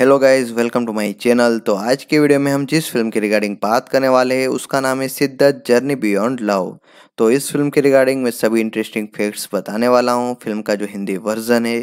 hello guys welcome to my channel तो आज के वीडियो में हम जिस फिल्म के रिगार्डिंग बात करने वाले हैं उसका नाम है सिद्धत जर्नी बियॉन्ड लव तो इस फिल्म के रिगार्डिंग मैं सभी इंटरेस्टिंग फैक्ट्स बताने वाला हूँ फिल्म का जो हिंदी वर्जन है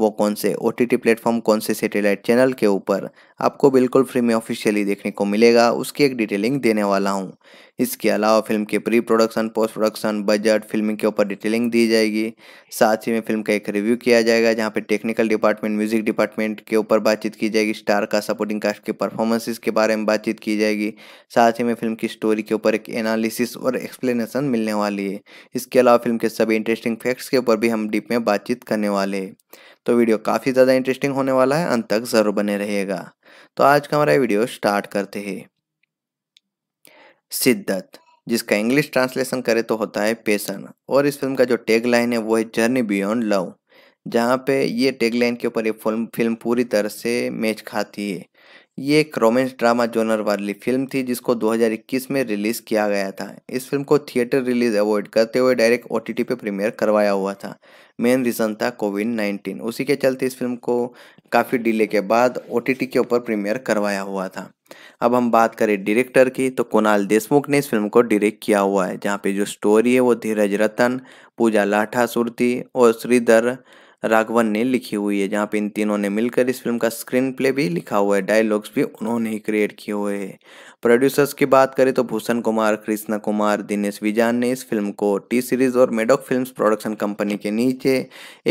वो कौन से ओ टी प्लेटफॉर्म कौन से सेटेलाइट चैनल के ऊपर आपको बिल्कुल फ्री में ऑफिशियली देखने को मिलेगा उसकी एक डिटेलिंग देने वाला हूँ इसके अलावा फिल्म के pre production post production budget film के ऊपर डिटेलिंग दी जाएगी साथ ही में फिल्म का एक रिव्यू किया जाएगा जहाँ पर टेक्निकल डिपार्टमेंट म्यूजिक डिपार्टमेंट के ऊपर बातचीत की जाएगी स्टार का सपोर्टिंग कास्ट के परफॉर्मेंसेस के बारे में बातचीत की जाएगी साथ ही में फिल्म की स्टोरी के ऊपर एक एनालिसिस और एक्सप्लेनेशन मिलने वाली है इसके अलावा फिल्म के सभी इंटरेस्टिंग फैक्ट्स के ऊपर भी हम डीप में बातचीत करने वाले हैं तो वीडियो काफ़ी ज़्यादा इंटरेस्टिंग होने वाला है अंत तक ज़रूर बने रहेगा तो आज का हमारा वीडियो स्टार्ट करते हैं शिद्दत जिसका इंग्लिश ट्रांसलेशन करें तो होता है पेशन और इस फिल्म का जो टेग लाइन है वो है जर्नी बियॉन्ड लव जहाँ पे ये टेग लाइन के ऊपर ये फिल्म फिल्म पूरी तरह से मैच खाती है ये एक रोमांस ड्रामा जोनर वाली फिल्म थी जिसको 2021 में रिलीज़ किया गया था इस फिल्म को थिएटर रिलीज़ अवॉइड करते हुए डायरेक्ट ओ पे प्रीमियर करवाया हुआ था मेन रीज़न था कोविड 19 उसी के चलते इस फिल्म को काफ़ी डिले के बाद ओ के ऊपर प्रीमियर करवाया हुआ था अब हम बात करें डायरेक्टर की तो कुणाल देशमुख ने इस फिल्म को डायरेक्ट किया हुआ है जहाँ पे जो स्टोरी है वो धीरज रतन पूजा लाठा सुरती और श्रीधर राघवन ने लिखी हुई है जहाँ पे इन तीनों ने मिलकर इस फिल्म का स्क्रीन प्ले भी लिखा हुआ है डायलॉग्स भी उन्होंने ही क्रिएट किए हुए हैं प्रोड्यूसर्स की बात करें तो भूषण कुमार कृष्णा कुमार दिनेश विजान ने इस फिल्म को टी सीरीज और मेडॉक फिल्म्स प्रोडक्शन कंपनी के नीचे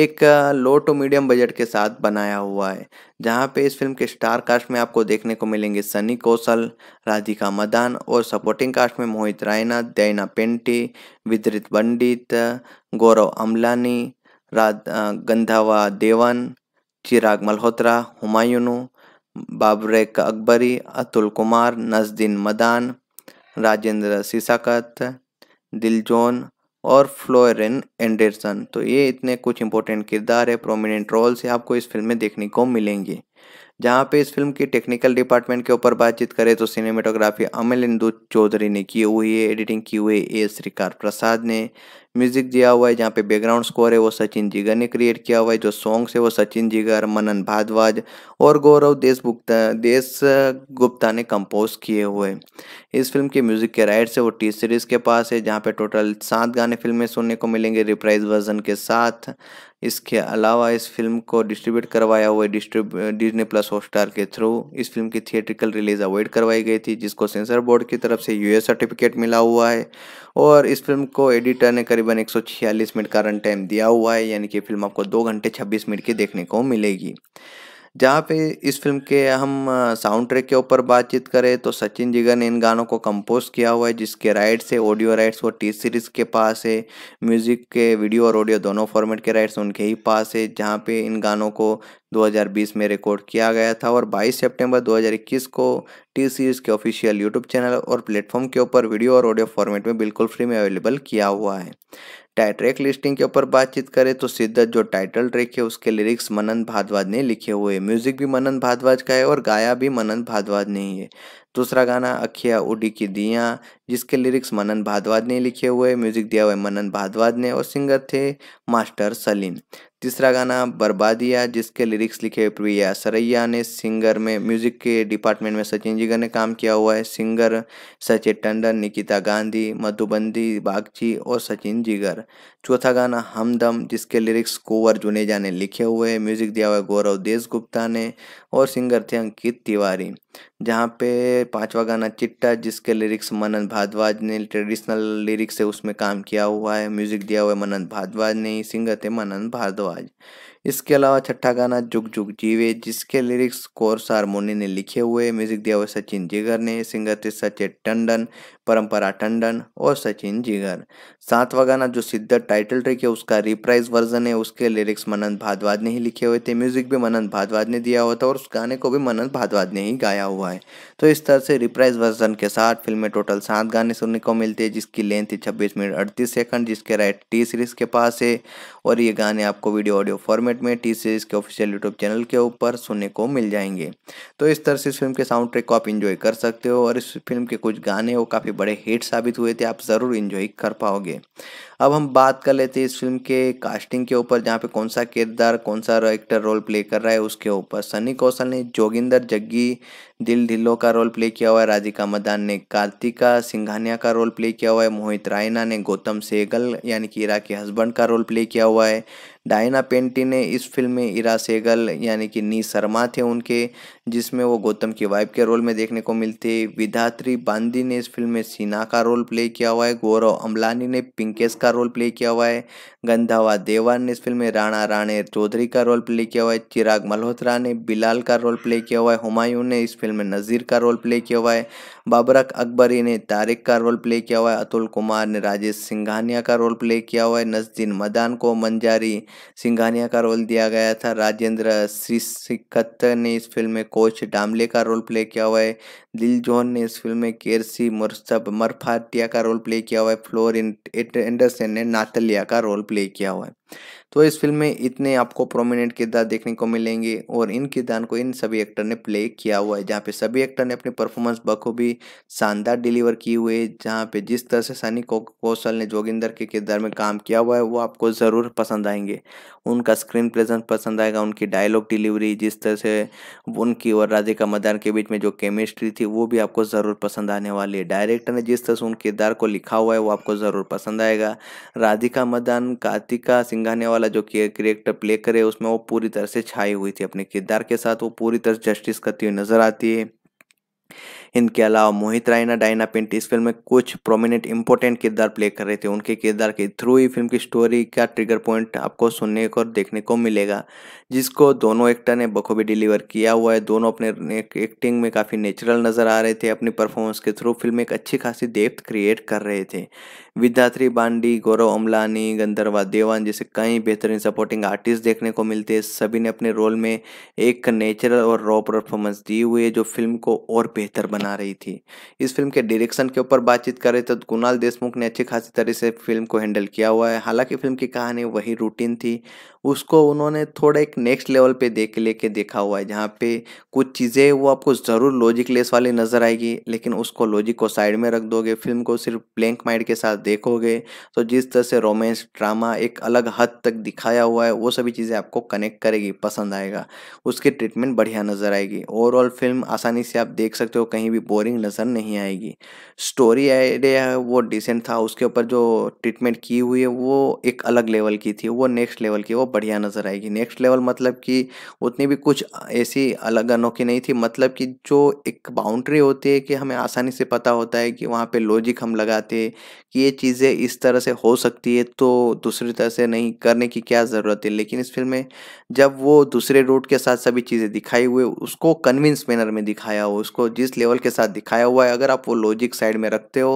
एक लो टू मीडियम बजट के साथ बनाया हुआ है जहाँ पे इस फिल्म के स्टार कास्ट में आपको देखने को मिलेंगे सनी कौशल राधिका मदान और सपोर्टिंग कास्ट में मोहित रायना दैना पेंटी विद्रित पंडित गौरव अमलानी गंधावा देवन चिराग मल्होत्रा हुमायूं बाबरेक अकबरी अतुल कुमार नजदीन मदान राजेंद्र सिसाकत दिलजोन और फ्लोरिन एंडरसन तो ये इतने कुछ इंपॉर्टेंट किरदार है प्रोमिनेंट रोल्स आपको इस फिल्म में देखने को मिलेंगे जहाँ पे इस फिल्म की टेक्निकल डिपार्टमेंट के ऊपर बातचीत करें तो सिनेमेटोग्राफी अमिल इंदू चौधरी ने की हुई है एडिटिंग की हुई है ए श्रीकार प्रसाद ने म्यूजिक दिया हुआ है जहाँ पे बैकग्राउंड स्कोर है वो सचिन जिगर ने क्रिएट किया हुआ है जो सॉन्ग्स है वो सचिन जिगर मनन भारद्वाज और गौरव देश गुप्ता देश गुप्ता ने कंपोज किए हुए इस फिल्म के म्यूजिक के राइट्स है वो टी सीरीज के पास है जहाँ पे टोटल सात गाने फिल्म में सुनने को मिलेंगे रिप्राइज वर्जन के साथ इसके अलावा इस फिल्म को डिस्ट्रीब्यूट करवाया हुआ डिजनी प्लस हॉटस्टार के थ्रू इस फिल्म की थिएट्रिकल रिलीज अवॉइड करवाई गई थी जिसको सेंसर बोर्ड की तरफ से यूएस सर्टिफिकेट मिला हुआ है और इस फिल्म को एडिटर ने करीबन 146 मिनट का रन टाइम दिया हुआ है यानी कि फिल्म आपको दो घंटे छब्बीस मिनट की देखने को मिलेगी जहाँ पे इस फिल्म के हम साउंड ट्रैक के ऊपर बातचीत करें तो सचिन जिगर ने इन गानों को कंपोज किया हुआ है जिसके राइट्स है ऑडियो राइट्स वो टी सीरीज के पास है म्यूजिक के वीडियो और ऑडियो दोनों फॉर्मेट के राइट्स उनके ही पास है जहाँ पे इन गानों को 2020 में रिकॉर्ड किया गया था और 22 सितंबर 2021 को टी सीरीज के ऑफिशियल यूट्यूब चैनल और प्लेटफॉर्म के ऊपर वीडियो और ऑडियो फॉर्मेट में बिल्कुल फ्री में अवेलेबल किया हुआ है टाइट्रैक लिस्टिंग के ऊपर बातचीत करें तो सिद्धत जो टाइटल ट्रैक है उसके लिरिक्स मनन भारद्वाज ने लिखे हुए म्यूजिक भी मनन भारद्वाज का है और गाया भी मनन भारद्वाज ने ही है दूसरा गाना अखिया उडी की दिया जिसके लिरिक्स मनन भारद्वाज ने लिखे हुए म्यूजिक दिया हुआ है मनन भारद्वाज ने और सिंगर थे मास्टर सलीम तीसरा गाना बर्बादिया जिसके लिरिक्स लिखे प्रिया सरैया ने सिंगर में म्यूजिक के डिपार्टमेंट में सचिन जिगर ने काम किया हुआ है सिंगर सचिन टंडन निकिता गांधी मधुबंदी बागची और सचिन जिगर चौथा गाना हमदम जिसके लिरिक्स कोवर जुनेजा ने लिखे हुए हैं म्यूजिक दिया हुआ है गौरव देश गुप्ता ने और सिंगर थे अंकित तिवारी जहाँ पे पांचवा गाना चिट्टा जिसके लिरिक्स मनन भारद्वाज ने ट्रेडिशनल लिरिक्स से उसमें काम किया हुआ है म्यूजिक दिया हुआ है मनन भारद्वाज ने सिंगर थे मनन भारद्वाज इसके अलावा छठा गाना जुग जुग जीवे जिसके लिरिक्स कोर्स हारमोनी ने लिखे हुए म्यूजिक दिया हुआ सचिन जिगर ने सिंगर थे सचिन टंडन परंपरा टंडन और सचिन जिगर सातवां गाना जो सिद्धार्थ टाइटल ट्रिक है उसका रिप्राइज वर्जन है उसके लिरिक्स मनन भादवाद ने ही लिखे हुए थे म्यूजिक भी मनन भादवाद ने दिया हुआ था और उस गाने को भी मनन भादवाद ने ही गाया हुआ है तो इस तरह से रिप्राइज वर्जन के साथ फिल्म में टोटल सात गाने सुनने को मिलते हैं जिसकी लेंथ है छब्बीस मिनट अड़तीस सेकंड जिसके राइट टी सीरीज़ के पास है और ये गाने आपको वीडियो ऑडियो फॉर्मेट में टी सीरीज़ के ऑफिशियल यूट्यूब चैनल के ऊपर सुनने को मिल जाएंगे तो इस तरह से इस फिल्म के साउंड ट्रैक को आप इन्जॉय कर सकते हो और इस फिल्म के कुछ गाने वो काफ़ी बड़े हिट साबित हुए थे आप ज़रूर इन्जॉय कर पाओगे अब हम बात कर लेते हैं इस फिल्म के कास्टिंग के ऊपर जहाँ पे कौन सा किरदार कौन सा एक्टर रोल प्ले कर रहा है उसके ऊपर सनी कौशल ने जोगिंदर जग्गी दिल ढिल्लो का रोल प्ले किया हुआ है राधिका मदान ने कार्तिका सिंघानिया का रोल प्ले किया हुआ है मोहित रायना ने गौतम सेगल यानी कि इरा के हस्बैंड का रोल प्ले किया हुआ है डायना पेंटी ने इस फिल्म में इरा सेगल यानी कि नी शर्मा थे उनके जिसमें वो गौतम की वाइफ के रोल में देखने को मिलते विधात्री बांदी ने इस फिल्म में सीना का रोल प्ले किया हुआ है गौरव अम्बलानी ने पिंकेश का रोल प्ले किया हुआ है गंधावा देवान ने इस फिल्म में राणा राणे चौधरी का रोल प्ले किया हुआ है चिराग मल्होत्रा ने बिलाल का रोल प्ले किया हुआ है हुमायूं ने इस फिल्म में नज़ीर का रोल प्ले किया हुआ है बाबरक अकबरी ने तारिक का रोल प्ले किया हुआ है अतुल कुमार ने राजेश सिंघानिया का रोल प्ले किया हुआ है नजदीन मदान को मंजारी सिंघानिया का रोल दिया गया था राजेंद्र श्रीसिकत ने इस फिल्म में कोच डामले का रोल प्ले किया हुआ है लिल जॉन ने इस फिल्म में केरसी मुरसब मरफातिया का रोल प्ले किया हुआ है फ्लोर एंडरसन ने नातलिया का रोल प्ले किया हुआ है तो इस फिल्म में इतने आपको प्रोमिनेंट किरदार देखने को मिलेंगे और इन किरदार को इन सभी एक्टर ने प्ले किया हुआ है जहाँ पे सभी एक्टर ने अपनी परफॉर्मेंस बखूबी शानदार डिलीवर की हुई है जहाँ पे जिस तरह से सनी कौशल ने जोगिंदर के किरदार में काम किया हुआ है वो आपको ज़रूर पसंद आएंगे उनका स्क्रीन प्रेजेंस पसंद आएगा उनकी डायलॉग डिलीवरी जिस तरह से उनकी और राधिका मदान के बीच में जो केमिस्ट्री थी वो भी आपको ज़रूर पसंद आने वाली है डायरेक्टर ने जिस तरह से उन किरदार को लिखा हुआ है वो आपको ज़रूर पसंद आएगा राधिका मदान कार्तिका सिंघाने वाला वाला जो करेक्टर प्ले करे उसमें वो पूरी तरह से छाई हुई थी अपने किरदार के साथ वो पूरी तरह जस्टिस करती हुई नजर आती है इनके अलावा मोहित रायना डायना पिंट इस फिल्म में कुछ प्रोमिनेंट इंपॉर्टेंट किरदार प्ले कर रहे थे उनके किरदार के थ्रू ही फिल्म की स्टोरी का ट्रिगर पॉइंट आपको सुनने को और देखने को मिलेगा जिसको दोनों एक्टर ने बखूबी डिलीवर किया हुआ है दोनों अपने एक्टिंग में काफ़ी नेचुरल नज़र आ रहे थे अपनी परफॉर्मेंस के थ्रू फिल्म एक अच्छी खासी डेप्थ क्रिएट कर रहे थे विद्यात्री बांडी गौरव अमलानी गंधर्वा देवान जैसे कई बेहतरीन सपोर्टिंग आर्टिस्ट देखने को मिलते हैं सभी ने अपने रोल में एक नेचुरल और रॉ परफॉर्मेंस दी हुई है जो फिल्म को और बेहतर बना रही थी इस फिल्म के डायरेक्शन के ऊपर बातचीत करें तो कुणाल देशमुख ने अच्छी खासी तरह से फिल्म को हैंडल किया हुआ है हालांकि फिल्म की कहानी वही रूटीन थी उसको उन्होंने थोड़ा एक नेक्स्ट लेवल पे देख लेके देखा हुआ है जहाँ पे कुछ चीज़ें वो आपको ज़रूर लॉजिक लेस वाली नज़र आएगी लेकिन उसको लॉजिक को साइड में रख दोगे फिल्म को सिर्फ ब्लैंक माइंड के साथ देखोगे तो जिस तरह से रोमांस ड्रामा एक अलग हद तक दिखाया हुआ है वो सभी चीज़ें आपको कनेक्ट करेगी पसंद आएगा उसकी ट्रीटमेंट बढ़िया नज़र आएगी ओवरऑल फिल्म आसानी से आप देख सकते हो कहीं भी बोरिंग नज़र नहीं आएगी स्टोरी आइडिया है वो डिसेंट था उसके ऊपर जो ट्रीटमेंट की हुई है वो एक अलग लेवल की थी वो नेक्स्ट लेवल की वो बढ़िया नज़र आएगी नेक्स्ट लेवल मतलब कि उतनी भी कुछ ऐसी अलग अनोखी नहीं थी मतलब कि जो एक बाउंड्री होती है कि हमें आसानी से पता होता है कि वहाँ पे लॉजिक हम लगाते हैं कि ये चीज़ें इस तरह से हो सकती है तो दूसरी तरह से नहीं करने की क्या ज़रूरत है लेकिन इस फिल्म में जब वो दूसरे रूट के साथ सभी चीज़ें दिखाई हुई उसको कन्विंस मैनर में दिखाया हो उसको जिस लेवल के साथ दिखाया हुआ है अगर आप वो लॉजिक साइड में रखते हो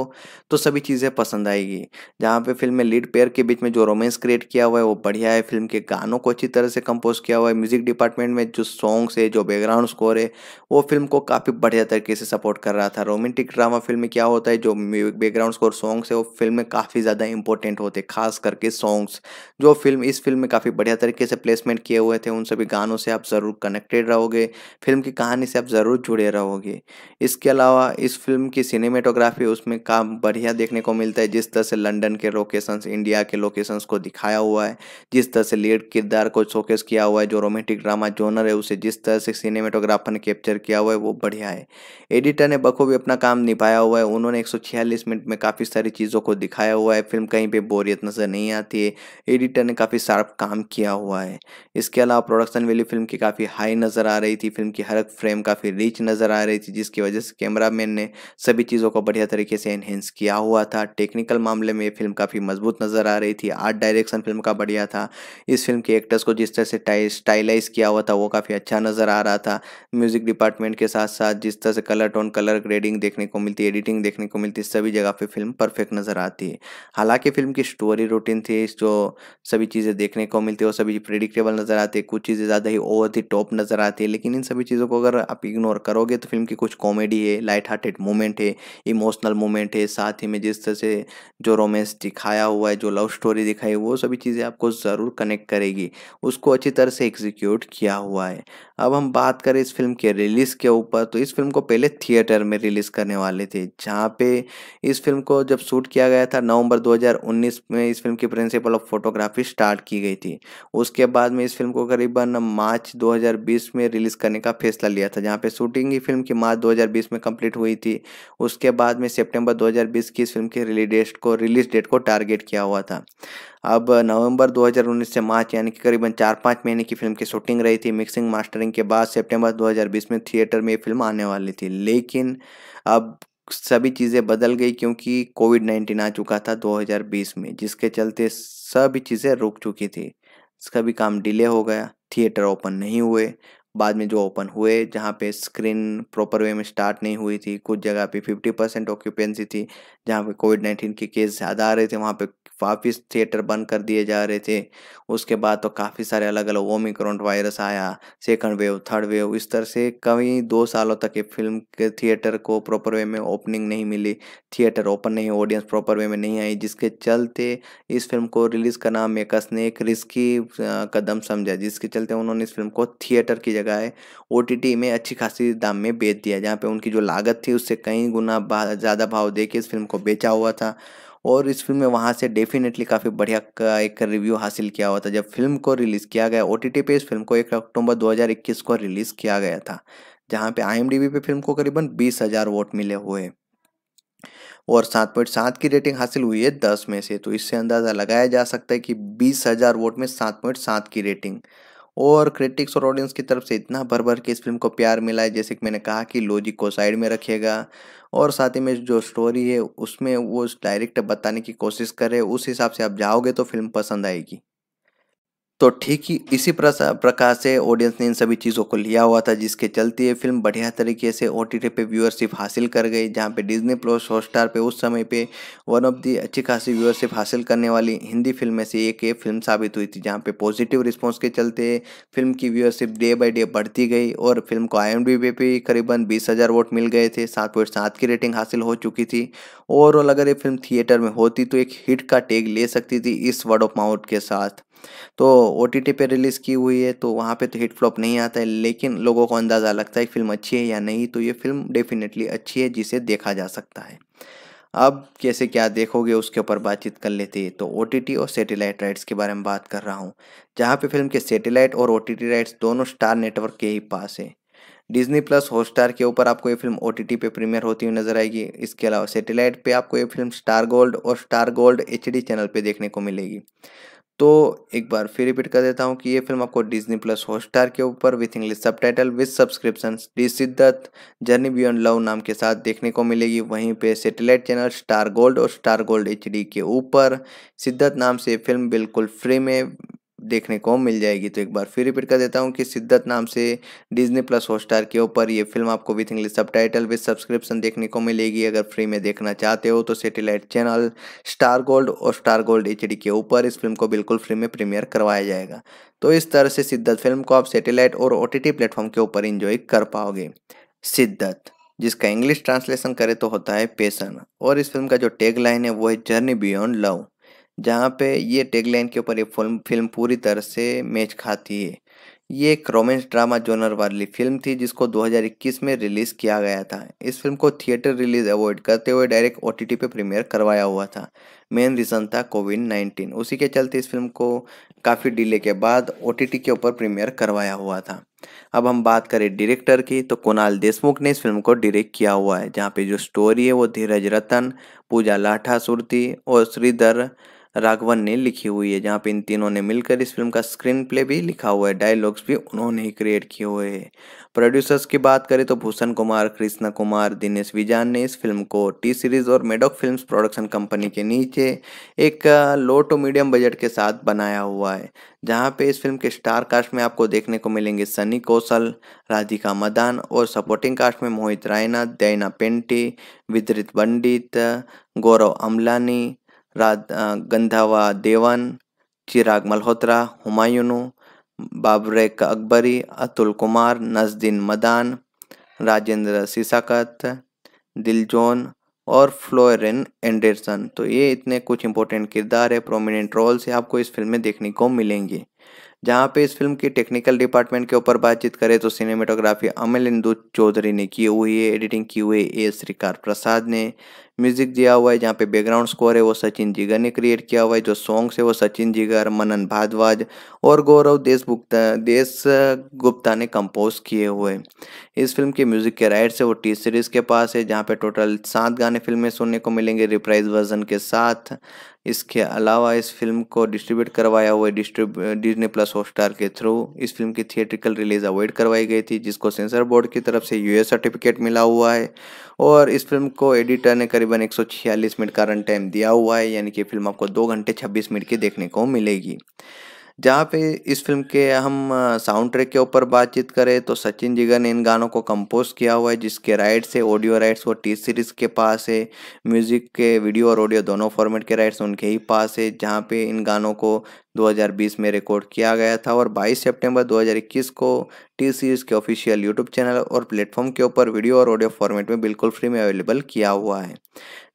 तो सभी चीज़ें पसंद आएगी जहाँ पर फिल्म में लीड पेयर के बीच में जो रोमेंस क्रिएट किया हुआ है वो बढ़िया है फिल्म के गानों को अच्छी तरह से कंपोज किया हुआ है म्यूज़िक डिपार्टमेंट में जो सॉन्ग्स है जो बैकग्राउंड स्कोर है वो फिल्म को काफ़ी बढ़िया तरीके से सपोर्ट कर रहा था रोमांटिक ड्रामा फिल्म में क्या होता है जो बैकग्राउंड स्कोर सॉन्ग्स है वो फिल्म में काफ़ी ज़्यादा इंपॉर्टेंट होते खास करके सॉन्ग्स जो फिल्म इस फिल्म में काफ़ी बढ़िया तरीके से प्लेसमेंट किए हुए थे उन सभी गानों से आप ज़रूर कनेक्टेड रहोगे फिल्म की कहानी से आप ज़रूर जुड़े रहोगे इसके अलावा इस फिल्म की सिनेमेटोग्राफी उसमें काम बढ़िया देखने को मिलता है जिस तरह से लंडन के लोकेशंस इंडिया के लोकेशंस को दिखाया हुआ है जिस तरह से लीड किरदार को शोकेस किया हुआ है जो रोमांटिक ड्रामा जोनर है उसे जिस तरह से सिनेमेटोग्राफर ने कैप्चर किया हुआ है वो बढ़िया है एडिटर ने बखूबी अपना काम निभाया हुआ है उन्होंने एक मिनट में काफ़ी सारी चीज़ों को दिखाया हुआ है फिल्म कहीं पे बोरियत नज़र नहीं आती है एडिटर ने काफ़ी शार्प काम किया हुआ है इसके अलावा प्रोडक्शन वैल्यू फिल्म की काफ़ी हाई नज़र आ रही थी फिल्म की हर फ्रेम काफ़ी रिच नज़र आ रही थी जिसकी वजह से कैमरा ने सभी चीज़ों को बढ़िया तरीके से एनहेंस किया हुआ था टेक्निकल मामले में फिल्म काफ़ी मजबूत नज़र आ रही थी आर्ट डायरेक्शन फिल्म का बढ़िया था इस फिल्म के एक्टर्स को जिस तरह से स्टाइलाइज किया हुआ था वो काफ़ी अच्छा नज़र आ रहा था म्यूज़िक डिपार्टमेंट के साथ साथ जिस तरह से कलर टोन कलर ग्रेडिंग देखने को मिलती है एडिटिंग देखने को मिलती सभी जगह पे फिल्म परफेक्ट नज़र आ आती है हालांकि फिल्म की स्टोरी रूटीन थी जो सभी चीज़ें देखने को मिलती है वो सभी प्रिडिक्टेबल नज़र आती है कुछ चीज़ें ज़्यादा ही ओवर दी टॉप नज़र आती है लेकिन इन सभी चीज़ों को अगर आप इग्नोर करोगे तो फिल्म की कुछ कॉमेडी है लाइट हार्टेड मोमेंट है इमोशनल मोमेंट है साथ ही में जिस तरह से जो रोमांस दिखाया हुआ है जो लव स्टोरी दिखाई वो सभी चीज़ें आपको ज़रूर कनेक्ट करेगी उसको अच्छी तरह से एग्जीक्यूट किया हुआ है अब हम बात करें इस फिल्म के रिलीज़ के ऊपर तो इस फिल्म को पहले थिएटर में रिलीज़ करने वाले थे जहाँ पे इस फिल्म को जब शूट किया गया गया था नवंबर 2019 में इस फिल्म की प्रिंसिपल ऑफ फोटोग्राफी स्टार्ट की गई थी उसके बाद में इस फिल्म को करीबन मार्च 2020 में रिलीज़ करने का फैसला लिया था जहां पे शूटिंग ही फिल्म की मार्च 2020 में कंप्लीट हुई थी उसके बाद में सितंबर 2020 की इस फिल्म की रिलीज डेट को रिलीज डेट को टारगेट किया हुआ था अब नवंबर 2019 से मार्च यानी कि करीबन चार पाँच महीने की फिल्म की शूटिंग रही थी मिक्सिंग मास्टरिंग के बाद सितंबर 2020 में थिएटर में ये फिल्म आने वाली थी लेकिन अब सभी चीज़ें बदल गई क्योंकि कोविड नाइन्टीन आ चुका था 2020 में जिसके चलते सभी चीज़ें रुक चुकी थी इसका भी काम डिले हो गया थिएटर ओपन नहीं हुए बाद में जो ओपन हुए जहाँ पे स्क्रीन प्रॉपर वे में स्टार्ट नहीं हुई थी कुछ जगह पे 50 परसेंट ऑक्यूपेंसी थी जहाँ पे कोविड नाइन्टीन के केस ज़्यादा आ रहे थे वहाँ पे वापिस थिएटर बंद कर दिए जा रहे थे उसके बाद तो काफ़ी सारे अलग अलग ओमिक्रॉन वायरस आया सेकंड वेव थर्ड वेव इस तरह से कई दो सालों तक ये फिल्म के थिएटर को प्रॉपर वे में ओपनिंग नहीं मिली थिएटर ओपन नहीं ऑडियंस प्रॉपर वे में नहीं आई जिसके चलते इस फिल्म को रिलीज़ करना मेकर्स ने एक रिस्की कदम समझा जिसके चलते उन्होंने इस फिल्म को थिएटर की जगह ओ में अच्छी खासी दाम में बेच दिया जहाँ पर उनकी जो लागत थी उससे कई गुना ज़्यादा भाव दे के इस फिल्म को बेचा हुआ था और इस फिल्म में वहाँ से डेफिनेटली काफ़ी बढ़िया का एक रिव्यू हासिल किया हुआ था जब फिल्म को रिलीज़ किया गया ओ टी पे इस फिल्म को एक अक्टूबर 2021 को रिलीज़ किया गया था जहाँ पे आई पे फिल्म को करीबन बीस हज़ार वोट मिले हुए और सात पॉइंट सात की रेटिंग हासिल हुई है दस में से तो इससे अंदाज़ा लगाया जा सकता है कि बीस हज़ार वोट में सात पॉइंट सात की रेटिंग और क्रिटिक्स और ऑडियंस की तरफ से इतना भर भर के इस फिल्म को प्यार मिला है जैसे कि मैंने कहा कि लॉजिक को साइड में रखेगा और साथ ही में जो स्टोरी है उसमें वो डायरेक्ट बताने की कोशिश करे उस हिसाब से आप जाओगे तो फिल्म पसंद आएगी तो ठीक ही इसी प्रकार से ऑडियंस ने इन सभी चीज़ों को लिया हुआ था जिसके चलते ये फिल्म बढ़िया तरीके से ओ टी पे व्यूअरशिप हासिल कर गई जहाँ पे डिज्नी प्लस हॉटस्टार पे उस समय पे वन ऑफ दी अच्छी खासी व्यूअरशिप हासिल करने वाली हिंदी फिल्म में से एक ये फिल्म साबित हुई थी जहाँ पे पॉजिटिव रिस्पॉन्स के चलते फिल्म की व्यूअरशिप डे बाई डे बढ़ती गई और फिल्म को आई एम पे भी करीबन बीस हज़ार वोट मिल गए थे सात पॉइंट सात की रेटिंग हासिल हो चुकी थी ओवरऑल अगर ये फिल्म थिएटर में होती तो एक हिट का टेग ले सकती थी इस वर्ड ऑफ माउथ के साथ तो ओ टी टी पर रिलीज़ की हुई है तो वहाँ पे तो हिट फ्लॉप नहीं आता है लेकिन लोगों को अंदाज़ा लगता है फिल्म अच्छी है या नहीं तो ये फिल्म डेफिनेटली अच्छी है जिसे देखा जा सकता है अब कैसे क्या देखोगे उसके ऊपर बातचीत कर लेते हैं तो ओ और सेटेलाइट राइट्स के बारे में बात कर रहा हूँ जहाँ पे फिल्म के सेटेलाइट और ओ राइट्स दोनों स्टार नेटवर्क के ही पास है डिज्नी प्लस हॉटस्टार के ऊपर आपको ये फिल्म ओ पे प्रीमियर होती हुई नजर आएगी इसके अलावा सेटेलाइट पे आपको ये फिल्म स्टार गोल्ड और स्टार गोल्ड एच चैनल पे देखने को मिलेगी तो एक बार फिर रिपीट कर देता हूँ कि ये फिल्म आपको डिजनी प्लस हॉटस्टार के ऊपर with English subtitle with subscription D Shiddat journey beyond love नाम के साथ देखने को मिलेगी वहीं पे सेटेलाइट चैनल स्टार गोल्ड और स्टार गोल्ड एच के ऊपर सिद्धत नाम से फिल्म बिल्कुल फ्री में देखने को मिल जाएगी तो एक बार फिर रिपीट कर देता हूँ कि सिद्धत नाम से डिज्नी प्लस हॉटस्टार के ऊपर ये फिल्म आपको with English subtitle with subscription देखने को मिलेगी अगर फ्री में देखना चाहते हो तो सेटेलाइट चैनल स्टार गोल्ड और स्टार गोल्ड एच के ऊपर इस फिल्म को बिल्कुल फ्री में प्रीमियर करवाया जाएगा तो इस तरह से सिद्धत फिल्म को आप सेटेलाइट और ओ प्लेटफॉर्म के ऊपर इंजॉय कर पाओगे सिद्धत जिसका इंग्लिश ट्रांसलेशन करे तो होता है पेशन और इस फिल्म का जो टैग लाइन है वो है जर्नी बियॉन्ड लव जहाँ पे ये टैगलाइन के ऊपर ये फिल्म फिल्म पूरी तरह से मैच खाती है ये एक रोमांस ड्रामा जोनर वाली फिल्म थी जिसको 2021 में रिलीज़ किया गया था इस फिल्म को थिएटर रिलीज़ अवॉइड करते हुए डायरेक्ट ओ टी पे प्रीमियर करवाया हुआ था मेन रीज़न था कोविड 19 उसी के चलते इस फिल्म को काफ़ी डिले के बाद ओ के ऊपर प्रीमियर करवाया हुआ था अब हम बात करें डायरेक्टर की तो कुणाल देशमुख ने इस फिल्म को डायरेक्ट किया हुआ है जहाँ पे जो स्टोरी है वो धीरज रतन पूजा लाठा सुरती और श्रीधर राघवन ने लिखी हुई है जहाँ पे इन तीनों ने मिलकर इस फिल्म का स्क्रीन प्ले भी लिखा हुआ है डायलॉग्स भी उन्होंने ही क्रिएट किए हुए हैं प्रोड्यूसर्स की बात करें तो भूषण कुमार कृष्णा कुमार दिनेश विजान ने इस फिल्म को टी सीरीज और मेडॉक फिल्म्स प्रोडक्शन कंपनी के नीचे एक लो टू मीडियम बजट के साथ बनाया हुआ है जहाँ पे इस फिल्म के स्टार कास्ट में आपको देखने को मिलेंगे सनी कौशल राधिका मदान और सपोर्टिंग कास्ट में मोहित रायना दैना पेंटी विदरित पंडित गौरव अमलानी गंधावा देवन चिराग मल्होत्रा हुमायूं बाबरेक अकबरी अतुल कुमार नजदीन मदान राजेंद्र सिसाकत दिलजोन और फ्लोरिन एंडरसन तो ये इतने कुछ इंपॉर्टेंट किरदार है प्रोमिनेंट रोल्स आपको इस फिल्म में देखने को मिलेंगे जहाँ पे इस फिल्म की टेक्निकल डिपार्टमेंट के ऊपर बातचीत करें तो सिनेमेटोग्राफी अमल इंदू चौधरी ने की हुई है एडिटिंग की हुई ए श्रीकार प्रसाद ने म्यूजिक दिया हुआ है जहाँ पे बैकग्राउंड स्कोर है वो सचिन जिगर ने क्रिएट किया हुआ है जो सॉन्ग्स है वो सचिन जिगर मनन भारद्वाज और गौरव गुप्ता देश गुप्ता ने कंपोज किए हुए इस फिल्म के म्यूजिक के राइट्स है वो टी सीरीज के पास है जहाँ पे टोटल सात गाने फिल्म में सुनने को मिलेंगे रिप्राइज वर्जन के साथ इसके अलावा इस फिल्म को डिस्ट्रीब्यूट करवाया हुआ डिस्ट्रीब डिजनी प्लस हॉटस्टार के थ्रू इस फिल्म की थिएट्रिकल रिलीज अवॉइड करवाई गई थी जिसको सेंसर बोर्ड की तरफ से यूएस सर्टिफिकेट मिला हुआ है और इस फिल्म को एडिटर ने करीबन एक मिनट का रन टाइम दिया हुआ है यानी कि फिल्म आपको दो घंटे छब्बीस मिनट की देखने को मिलेगी जहाँ पे इस फिल्म के हम साउंड ट्रैक के ऊपर बातचीत करें तो सचिन जिगर ने इन गानों को कंपोज किया हुआ है जिसके राइट्स है ऑडियो राइट्स वो टी सीरीज के पास है म्यूजिक के वीडियो और ऑडियो दोनों फॉर्मेट के राइट्स उनके ही पास है जहाँ पे इन गानों को 2020 में रिकॉर्ड किया गया था और 22 सितंबर 2021 को टी सीरीज के ऑफिशियल यूट्यूब चैनल और प्लेटफॉर्म के ऊपर वीडियो और ऑडियो फॉर्मेट में बिल्कुल फ्री में अवेलेबल किया हुआ है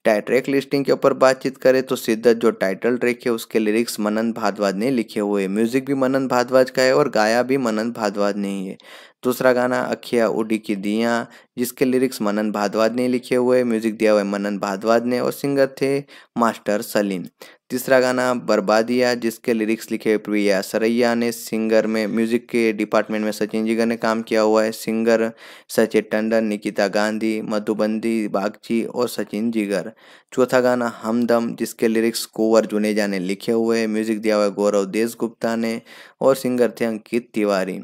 टाइट्रैक लिस्टिंग के ऊपर बातचीत करें तो सिद्धत जो टाइटल ट्रैक है उसके लिरिक्स मनन भारद्वाज ने लिखे हुए म्यूजिक भी मनन भारद्वाज का है और गाया भी मनन भादवाज ने ही है दूसरा गाना अखिया उडी की दिया जिसके लिरिक्स मनन भारद्वाज ने लिखे हुए म्यूजिक दिया हुआ है मनन भारद्वाज ने और सिंगर थे मास्टर सलीम तीसरा गाना बर्बादिया जिसके लिरिक्स लिखे प्रिया सरैया ने सिंगर में म्यूजिक के डिपार्टमेंट में सचिन जिगर ने काम किया हुआ है सिंगर सचिन टंडन निकिता गांधी मधुबंदी बागची और सचिन जिगर चौथा गाना हमदम जिसके लिरिक्स कोवर जुनेजा ने लिखे हुए हैं म्यूजिक दिया हुआ है गौरव देश गुप्ता ने और सिंगर थे अंकित तिवारी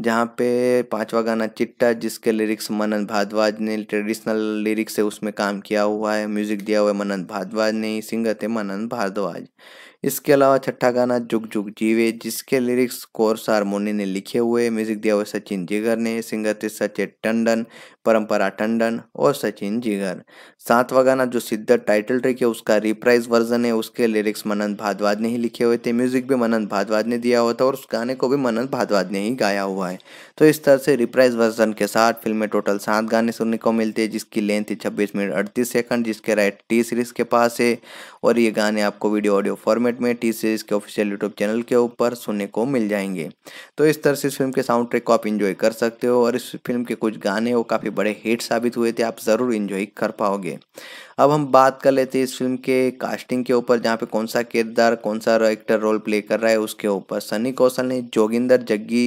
जहाँ पे पांचवा गाना चिट्टा जिसके लिरिक्स मनन भारद्वाज ने ट्रेडिशनल लिरिक्स है उसमें काम किया हुआ है म्यूजिक दिया हुआ है मनन भारद्वाज ने सिंगर थे मनन भारद्वाज इसके अलावा छठा गाना जुग जुग जीवे जिसके लिरिक्स कोर्स हारमोनी ने लिखे हुए म्यूजिक दिया हुआ सचिन जिगर ने सिंगर थे सचिन टंडन परंपरा टंडन और सचिन जिगर सातवा गाना जो सिद्धार्थ टाइटल ट्रिक है उसका रिप्राइज वर्जन है उसके लिरिक्स मनन भादवाज ने ही लिखे हुए थे म्यूजिक भी मनन भारद्वाज ने दिया हुआ था और उस गाने को भी मनन भारद्वाज ने ही गाया हुआ है तो इस तरह से रिप्राइज वर्जन के साथ फिल्म में टोटल सात गाने सुनने को मिलते हैं जिसकी लेंथ है छब्बीस मिनट अड़तीस सेकंड जिसके राइट टी सीरीज़ के पास है और ये गाने आपको वीडियो ऑडियो फॉर्मेट में टी सीरीज़ के ऑफिशियल यूट्यूब चैनल के ऊपर सुनने को मिल जाएंगे तो इस तरह से इस फिल्म के साउंड ट्रैक को आप इंजॉय कर सकते हो और इस फिल्म के कुछ गाने वो काफ़ी बड़े हिट साबित हुए थे आप ज़रूर इंजॉय कर पाओगे अब हम बात कर लेते हैं इस फिल्म के कास्टिंग के ऊपर जहाँ पे कौन सा किरदार कौन सा एक्टर रोल प्ले कर रहा है उसके ऊपर सनी कौशल ने जोगिंदर जग्गी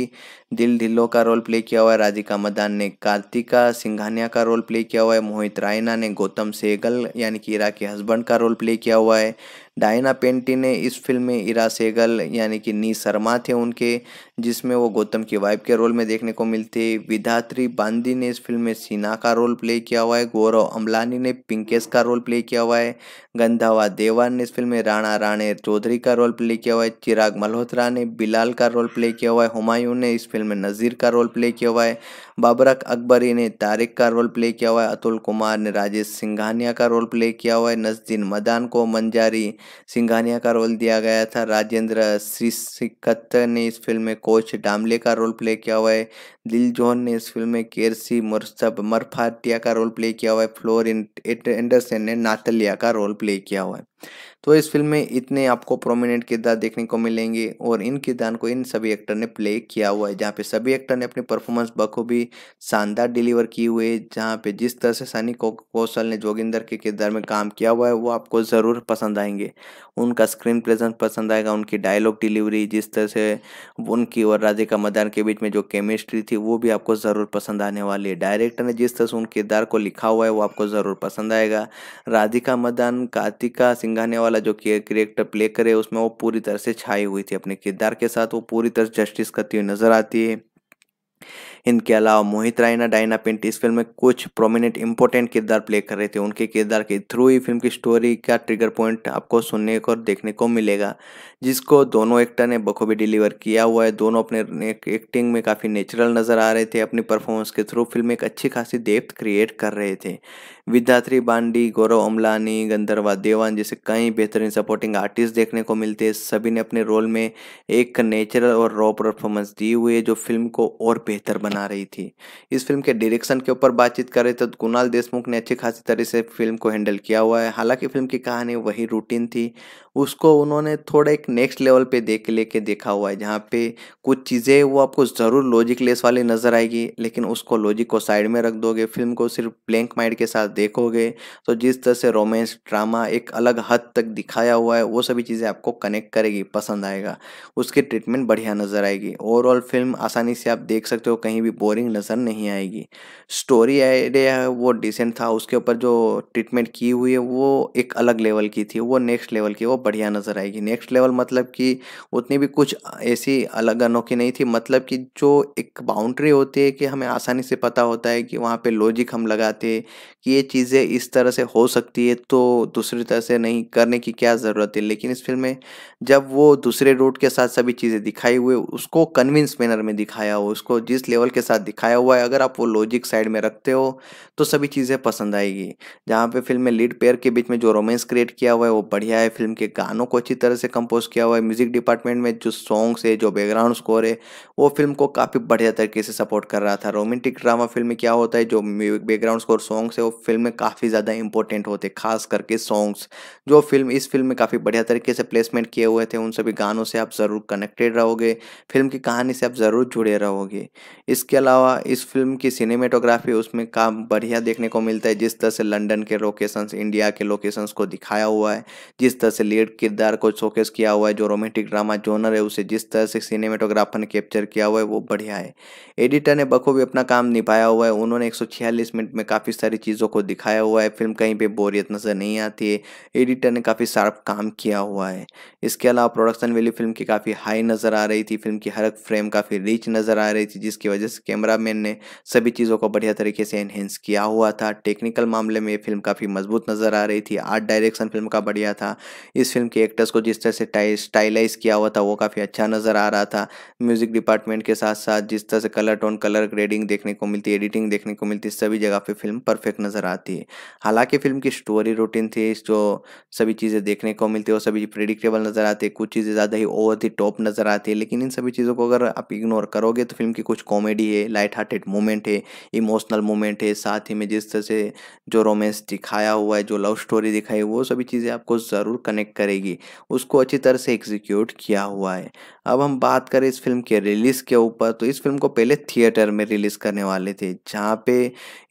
दिल ढिल्लो का रोल प्ले किया हुआ है राधिका मदान ने कार्तिका सिंघानिया का रोल प्ले किया हुआ है मोहित रायना ने गौतम सेगल यानी कि ईरा के हस्बैंड का रोल प्ले किया हुआ है डायना पेंटी ने इस फिल्म में इरा सेगल यानी कि नी शर्मा थे उनके जिसमें वो गौतम की वाइफ के रोल में देखने को मिलते विधात्री बांदी ने इस फिल्म में सीना का रोल प्ले किया हुआ है गौरव अम्बलानी ने पिंकेश का रोल प्ले किया हुआ है गंधावा देवान ने इस फिल्म में राणा राणे चौधरी का रोल प्ले किया हुआ है चिराग मल्होत्रा ने बिलाल का रोल प्ले किया हुआ है हुमायूं ने इस फिल्म में नज़ीर का रोल प्ले किया हुआ है बाबरक अकबरी ने तारिक का रोल प्ले किया हुआ है अतुल कुमार ने राजेश सिंघानिया का रोल प्ले किया हुआ है नसदीन मदान को मंजारी सिंघानिया का रोल दिया गया था राजेंद्र श्रीसिकत ने इस फिल्म में कोच डामले का रोल प्ले किया हुआ है दिल जोहन ने इस फिल्म में केरसी मुरसब मरफातिया का रोल प्ले किया हुआ है फ्लोर एंडरसन ने नातलिया का रोल प्ले किया हुआ है तो इस फिल्म में इतने आपको प्रोमिनेंट किरदार देखने को मिलेंगे और इन किरदार को इन सभी एक्टर ने प्ले किया हुआ है जहाँ पे सभी एक्टर ने अपनी परफॉर्मेंस बखूबी शानदार डिलीवर की हुई है जहाँ पे जिस तरह से सनी कौशल ने जोगिंदर के किरदार में काम किया हुआ है वो आपको ज़रूर पसंद आएंगे उनका स्क्रीन प्रेजेंस पसंद आएगा उनकी डायलॉग डिलीवरी जिस तरह से उनकी और राधिका मदान के बीच में जो केमिस्ट्री थी वो भी आपको ज़रूर पसंद आने वाली है डायरेक्टर ने जिस तरह से उन किरदार को लिखा हुआ है वो आपको ज़रूर पसंद आएगा राधिका मदान कार्तिका सिंघाने वाला वाला जो करेक्टर प्ले करे उसमें वो पूरी तरह से छाई हुई थी अपने किरदार के साथ वो पूरी तरह जस्टिस करती हुई नजर आती है इनके अलावा मोहित रायना डायना पिंट इस फिल्म में कुछ प्रोमिनेंट इंपॉर्टेंट किरदार प्ले कर रहे थे उनके किरदार के थ्रू ही फिल्म की स्टोरी का ट्रिगर पॉइंट आपको सुनने को और देखने को मिलेगा जिसको दोनों एक्टर ने बखूबी डिलीवर किया हुआ है दोनों अपने एक्टिंग में काफ़ी नेचुरल नज़र आ रहे थे अपनी परफॉर्मेंस के थ्रू फिल्म एक अच्छी खासी डेप्थ क्रिएट कर रहे थे विद्यात्री बांडी गौरव अमलानी गंधर्वा देवान जैसे कई बेहतरीन सपोर्टिंग आर्टिस्ट देखने को मिलते हैं सभी ने अपने रोल में एक नेचुरल और रॉ परफॉर्मेंस दी हुई है जो फिल्म को और बेहतर बना रही थी इस फिल्म के डायरेक्शन के ऊपर बातचीत करें तो कुणाल देशमुख ने अच्छी खासी तरह से फिल्म को हैंडल किया हुआ है हालांकि फिल्म की कहानी वही रूटीन थी उसको उन्होंने थोड़ा एक नेक्स्ट लेवल पे देख लेके देखा हुआ है जहाँ पे कुछ चीज़ें वो आपको ज़रूर लॉजिक लेस वाली नज़र आएगी लेकिन उसको लॉजिक को साइड में रख दोगे फिल्म को सिर्फ ब्लैंक माइंड के साथ देखोगे तो जिस तरह से रोमांस ड्रामा एक अलग हद तक दिखाया हुआ है वो सभी चीज़ें आपको कनेक्ट करेगी पसंद आएगा उसकी ट्रीटमेंट बढ़िया नज़र आएगी ओवरऑल फिल्म आसानी से आप देख सकते हो कहीं भी बोरिंग नज़र नहीं आएगी स्टोरी आइडिया है वो डिसेंट था उसके ऊपर जो ट्रीटमेंट की हुई है वो एक अलग लेवल की थी वो नेक्स्ट लेवल की वो बढ़िया नज़र आएगी नेक्स्ट लेवल मतलब कि उतनी भी कुछ ऐसी अलग अनोखी नहीं थी मतलब कि जो एक बाउंड्री होती है कि हमें आसानी से पता होता है कि वहाँ पे लॉजिक हम लगाते हैं कि ये चीज़ें इस तरह से हो सकती है तो दूसरी तरह से नहीं करने की क्या ज़रूरत है लेकिन इस फिल्म में जब वो दूसरे रूट के साथ सभी चीज़ें दिखाई हुई उसको कन्विंस मैनर में दिखाया हो उसको जिस लेवल के साथ दिखाया हुआ है अगर आप वो लॉजिक साइड में रखते हो तो सभी चीज़ें पसंद आएगी जहाँ पे फिल्म में लीड पेयर के बीच में जो रोमांस क्रिएट किया हुआ है वो बढ़िया है फिल्म के गानों को अच्छी तरह से कंपोज किया हुआ है म्यूज़िक डिपार्टमेंट में जो सॉन्ग्स है जो बैकग्राउंड स्कोर है वो फिल्म को काफ़ी बढ़िया तरीके से सपोर्ट कर रहा था रोमांटिक ड्रामा फिल्म में क्या होता है जो बैकग्राउंड स्कोर सॉन्ग्स है वो फिल्म में काफ़ी ज़्यादा इंपॉर्टेंट होते खास करके सॉन्ग्स जो फिल्म इस फिल्म में काफ़ी बढ़िया तरीके से प्लेसमेंट किए हुए थे उन सभी गानों से आप ज़रूर कनेक्टेड रहोगे फिल्म की कहानी से आप ज़रूर जुड़े रहोगे इसके अलावा इस फिल्म की सिनेमेटोग्राफी उसमें काम बढ़िया देखने को मिलता है जिस तरह से लंडन के लोकेशंस इंडिया के लोकेशंस को दिखाया हुआ है जिस तरह से लीड लीड किरदार को शोकेस किया हुआ है जो रोमांटिक ड्रामा जोनर है उसे जिस तरह से सिनेमेटोग्राफर ने कैप्चर किया हुआ है वो बढ़िया है एडिटर ने बखूबी अपना काम निभाया हुआ है उन्होंने एक मिनट में काफ़ी सारी चीज़ों को दिखाया हुआ है फिल्म कहीं पर बोरियत नज़र नहीं आती है एडिटर ने काफ़ी शार्प काम किया हुआ है इसके अलावा प्रोडक्शन वैल्यू फिल्म की काफ़ी हाई नज़र आ रही थी फिल्म की हर एक फ्रेम काफ़ी रिच नज़र आ रही थी जिसकी वजह से कैमरामैन ने सभी चीज़ों को बढ़िया तरीके से एनहेंस किया हुआ था टेक्निकल मामले में ये फिल्म काफ़ी मजबूत नज़र आ रही थी आर्ट डायरेक्शन फिल्म का बढ़िया था इस फिल्म के एक्टर्स को जिस तरह से स्टाइलाइज किया हुआ था वो काफ़ी अच्छा नज़र आ रहा था म्यूज़िक डिपार्टमेंट के साथ साथ जिस तरह से कलर टोन कलर ग्रेडिंग देखने को मिलती है एडिटिंग देखने को मिलती है सभी जगह पर फिल्म परफेक्ट नज़र आती है हालांकि फिल्म की स्टोरी रूटीन थी जो सभी चीज़ें देखने को मिलती है वो सभी प्रिडिक्टेबल नज़र आती है कुछ चीज़ें ज़्यादा ही ओवर दी टॉप नज़र आती है लेकिन इन सभी चीज़ों को अगर आप इग्नोर करोगे तो फिल्म की कुछ कॉमेडी है लाइट हार्टेड मोमेंट है इमोशनल मोमेंट है साथ ही में जिस तरह से जो रोमांस दिखाया हुआ है जो लव स्टोरी दिखाई वो सभी चीज़ें आपको ज़रूर कनेक्ट करेगी उसको अच्छी तरह से एग्जीक्यूट किया हुआ है अब हम बात करें इस फिल्म के रिलीज़ के ऊपर तो इस फिल्म को पहले थिएटर में रिलीज़ करने वाले थे जहाँ पे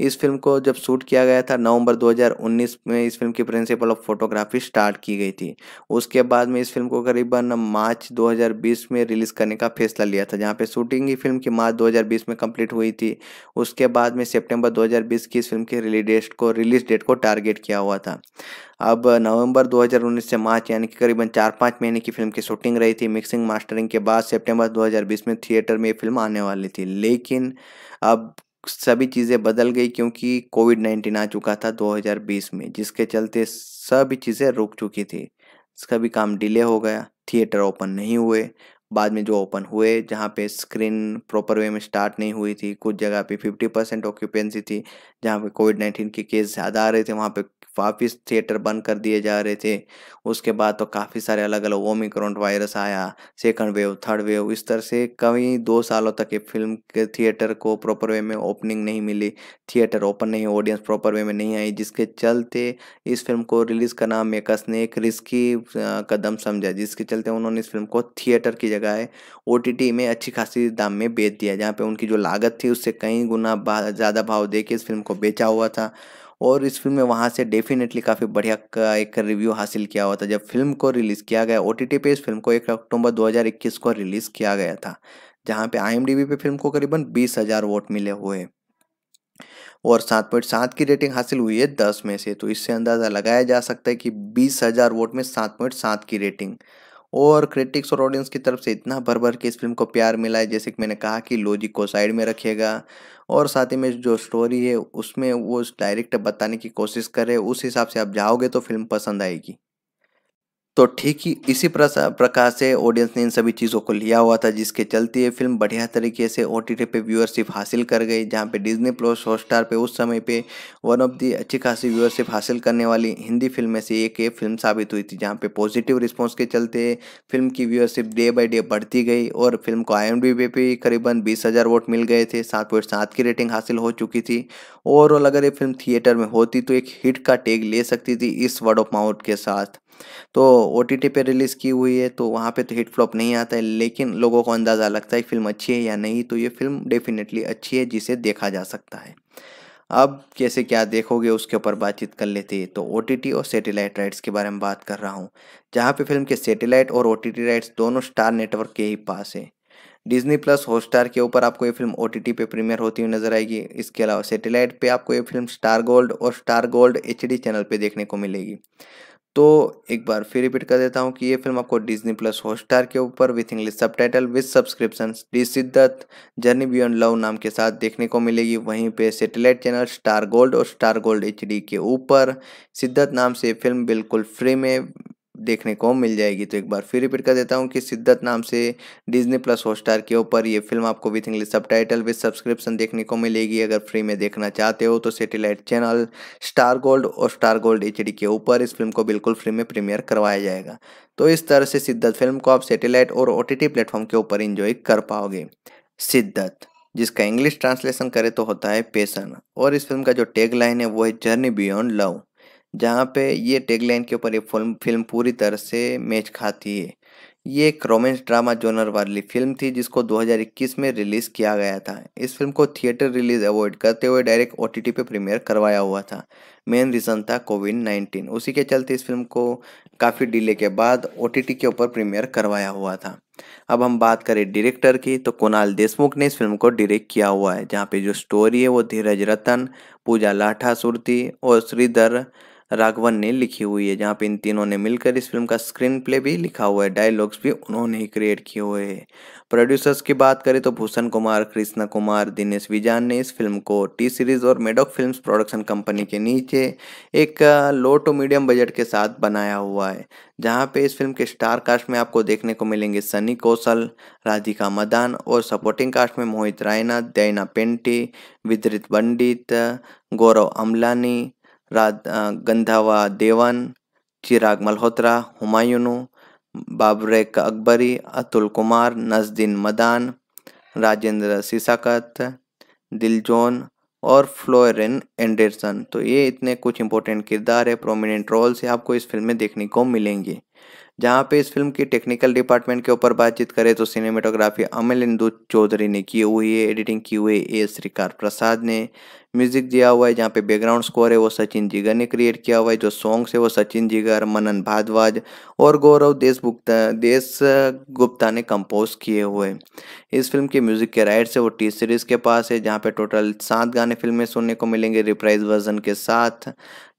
इस फिल्म को जब शूट किया गया था नवंबर 2019 में इस फिल्म की प्रिंसिपल ऑफ फोटोग्राफी स्टार्ट की गई थी उसके बाद में इस फिल्म को करीबन मार्च 2020 में रिलीज़ करने का फैसला लिया था जहाँ पे शूटिंग ही फिल्म की मार्च 2020 में कंप्लीट हुई थी उसके बाद में सेप्टेम्बर 2020 की इस फिल्म की रिलीज डेट को रिलीज डेट को टारगेट किया हुआ था अब नवंबर 2019 से मार्च यानी कि करीबन चार पाँच महीने की फिल्म की शूटिंग रही थी मिक्सिंग मास्टरिंग के बाद सितंबर 2020 में थिएटर में ये फिल्म आने वाली थी लेकिन अब सभी चीज़ें बदल गई क्योंकि कोविड नाइन्टीन आ चुका था 2020 में जिसके चलते सभी चीज़ें रुक चुकी थी इसका भी काम डिले हो गया थिएटर ओपन नहीं हुए बाद में जो ओपन हुए जहाँ पे स्क्रीन प्रॉपर वे में स्टार्ट नहीं हुई थी कुछ जगह पे 50 परसेंट ऑक्यूपेंसी थी जहाँ पे कोविड नाइन्टीन के केस ज़्यादा आ रहे थे वहाँ पे काफी थिएटर बंद कर दिए जा रहे थे उसके बाद तो काफ़ी सारे अलग अलग ओमिक्रॉन वायरस आया सेकंड वेव थर्ड वेव इस तरह से कई दो सालों तक ये फिल्म के थिएटर को प्रॉपर वे में ओपनिंग नहीं मिली थिएटर ओपन नहीं ऑडियंस प्रॉपर वे में नहीं आई जिसके चलते इस फिल्म को रिलीज़ करना मेकर्स ने एक रिस्की कदम समझा जिसके चलते उन्होंने इस फिल्म को थिएटर की जगह है ओ में अच्छी खासी दाम में बेच दिया जहाँ पे उनकी जो लागत थी उससे कई गुना ज़्यादा भाव दे इस फिल्म को बेचा हुआ था और इस फिल्म में वहाँ से डेफिनेटली काफ़ी बढ़िया का एक रिव्यू हासिल किया हुआ था जब फिल्म को रिलीज़ किया गया ओ पे इस फिल्म को एक अक्टूबर 2021 को रिलीज़ किया गया था जहाँ पे आई पे फिल्म को करीबन बीस हज़ार वोट मिले हुए और सात पॉइंट सात की रेटिंग हासिल हुई है दस में से तो इससे अंदाज़ा लगाया जा सकता है कि बीस हज़ार वोट में सात पॉइंट सात की रेटिंग और क्रिटिक्स और ऑडियंस की तरफ से इतना भर भर के इस फिल्म को प्यार मिला है जैसे कि मैंने कहा कि लॉजिक को साइड में रखेगा और साथ ही में जो स्टोरी है उसमें वो डायरेक्ट बताने की कोशिश करे उस हिसाब से आप जाओगे तो फिल्म पसंद आएगी तो ठीक ही इसी प्रकार से ऑडियंस ने इन सभी चीज़ों को लिया हुआ था जिसके चलते ये फिल्म बढ़िया तरीके से ओ टी पे व्यूअरशिप हासिल कर गई जहाँ पे डिज्नी प्लस हॉटस्टार पे उस समय पे वन ऑफ दी अच्छी खासी व्यूअरशिप हासिल करने वाली हिंदी फिल्म में से एक फिल्म साबित हुई थी जहाँ पे पॉजिटिव रिस्पॉन्स के चलते फिल्म की व्यूअरशिप डे बाई डे बढ़ती गई और फिल्म को आई एम पे भी करीबन बीस हज़ार वोट मिल गए थे सात पॉइंट सात की रेटिंग हासिल हो चुकी थी ओवरऑल अगर ये फिल्म थिएटर में होती तो एक हिट का टेग ले सकती थी इस वर्ड ऑफ माउथ के साथ तो ओ टी टी पर रिलीज़ की हुई है तो वहाँ पे तो हिट फ्लॉप नहीं आता है लेकिन लोगों को अंदाज़ा लगता है फिल्म अच्छी है या नहीं तो ये फिल्म डेफिनेटली अच्छी है जिसे देखा जा सकता है अब कैसे क्या देखोगे उसके ऊपर बातचीत कर लेते हैं तो ओ और सेटेलाइट राइट्स के बारे में बात कर रहा हूँ जहाँ पे फिल्म के सेटेलाइट और ओ राइट्स दोनों स्टार नेटवर्क के ही पास है डिज्नी प्लस हॉटस्टार के ऊपर आपको ये फिल्म ओ टी टी पे प्रीमियर होती हुई नजर आएगी इसके अलावा सेटेलाइट पे आपको ये फिल्म स्टार गोल्ड और Star Gold H D channel पे देखने को मिलेगी तो एक बार फिर रिपीट कर देता हूँ कि ये फिल्म आपको डिजनी प्लस हॉटस्टार के ऊपर with English subtitle with subscription D Shiddat journey beyond love नाम के साथ देखने को मिलेगी वहीं पे सेटेलाइट चैनल स्टार गोल्ड और स्टार गोल्ड एच के ऊपर सिद्धत नाम से फिल्म बिल्कुल फ्री में देखने को मिल जाएगी तो एक बार फिर रिपीट कर देता हूँ कि सिद्धत नाम से डिज्नी प्लस हॉटस्टार के ऊपर ये फिल्म आपको with English subtitle with subscription देखने को मिलेगी अगर फ्री में देखना चाहते हो तो सेटेलाइट चैनल स्टार गोल्ड और स्टार गोल्ड एच के ऊपर इस फिल्म को बिल्कुल फ्री में प्रीमियर करवाया जाएगा तो इस तरह से सिद्धत फिल्म को आप सेटेलाइट और ओ टी प्लेटफॉर्म के ऊपर इंजॉय कर पाओगे सिद्धत जिसका इंग्लिश ट्रांसलेशन करे तो होता है पेशन और इस फिल्म का जो टेग लाइन है वो है जर्नी बियॉन्ड लव जहाँ पे ये टैगलाइन के ऊपर ये फिल्म फिल्म पूरी तरह से मैच खाती है ये एक रोमांस ड्रामा जोनर वाली फिल्म थी जिसको 2021 में रिलीज़ किया गया था इस फिल्म को थिएटर रिलीज़ अवॉइड करते हुए डायरेक्ट ओ पे प्रीमियर करवाया हुआ था मेन रीज़न था कोविड 19 उसी के चलते इस फिल्म को काफ़ी डिले के बाद ओ के ऊपर प्रीमियर करवाया हुआ था अब हम बात करें डायरेक्टर की तो कुणाल देशमुख ने इस फिल्म को डायरेक्ट किया हुआ है जहाँ पे जो स्टोरी है वो धीरज रतन पूजा लाठा सुरती और श्रीधर राघवन ने लिखी हुई है जहाँ पे इन तीनों ने मिलकर इस फिल्म का स्क्रीन प्ले भी लिखा हुआ है डायलॉग्स भी उन्होंने ही क्रिएट किए हुए हैं प्रोड्यूसर्स की बात करें तो भूषण कुमार कृष्णा कुमार दिनेश विजान ने इस फिल्म को टी सीरीज और मेडॉक फिल्म्स प्रोडक्शन कंपनी के नीचे एक लो टू मीडियम बजट के साथ बनाया हुआ है जहाँ पे इस फिल्म के स्टार कास्ट में आपको देखने को मिलेंगे सनी कौशल राधिका मदान और सपोर्टिंग कास्ट में मोहित रायना दैना पेंटी विदरित पंडित गौरव अमलानी गंधावा देवन चिराग मल्होत्रा हुमायूनु बाबरे अकबरी अतुल कुमार नजदीन मदान राजेंद्र सिसाकत दिलजोन और फ्लोरिन एंडरसन तो ये इतने कुछ इंपॉर्टेंट किरदार है प्रोमिनेंट रोल्स आपको इस फिल्म में देखने को मिलेंगे जहाँ पे इस फिल्म की टेक्निकल डिपार्टमेंट के ऊपर बातचीत करें तो सिनेमेटोग्राफी अमिल इंदू चौधरी ने की हुई है एडिटिंग की हुई ए श्रीकार प्रसाद ने म्यूजिक दिया हुआ है जहाँ पे बैकग्राउंड स्कोर है वो सचिन जिगर ने क्रिएट किया हुआ है जो सॉन्ग्स है वो सचिन जिगर मनन भारद्वाज और गौरव देश गुप्ता देश गुप्ता ने कंपोज किए हुए इस फिल्म के म्यूजिक के राइट्स है वो टी सीरीज़ के पास है जहाँ पे टोटल सात गाने फिल्म में सुनने को मिलेंगे रिप्राइज वर्जन के साथ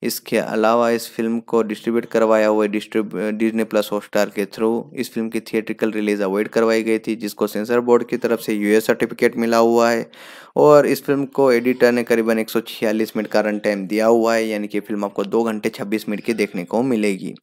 इसके अलावा इस फिल्म को डिस्ट्रीब्यूट करवाया हुआ डिजनी प्लस हॉटस्टार के थ्रू इस फिल्म की थिएट्रिकल रिलीज अवॉइड करवाई गई थी जिसको सेंसर बोर्ड की तरफ से यूएस सर्टिफिकेट मिला हुआ है और इस फिल्म को एडिटर ने करीबन 146 मिनट का रन टाइम दिया हुआ है यानी कि फिल्म आपको दो घंटे छब्बीस मिनट की देखने को मिलेगी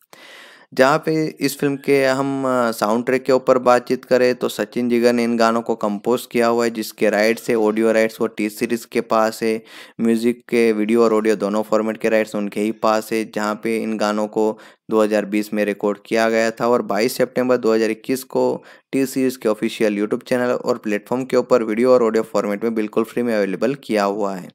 जहाँ पे इस फिल्म के हम साउंड ट्रैक के ऊपर बातचीत करें तो सचिन जिगर ने इन गानों को कंपोज किया हुआ है जिसके राइट्स है ऑडियो राइट्स वो टी सीरीज़ के पास है म्यूज़िक के वीडियो और ऑडियो दोनों फॉर्मेट के राइट्स उनके ही पास है जहाँ पे इन गानों को 2020 में रिकॉर्ड किया गया था और 22 सितंबर 2021 को टी सीरीज़ के ऑफिशियल यूट्यूब चैनल और प्लेटफॉर्म के ऊपर वीडियो और ऑडियो फॉर्मेट में बिल्कुल फ्री में अवेलेबल किया हुआ है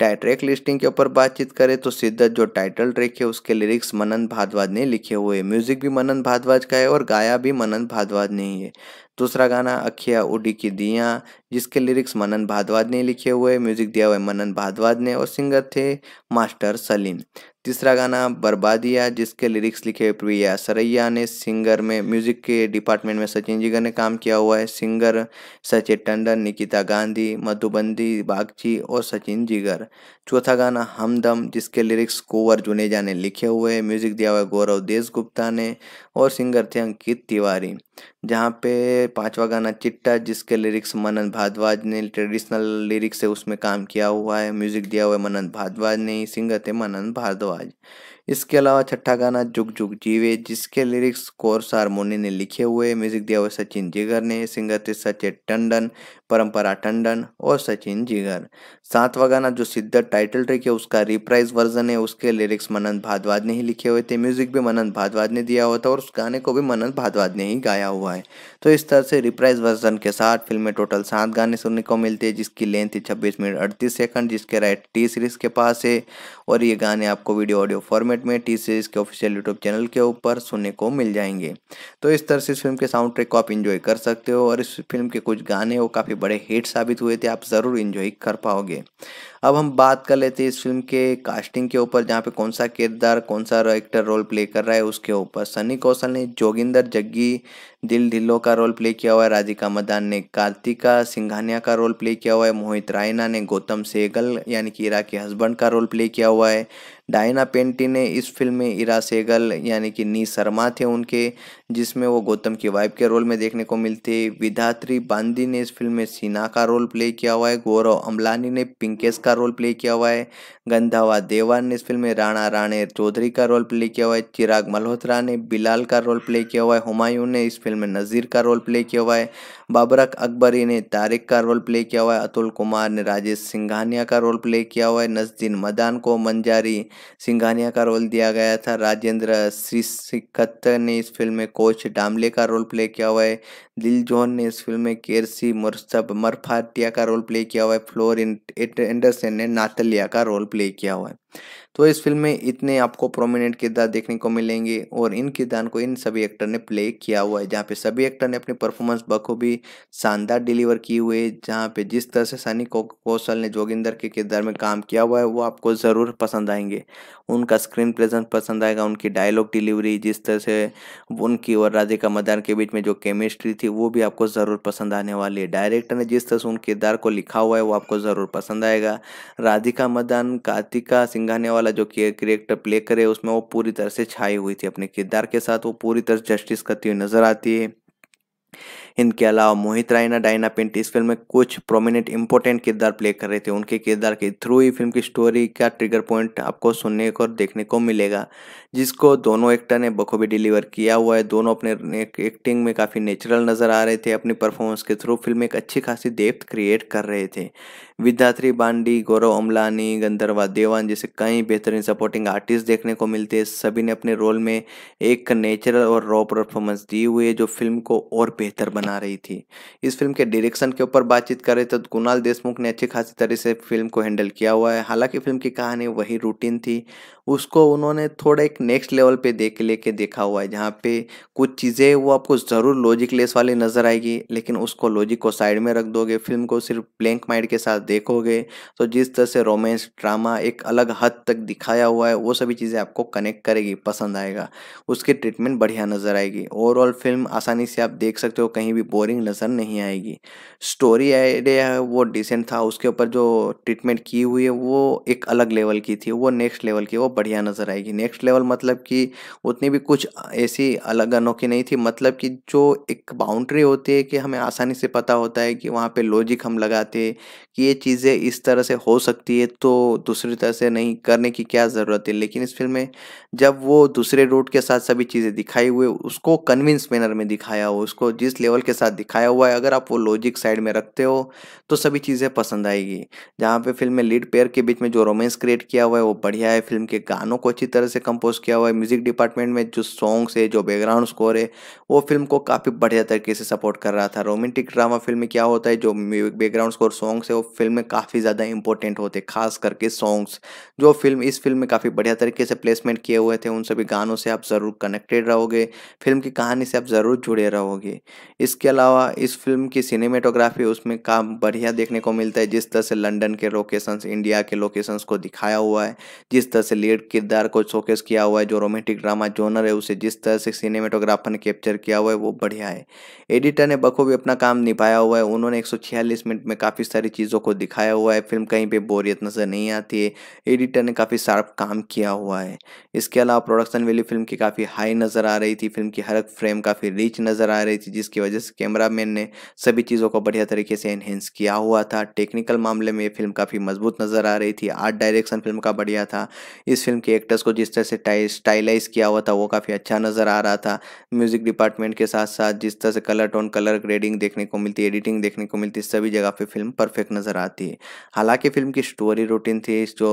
टाइट्रैक लिस्टिंग के ऊपर बातचीत करें तो सिद्धत जो टाइटल ट्रैक है उसके लिरिक्स मनन भारद्वाज ने लिखे हुए म्यूजिक भी मनन भारद्वाज का है और गाया भी मनन भारद्वाज ने ही है दूसरा गाना अखिया उडी की दियाँ जिसके लिरिक्स मनन भादवाद ने लिखे हुए म्यूजिक दिया हुआ है मनन भादवाद ने और सिंगर थे मास्टर सलीम तीसरा गाना बर्बादिया जिसके लिरिक्स लिखे हुए प्रिया सरैया ने सिंगर में म्यूजिक के डिपार्टमेंट में सचिन जिगर ने काम किया हुआ है सिंगर सचिन टंडन निकिता गांधी मधुबंदी बागची और सचिन जिगर चौथा गाना हमदम जिसके लिरिक्स कुंवर जुनेजा ने लिखे हुए है म्यूजिक दिया हुआ है गौरव देश गुप्ता ने और सिंगर थे अंकित तिवारी जहाँ पे पांचवा गाना चिट्टा जिसके लिरिक्स मनन भारद्वाज ने ट्रेडिशनल लिरिक्स से उसमें काम किया हुआ है म्यूजिक दिया हुआ है मनन भारद्वाज ने सिंगर थे मनन भारद्वाज इसके अलावा छठा गाना जुग जुग जीवे जिसके लिरिक्स कोर्स हारमोनी ने लिखे हुए म्यूजिक दिया हुआ सचिन जिगर ने सिंगर थे सचिन टंडन परंपरा टंडन और सचिन जिगर सातवा गाना जो सिद्ध टाइटल ट्रैक है उसका रिप्राइज वर्जन है उसके लिरिक्स मनन भादवाद ने ही लिखे हुए थे म्यूजिक भी मनन भादवाद ने दिया हुआ था और उस गाने को भी मनन भादवाद ने ही गाया हुआ है तो इस तरह से रिप्राइज वर्जन के साथ फिल्म में टोटल सात गाने सुनने को मिलते हैं जिसकी लेंथ है छब्बीस मिनट अड़तीस सेकंड जिसके राइट टी सीरीज के पास है और ये गाने आपको वीडियो ऑडियो फॉर्मेट फॉर्मेट में टी सीरीज के ऑफिशियल यूट्यूब चैनल के ऊपर सुनने को मिल जाएंगे तो इस तरह से इस फिल्म के साउंड ट्रैक को आप इन्जॉय कर सकते हो और इस फिल्म के कुछ गाने वो काफ़ी बड़े हिट साबित हुए थे आप ज़रूर इन्जॉय कर पाओगे अब हम बात कर लेते हैं इस फिल्म के कास्टिंग के ऊपर जहाँ पे कौन सा किरदार कौन सा एक्टर रोल प्ले कर रहा है उसके ऊपर सनी कौशल ने जोगिंदर जग्गी दिल ढिल्लो का रोल प्ले किया हुआ है राधिका मदान ने कार्तिका सिंघानिया का रोल प्ले किया हुआ है मोहित रायना ने गौतम सेगल यानी कि इरा के हस्बैंड का रोल प्ले किया हुआ है डायना पेंटी ने इस फिल्म में इरा सेगल यानी कि नी शर्मा थे उनके जिसमें वो गौतम की वाइफ के रोल में देखने को मिलती है विधात्री बांदी ने इस फिल्म में सीना का रोल प्ले किया हुआ है गौरव अम्बलानी ने पिंकेश का रोल प्ले किया हुआ है गंधावा देवान ने इस फिल्म में राणा राणे चौधरी का रोल प्ले किया हुआ है चिराग मल्होत्रा ने बिलाल का रोल प्ले किया हुआ है हुमायूं ने इस फिल्म में नज़ीर का रोल प्ले किया हुआ है बाबरक अकबरी ने तारिक का रोल प्ले किया हुआ है अतुल कुमार ने राजेश सिंघानिया का रोल प्ले किया हुआ है नसदीन मदान को मंजारी सिंघानिया का रोल दिया गया था राजेंद्र श्रीखत ने इस फिल्म में कोच डामले का रोल प्ले किया हुआ है दिल जॉन ने इस फिल्म में केरसी मुरसब मरफाटिया का रोल प्ले किया हुआ है फ्लोर एंडरसन ने नातलिया का रोल प्ले किया हुआ है तो इस फिल्म में इतने आपको प्रोमिनेंट किरदार देखने को मिलेंगे और इन किरदार को इन सभी एक्टर ने प्ले किया हुआ है जहाँ पे सभी एक्टर ने अपनी परफॉर्मेंस बखूबी शानदार डिलीवर की हुई है जहाँ पे जिस तरह से सनी कौशल ने जोगिंदर के किरदार में काम किया हुआ है वो आपको ज़रूर पसंद आएंगे उनका स्क्रीन प्रेजेंस पसंद आएगा उनकी डायलॉग डिलीवरी जिस तरह से उनकी और राधिका मदान के बीच में जो केमिस्ट्री थी वो भी आपको ज़रूर पसंद आने वाली है डायरेक्टर ने जिस तरह से उन किरदार को लिखा हुआ है वो आपको ज़रूर पसंद आएगा राधिका मदान कार्तिका सिंघाने वाला जो कैरेक्टर प्ले करे उसमें वो पूरी तरह से छाई हुई थी अपने किरदार के साथ वो पूरी तरह जस्टिस करती हुई नजर आती है इनके अलावा मोहित रायना डायना पिंट इस फिल्म में कुछ प्रोमिनेंट इंपॉर्टेंट किरदार प्ले कर रहे थे उनके किरदार के थ्रू ही फिल्म की स्टोरी का ट्रिगर पॉइंट आपको सुनने को और देखने को मिलेगा जिसको दोनों एक्टर ने बखूबी डिलीवर किया हुआ है दोनों अपने एक्टिंग में काफ़ी नेचुरल नज़र आ रहे थे अपनी परफॉर्मेंस के थ्रू फिल्म एक अच्छी खासी डेप्थ क्रिएट कर रहे थे विद्यात्री बांडी गौरव अमलानी गंधर्वा देवान जैसे कई बेहतरीन सपोर्टिंग आर्टिस्ट देखने को मिलते हैं सभी ने अपने रोल में एक नेचुरल और रॉ परफॉर्मेंस दी हुई है जो फिल्म को और बेहतर बना बना रही थी इस फिल्म के डायरेक्शन के ऊपर बातचीत करें तो कुणाल देशमुख ने अच्छी खासी तरह से फिल्म को हैंडल किया हुआ है हालांकि फिल्म की कहानी वही रूटीन थी उसको उन्होंने थोड़ा एक नेक्स्ट लेवल पे देख लेके देखा हुआ है जहाँ पे कुछ चीज़ें वो आपको ज़रूर लॉजिक लेस वाली नज़र आएगी लेकिन उसको लॉजिक को साइड में रख दोगे फिल्म को सिर्फ ब्लैंक माइंड के साथ देखोगे तो जिस तरह से रोमांस ड्रामा एक अलग हद तक दिखाया हुआ है वो सभी चीज़ें आपको कनेक्ट करेगी पसंद आएगा उसकी ट्रीटमेंट बढ़िया नज़र आएगी ओवरऑल फिल्म आसानी से आप देख सकते हो कहीं भी बोरिंग नज़र नहीं आएगी स्टोरी आइडिया है वो डिसेंट था उसके ऊपर जो ट्रीटमेंट की हुई है वो एक अलग लेवल की थी वो नेक्स्ट लेवल की वो बढ़िया नज़र आएगी नेक्स्ट लेवल मतलब कि उतनी भी कुछ ऐसी अलग अनोखी नहीं थी मतलब कि जो एक बाउंड्री होती है कि हमें आसानी से पता होता है कि वहाँ पे लॉजिक हम लगाते हैं कि ये चीज़ें इस तरह से हो सकती है तो दूसरी तरह से नहीं करने की क्या ज़रूरत है लेकिन इस फिल्म में जब वो दूसरे रूट के साथ सभी चीज़ें दिखाई हुई उसको कन्विंस मैनर में दिखाया हो उसको जिस लेवल के साथ दिखाया हुआ है अगर आप वो लॉजिक साइड में रखते हो तो सभी चीज़ें पसंद आएगी जहाँ पे फिल्म में लीड पेयर के बीच में जो रोमांस क्रिएट किया हुआ है वो बढ़िया है फिल्म के गानों को अच्छी तरह से कंपोज किया हुआ है म्यूज़िक डिपार्टमेंट में जो सॉन्ग्स है जो बैकग्राउंड स्कोर है वो फिल्म को काफ़ी बढ़िया तरीके से सपोर्ट कर रहा था रोमांटिक ड्रामा फिल्म में क्या होता है जो बैकग्राउंड स्कोर सॉन्ग्स है वो फिल्म में काफ़ी ज़्यादा इंपॉर्टेंट होते खास करके सॉन्ग्स जो फिल्म इस फिल्म में काफ़ी बढ़िया तरीके से प्लेसमेंट किए हुए थे उन सभी गानों से आप ज़रूर कनेक्टेड रहोगे फिल्म की कहानी से आप ज़रूर जुड़े रहोगे इसके अलावा इस फिल्म की सिनेमेटोग्राफी उसमें काम बढ़िया देखने को मिलता है जिस तरह से लंडन के लोकेशंस इंडिया के लोकेशंस को दिखाया हुआ है जिस तरह से लीड लीड किरदार को शोकेस किया हुआ है जो रोमांटिक ड्रामा जोनर है उसे जिस तरह से सिनेमेटोग्राफर ने कैप्चर किया हुआ है वो बढ़िया है एडिटर ने बखूबी अपना काम निभाया हुआ है उन्होंने एक मिनट में काफ़ी सारी चीज़ों को दिखाया हुआ है फिल्म कहीं पर बोरियत नज़र नहीं आती है एडिटर ने काफ़ी शार्प काम किया हुआ है इसके अलावा प्रोडक्शन वैल्यू फिल्म की काफ़ी हाई नज़र आ रही थी फिल्म की हर फ्रेम काफ़ी रिच नज़र आ रही थी जिसकी वजह से कैमरामैन ने सभी चीज़ों को बढ़िया तरीके से एनहेंस किया हुआ था टेक्निकल मामले में ये फिल्म काफ़ी मजबूत नज़र आ रही थी आर्ट डायरेक्शन फिल्म का बढ़िया था इस फिल्म के एक्टर्स को जिस तरह से स्टाइलाइज किया हुआ था वो काफ़ी अच्छा नज़र आ रहा था म्यूज़िक डिपार्टमेंट के साथ साथ जिस तरह से कलर टोन कलर ग्रेडिंग देखने को मिलती है एडिटिंग देखने को मिलती है सभी जगह पर फिल्म परफेक्ट नज़र आती है हालांकि फिल्म की स्टोरी रूटीन थी जो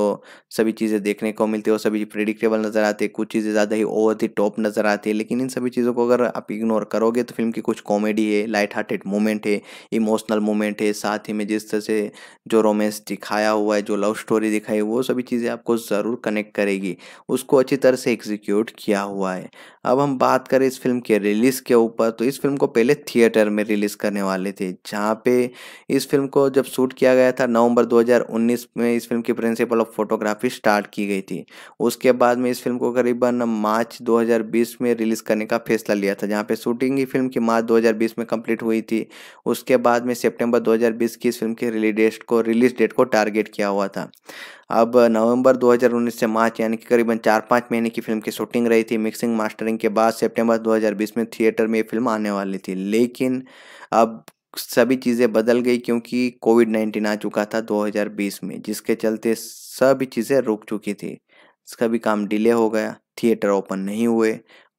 सभी चीज़ें देखने को मिलती है वो सभी प्रिडिक्टेबल नज़र आती है कुछ चीज़ें ज़्यादा ही ओवर दी टॉप नज़र आती है लेकिन इन सभी चीज़ों को अगर आप इग्नोर करोगे तो फिल्म की कुछ कॉमेडी है लाइट हार्टेड मोमेंट है इमोशनल मोमेंट है साथ ही में जिस तरह से जो रोमांस दिखाया हुआ है जो लव स्टोरी दिखाई वो सभी चीज़ें आपको ज़रूर कनेक्ट करेगी उसको अच्छी तरह से एग्जीक्यूट किया हुआ है अब हम बात करें इस फिल्म के रिलीज़ के ऊपर तो इस फिल्म को पहले थिएटर में रिलीज़ करने वाले थे जहाँ पे इस फिल्म को जब शूट किया गया था नवंबर 2019 में इस फिल्म की प्रिंसिपल ऑफ फोटोग्राफी स्टार्ट की गई थी उसके बाद में इस फिल्म को करीबन मार्च 2020 में रिलीज़ करने का फैसला लिया था जहाँ पे शूटिंग ही फिल्म की मार्च दो में कम्प्लीट हुई थी उसके बाद में सेप्टेम्बर दो की इस फिल्म की रिलीज डेट को रिलीज डेट को टारगेट किया हुआ था अब नवंबर 2019 से मार्च यानी कि करीबन चार पाँच महीने की फिल्म की शूटिंग रही थी मिक्सिंग मास्टरिंग शूटिंग के बाद सितंबर 2020 में थिएटर में ये फिल्म आने वाली थी लेकिन अब सभी चीज़ें बदल गई क्योंकि कोविड नाइन्टीन आ चुका था 2020 में जिसके चलते सभी चीज़ें रुक चुकी थी इसका भी काम डिले हो गया थिएटर ओपन नहीं हुए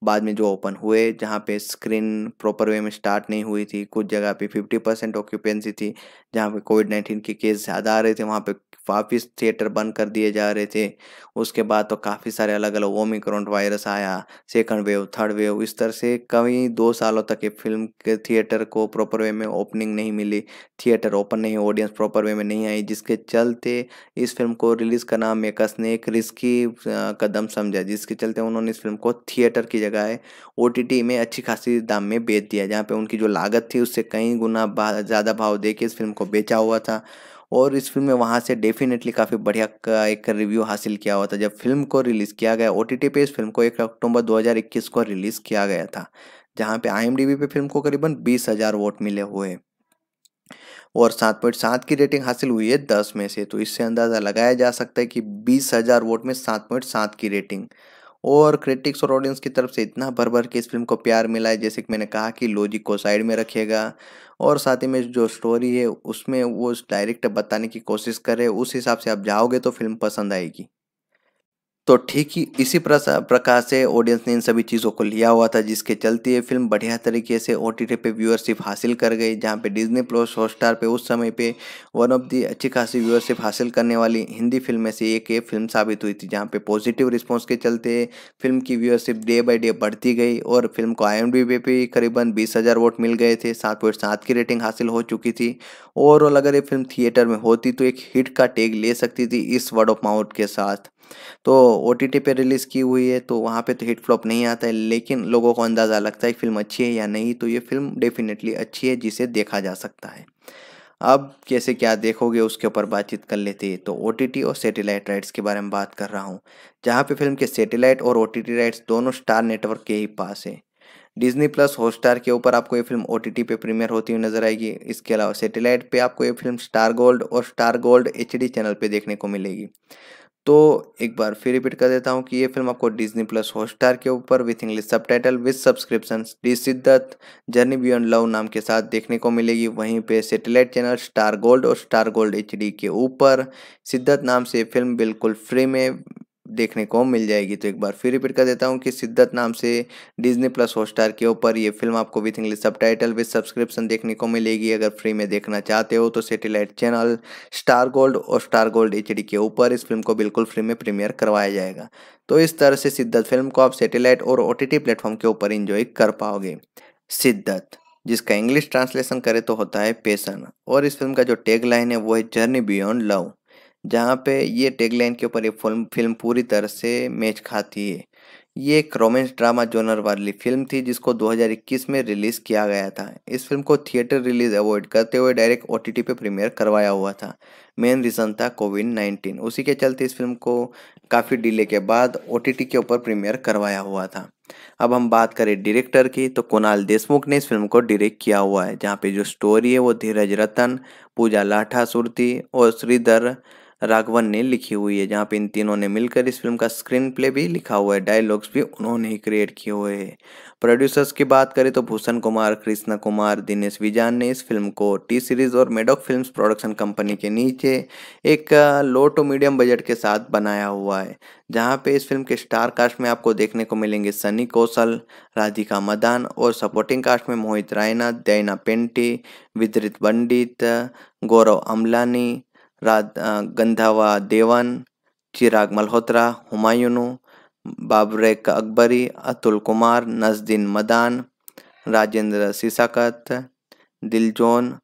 बाद में जो ओपन हुए जहाँ पे स्क्रीन प्रॉपर वे में स्टार्ट नहीं हुई थी कुछ जगह पे 50 परसेंट ऑक्यूपेंसी थी जहाँ पे कोविड नाइन्टीन के केस ज़्यादा आ रहे थे वहाँ पे काफी थिएटर बंद कर दिए जा रहे थे उसके बाद तो काफ़ी सारे अलग अलग ओमिक्रॉन वायरस आया सेकंड वेव थर्ड वेव इस तरह से कई दो सालों तक ये फिल्म के थिएटर को प्रॉपर वे में ओपनिंग नहीं मिली थिएटर ओपन नहीं ऑडियंस प्रॉपर वे में नहीं आई जिसके चलते इस फिल्म को रिलीज़ करना मेकर्स ने एक रिस्की कदम समझा जिसके चलते उन्होंने इस फिल्म को थिएटर की जगह है ओ में अच्छी खासी दाम में बेच दिया जहाँ पे उनकी जो लागत थी उससे कई गुना ज़्यादा भाव दे इस फिल्म को बेचा हुआ था और इस फिल्म में वहाँ से डेफिनेटली काफ़ी बढ़िया का एक रिव्यू हासिल किया हुआ था जब फिल्म को रिलीज़ किया गया ओ पे इस फिल्म को एक अक्टूबर 2021 को रिलीज़ किया गया था जहाँ पे आई पे फिल्म को करीबन बीस हज़ार वोट मिले हुए और सात पॉइंट सात की रेटिंग हासिल हुई है दस में से तो इससे अंदाज़ा लगाया जा सकता है कि बीस हज़ार वोट में सात पॉइंट सात की रेटिंग और क्रिटिक्स और ऑडियंस की तरफ से इतना भर भर के इस फिल्म को प्यार मिला है जैसे कि मैंने कहा कि लॉजिक को साइड में रखेगा और साथ ही में जो स्टोरी है उसमें वो डायरेक्ट बताने की कोशिश करे उस हिसाब से आप जाओगे तो फिल्म पसंद आएगी तो ठीक ही इसी प्रकार से ऑडियंस ने इन सभी चीज़ों को लिया हुआ था जिसके चलते ये फिल्म बढ़िया तरीके से ओ टी पे व्यूअरशिप हासिल कर गई जहाँ पे डिज्नी प्लस हॉटस्टार पे उस समय पे वन ऑफ दी अच्छी खासी व्यूअरशिप हासिल करने वाली हिंदी फिल्म में से एक ये फिल्म साबित हुई थी जहाँ पे पॉजिटिव रिस्पॉन्स के चलते फिल्म की व्यूअरशिप डे बाई डे बढ़ती गई और फिल्म को आई एम पे भी करीबन बीस हज़ार वोट मिल गए थे सात पॉइंट सात की रेटिंग हासिल हो चुकी थी ओवरऑल अगर ये फिल्म थिएटर में होती तो एक हिट का टेग ले सकती थी इस वर्ड ऑफ माउथ के साथ तो ओ टी टी पर रिलीज़ की हुई है तो वहाँ पे तो हिट फ्लॉप नहीं आता है लेकिन लोगों को अंदाज़ा लगता है फिल्म अच्छी है या नहीं तो ये फिल्म डेफिनेटली अच्छी है जिसे देखा जा सकता है अब कैसे क्या देखोगे उसके ऊपर बातचीत कर लेते हैं तो ओ और सैटेलाइट राइट्स के बारे में बात कर रहा हूँ जहाँ पे फिल्म के सैटेलाइट और ओ राइट्स दोनों स्टार नेटवर्क के ही पास है डिज्नी प्लस हॉटस्टार के ऊपर आपको ये फिल्म ओ पे प्रीमियर होती हुई नजर आएगी इसके अलावा सैटेलाइट पे आपको ये फिल्म स्टार गोल्ड और स्टार गोल्ड एच चैनल पे देखने को मिलेगी तो एक बार फिर रिपीट कर देता हूँ कि ये फिल्म आपको डिजनी प्लस हॉटस्टार के ऊपर with English subtitle with subscription D Shiddat journey बी लव नाम के साथ देखने को मिलेगी वहीं पे सेटेलाइट चैनल स्टार गोल्ड और स्टार गोल्ड एच के ऊपर सिद्धत नाम से फिल्म बिल्कुल फ्री में देखने को मिल जाएगी तो एक बार फिर रिपीट कर देता हूँ कि सिद्धत नाम से डिज्नी प्लस हॉटस्टार के ऊपर ये फिल्म आपको with English subtitle with subscription देखने को मिलेगी अगर फ्री में देखना चाहते हो तो सेटेलाइट चैनल स्टार गोल्ड और स्टार गोल्ड एच के ऊपर इस फिल्म को बिल्कुल फ्री में प्रीमियर करवाया जाएगा तो इस तरह से सिद्धत फिल्म को आप सेटेलाइट और ओ टी प्लेटफॉर्म के ऊपर इंजॉय कर पाओगे सिद्धत जिसका इंग्लिश ट्रांसलेशन करे तो होता है पेशन और इस फिल्म का जो टेग लाइन है वो है जर्नी बियॉन्ड लव जहाँ पे ये लाइन के ऊपर ये फिल्म फिल्म पूरी तरह से मैच खाती है ये एक रोमांस ड्रामा जोनर वाली फिल्म थी जिसको 2021 में रिलीज़ किया गया था इस फिल्म को थिएटर रिलीज़ अवॉइड करते हुए डायरेक्ट ओ पे प्रीमियर करवाया हुआ था मेन रीज़न था कोविड 19 उसी के चलते इस फिल्म को काफ़ी डिले के बाद ओ के ऊपर प्रीमियर करवाया हुआ था अब हम बात करें डायरेक्टर की तो कुणाल देशमुख ने इस फिल्म को डायरेक्ट किया हुआ है जहाँ पे जो स्टोरी है वो धीरज रतन पूजा लाठा सुरती और श्रीधर राघवन ने लिखी हुई है जहाँ पे इन तीनों ने मिलकर इस फिल्म का स्क्रीन प्ले भी लिखा हुआ है डायलॉग्स भी उन्होंने ही क्रिएट किए हुए हैं प्रोड्यूसर्स की बात करें तो भूषण कुमार कृष्णा कुमार दिनेश विजान ने इस फिल्म को टी सीरीज और मेडोक फिल्म्स प्रोडक्शन कंपनी के नीचे एक लो टू मीडियम बजट के साथ बनाया हुआ है जहाँ पे इस फिल्म के स्टार कास्ट में आपको देखने को मिलेंगे सनी कौशल राधिका मदान और सपोर्टिंग कास्ट में मोहित रायना दैना पेंटी विदरित पंडित गौरव अमलानी गंधावा देवन चिराग मल्होत्रा हुमायूं बाबरेक अकबरी अतुल कुमार नजदीन मदान राजेंद्र सिसाकत दिलजोन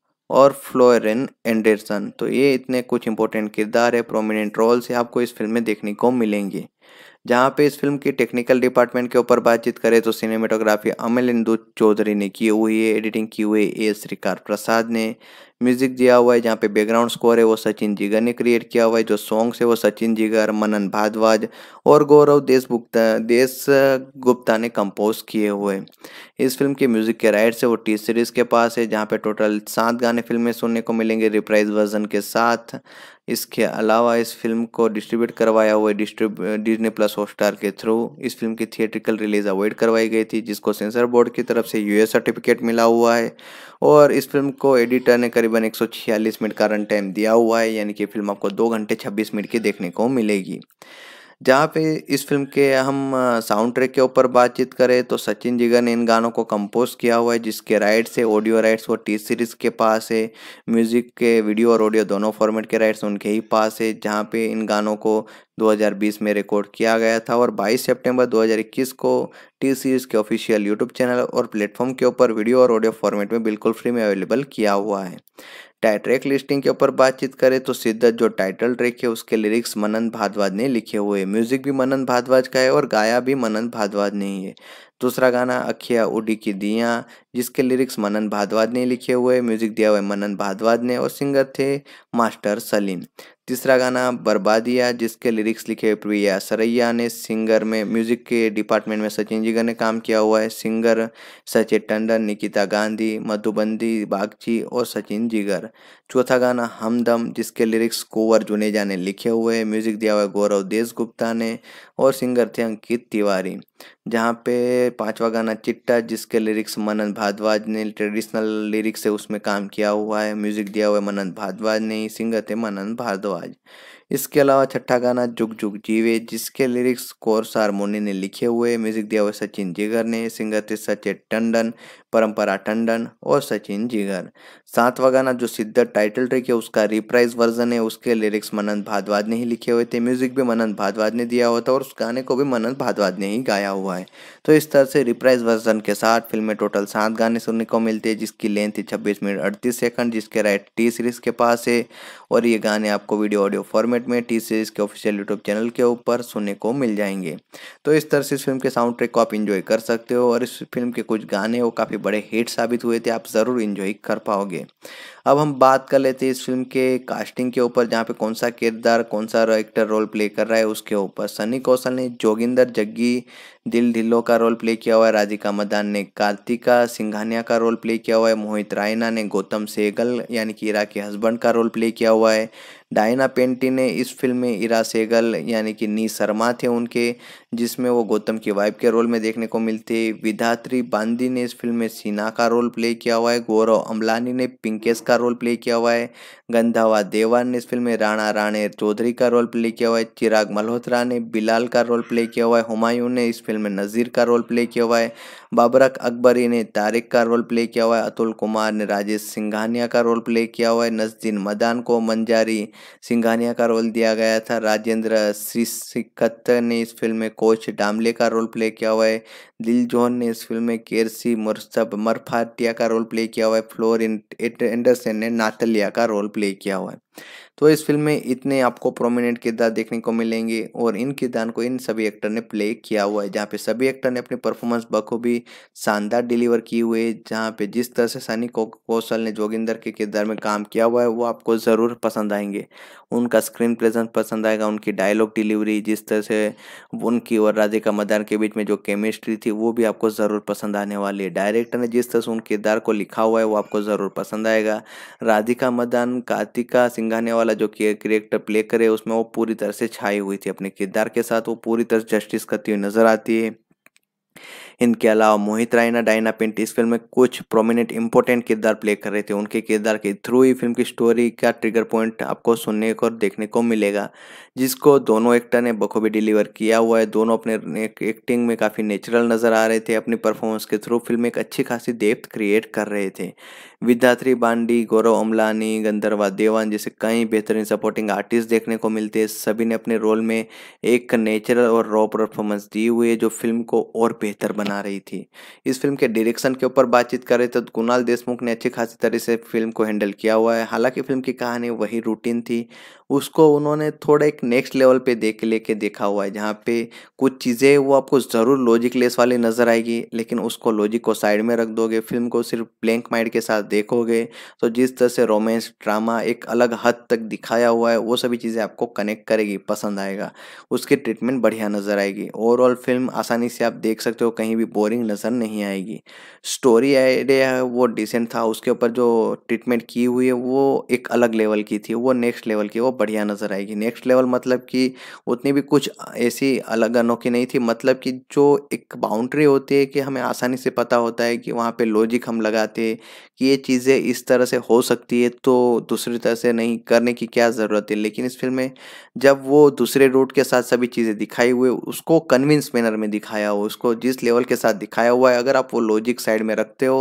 और फ्लोरिन एंडरसन तो ये इतने कुछ इंपॉर्टेंट किरदार है प्रोमिनेंट रोल्स ये आपको इस फिल्म में देखने को मिलेंगे जहाँ पे इस फिल्म की टेक्निकल डिपार्टमेंट के ऊपर बातचीत करें तो सिनेमेटोग्राफी अमल इंदू चौधरी ने की हुई है एडिटिंग की हुई ए श्रीकार प्रसाद ने म्यूजिक दिया हुआ है जहाँ पे बैकग्राउंड स्कोर है वो सचिन जिगर ने क्रिएट किया हुआ है जो सॉन्ग्स है वो सचिन जिगर मनन भारद्वाज और गौरव देश गुप्ता देश गुप्ता ने कंपोज किए हुए इस फिल्म के म्यूजिक के राइट्स है वो टी सीरीज के पास है जहाँ पे टोटल सात गाने फिल्म में सुनने को मिलेंगे रिप्राइज वर्जन के साथ इसके अलावा इस फिल्म को डिस्ट्रीब्यूट करवाया हुआ डिजनी प्लस हॉटस्टार के थ्रू इस फिल्म की थिएट्रिकल रिलीज अवॉइड करवाई गई थी जिसको सेंसर बोर्ड की तरफ से यूएस सर्टिफिकेट मिला हुआ है और इस फिल्म को एडिटर ने करीब तकरीबन 146 मिनट का रन टाइम दिया हुआ है यानी कि फिल्म आपको दो घंटे 26 मिनट की देखने को मिलेगी जहाँ पे इस फिल्म के हम साउंड ट्रैक के ऊपर बातचीत करें तो सचिन जिगर ने इन गानों को कंपोज किया हुआ है जिसके राइट्स है ऑडियो राइट्स वो टी सीरीज़ के पास है म्यूज़िक के वीडियो और ऑडियो दोनों फॉर्मेट के राइट्स उनके ही पास है जहाँ पे इन गानों को 2020 में रिकॉर्ड किया गया था और 22 सितंबर 2021 को टी सीरीज़ के ऑफिशियल यूट्यूब चैनल और प्लेटफॉर्म के ऊपर वीडियो और ऑडियो फॉर्मेट में बिल्कुल फ्री में अवेलेबल किया हुआ है टाइट्रैक लिस्टिंग के ऊपर बातचीत करें तो सिद्धत जो टाइटल ट्रैक है उसके लिरिक्स मनन भारद्वाज ने लिखे हुए हैं म्यूजिक भी मनन भारद्वाज का है और गाया भी मनन भारद्वाज ने ही है दूसरा गाना अखिया उडी की दियाँ जिसके लिरिक्स मनन भारद्वाज ने लिखे हुए म्यूजिक दिया हुआ है मनन भारद्वाज ने और सिंगर थे मास्टर सलीम तीसरा गाना बर्बादिया जिसके लिरिक्स लिखे प्रिया सरैया ने सिंगर में म्यूजिक के डिपार्टमेंट में सचिन जिगर ने काम किया हुआ है सिंगर सचिन टंडन निकिता गांधी मधुबंदी बागची और सचिन जिगर चौथा गाना हमदम जिसके लिरिक्स कोवर जुनेजा ने लिखे हुए हैं म्यूजिक दिया हुआ है गौरव देश गुप्ता ने और सिंगर थे अंकित तिवारी जहाँ पे पांचवा गाना चिट्टा जिसके लिरिक्स मनन भारद्वाज ने ट्रेडिशनल लिरिक्स है उसमें काम किया हुआ है म्यूज़िक दिया हुआ है मनन भारद्वाज ने सिंगर थे मनन भारद्वाज इसके अलावा छठा गाना जुग जुग जीवे जिसके लिरिक्स कोर्स हारमोनी ने लिखे हुए म्यूजिक दिया हुआ सचिन जिगर ने सिंगर थे सचिन टंडन परंपरा टंडन और सचिन जिगर सातवा गाना जो सिद्ध टाइटल ट्रिक है उसका रिप्राइज वर्जन है उसके लिरिक्स मनन भादवाद ने ही लिखे हुए थे म्यूजिक भी मनन भादवाद ने दिया हुआ था और उस गाने को भी मनन भादवाद ने ही गाया हुआ है तो इस तरह से रिप्राइज वर्जन के साथ फिल्म में टोटल सात गाने सुनने को मिलते हैं जिसकी लेंथ है छब्बीस मिनट अड़तीस सेकंड जिसके राइट टी सीरीज के पास है और ये गाने आपको वीडियो ऑडियो फॉर्मेट में टी सीरीज के ऑफिशियल यूट्यूब चैनल के ऊपर सुनने को मिल जाएंगे तो इस तरह से इस फिल्म के साउंड ट्रैक को आप इंजॉय कर सकते हो और इस फिल्म के कुछ गाने वो काफ़ी बड़े हिट साबित हुए थे आप ज़रूर इंजॉय कर पाओगे अब हम बात कर लेते हैं इस फिल्म के कास्टिंग के ऊपर जहाँ पे कौन सा किरदार कौन सा एक्टर रोल प्ले कर रहा है उसके ऊपर सनी कौशल ने जोगिंदर जग्गी दिल ढिल्लो का रोल प्ले किया हुआ है राधिका मदान ने कार्तिका सिंघानिया का रोल प्ले किया हुआ है मोहित रायना ने गौतम सेगल यानी कि इरा के हस्बैंड का रोल प्ले किया हुआ है डायना पेंटी ने इस फिल्म में इरा सेगल यानी कि नी शर्मा थे उनके जिसमें वो गौतम की वाइफ के रोल में देखने को मिलते विधात्री बांदी ने इस फिल्म में सीना का रोल प्ले किया हुआ है गौरव अम्बलानी ने पिंकेश का रोल प्ले किया हुआ है गंधावा देवान ने इस फिल्म में राणा राणे चौधरी का रोल प्ले किया हुआ है चिराग मल्होत्रा ने बिलाल का रोल प्ले किया हुआ है हुमायूं ने इस फिल्म में नज़ीर का रोल प्ले किया हुआ है बाबरक अकबरी ने तारिक का रोल प्ले किया हुआ है अतुल कुमार ने राजेश सिंघानिया का रोल प्ले किया हुआ है नजदीन मदान को मंजारी सिंघानिया का रोल दिया गया था राजेंद्र श्री ने इस फिल्म में कोच डामले का रोल प्ले किया हुआ है दिल जोहन ने इस फिल्म में केरसी मुरसब मरफाटिया का रोल प्ले किया हुआ है फ्लोर एंडरसन ने नातलिया का रोल प्ले किया हुआ है तो इस फिल्म में इतने आपको प्रोमिनेंट किरदार देखने को मिलेंगे और इन किरदार को इन सभी एक्टर ने प्ले किया हुआ है जहाँ पे सभी एक्टर ने अपनी परफॉर्मेंस बखूबी शानदार डिलीवर की हुई है जहाँ पे जिस तरह से सनी कौशल ने जोगिंदर के किरदार में काम किया हुआ है वो आपको ज़रूर पसंद आएंगे उनका स्क्रीन प्रेजेंस पसंद आएगा उनकी डायलॉग डिलीवरी जिस तरह से उनकी और राधिका मदान के बीच में जो केमिस्ट्री थी वो भी आपको ज़रूर पसंद आने वाली है डायरेक्टर ने जिस तरह से उन किरदार को लिखा हुआ है वो आपको ज़रूर पसंद आएगा राधिका मदान कार्तिका सिंघाने वाला जो करेक्टर प्ले करे उसमें वो पूरी तरह से छाई हुई थी अपने किरदार के साथ वो पूरी तरह जस्टिस करती हुई नज़र आती है इनके अलावा मोहित रायना डायना पिंट इस फिल्म में कुछ प्रोमिनेंट इंपॉर्टेंट किरदार प्ले कर रहे थे उनके किरदार के थ्रू ही फिल्म की स्टोरी का ट्रिगर पॉइंट आपको सुनने को और देखने को मिलेगा जिसको दोनों एक्टर ने बखूबी डिलीवर किया हुआ है दोनों अपने एक्टिंग में काफ़ी नेचुरल नज़र आ रहे थे अपनी परफॉर्मेंस के थ्रू फिल्म एक अच्छी खासी डेप्थ क्रिएट कर रहे थे विद्यात्री बांडी गौरव अमलानी गंधर्वा देवान जैसे कई बेहतरीन सपोर्टिंग आर्टिस्ट देखने को मिलते हैं सभी ने अपने रोल में एक नेचुरल और रॉ परफॉर्मेंस दी हुई है जो फिल्म को और बेहतर बना रही थी इस फिल्म के डायरेक्शन के ऊपर बातचीत करें तो कुणाल देशमुख ने अच्छी खासी तरह से फिल्म को हैंडल किया हुआ है हालांकि फिल्म की कहानी वही रूटीन थी उसको उन्होंने थोड़ा एक नेक्स्ट लेवल पे देख लेके देखा हुआ है जहाँ पे कुछ चीज़ें वो आपको ज़रूर लॉजिक लेस वाली नज़र आएगी लेकिन उसको लॉजिक को साइड में रख दोगे फिल्म को सिर्फ ब्लैंक माइंड के साथ देखोगे तो जिस तरह से रोमांस ड्रामा एक अलग हद तक दिखाया हुआ है वो सभी चीज़ें आपको कनेक्ट करेगी पसंद आएगा उसकी ट्रीटमेंट बढ़िया नज़र आएगी ओवरऑल फिल्म आसानी से आप देख सकते हो कहीं भी बोरिंग नज़र नहीं आएगी स्टोरी आइडिया है वो डिसेंट था उसके ऊपर जो ट्रीटमेंट की हुई है वो एक अलग लेवल की थी वो नेक्स्ट लेवल की वो बढ़िया नज़र आएगी नेक्स्ट लेवल मतलब कि उतनी भी कुछ ऐसी अलग अनोखी नहीं थी मतलब कि जो एक बाउंड्री होती है कि हमें आसानी से पता होता है कि वहाँ पे लॉजिक हम लगाते हैं कि ये चीज़ें इस तरह से हो सकती है तो दूसरी तरह से नहीं करने की क्या ज़रूरत है लेकिन इस फिल्म में जब वो दूसरे रूट के साथ सभी चीज़ें दिखाई हुई उसको कन्विंस मैनर में दिखाया हो उसको जिस लेवल के साथ दिखाया हुआ है अगर आप वो लॉजिक साइड में रखते हो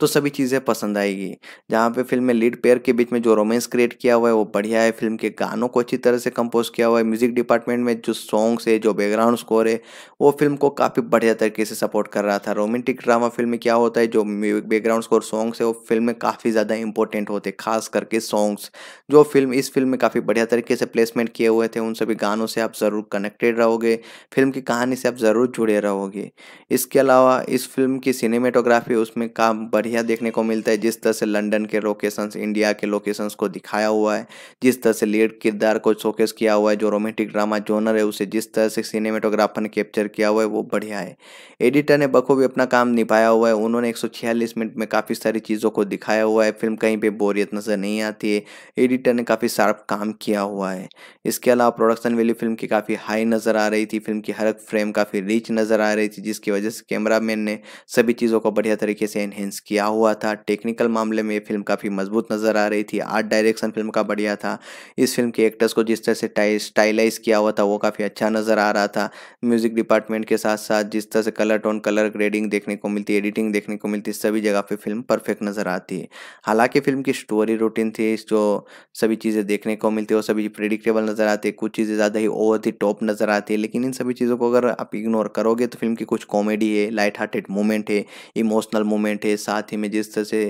तो सभी चीज़ें पसंद आएगी जहाँ पर फिल्म में लीड पेयर के बीच में जो रोमेंस क्रिएट किया हुआ है वो बढ़िया है फिल्म के गानों को अच्छी तरह से कंपोज किया हुआ है म्यूज़िक डिपार्टमेंट में जो सॉन्ग्स है जो बैकग्राउंड स्कोर है वो फिल्म को काफ़ी बढ़िया तरीके से सपोर्ट कर रहा था रोमांटिक ड्रामा फिल्म में क्या होता है जो बैकग्राउंड स्कोर सॉन्ग्स है वो फिल्म फिल्म में काफ़ी ज़्यादा इंपॉर्टेंट होते खास करके सॉन्ग्स जो फिल्म इस फिल्म में काफ़ी बढ़िया तरीके से प्लेसमेंट किए हुए थे उन सभी गानों से आप ज़रूर कनेक्टेड रहोगे फिल्म की कहानी से आप ज़रूर जुड़े रहोगे इसके अलावा इस फिल्म की सिनेमेटोग्राफी उसमें काम बढ़िया देखने को मिलता है जिस तरह से लंडन के लोकेशंस इंडिया के लोकेशंस को दिखाया हुआ है जिस तरह से लीड किरदार को शोकेस किया हुआ है जो रोमांटिक ड्रामा जोनर है उसे जिस तरह से सिनेमेटोग्राफर ने कैप्चर किया हुआ है वो बढ़िया है एडिटर ने बखूबी अपना काम निभाया हुआ है उन्होंने एक मिनट में काफ़ी सारी चीज़ों को दिखाया हुआ है फिल्म कहीं पे बोरियत नज़र नहीं आती है एडिटर ने काफ़ी शार्प काम किया हुआ है इसके अलावा प्रोडक्शन वैल्यू फिल्म की काफ़ी हाई नज़र आ रही थी फिल्म की हर एक फ्रेम काफ़ी रिच नज़र आ रही थी जिसकी वजह से कैमरा ने सभी चीज़ों को बढ़िया तरीके से इन्हेंस किया हुआ था टेक्निकल मामले में ये फिल्म काफ़ी मजबूत नज़र आ रही थी आर्ट डायरेक्शन फिल्म का बढ़िया था इस फिल्म के एक्टर्स को जिस तरह से स्टाइलाइज किया हुआ था वो काफ़ी अच्छा नज़र आ रहा था म्यूज़िक डिपार्टमेंट के साथ साथ जिस तरह से कलर टोन कलर ग्रेडिंग देखने को मिलती एडिटिंग देखने को मिलती सभी जगह पे फिल्म परफेक्ट नज़र आती है हालांकि फिल्म की स्टोरी रूटीन थी जो सभी चीज़ें देखने को मिलती है वो सभी प्रिडिक्टेबल नज़र आती है कुछ चीज़ें ज़्यादा ही ओवर दी टॉप नज़र आती है लेकिन इन सभी चीज़ों को अगर आप इग्नोर करोगे तो फिल्म की कुछ कॉमेडी है लाइट हार्टेड मोमेंट है इमोशनल मोमेंट है साथ ही में जिस तरह से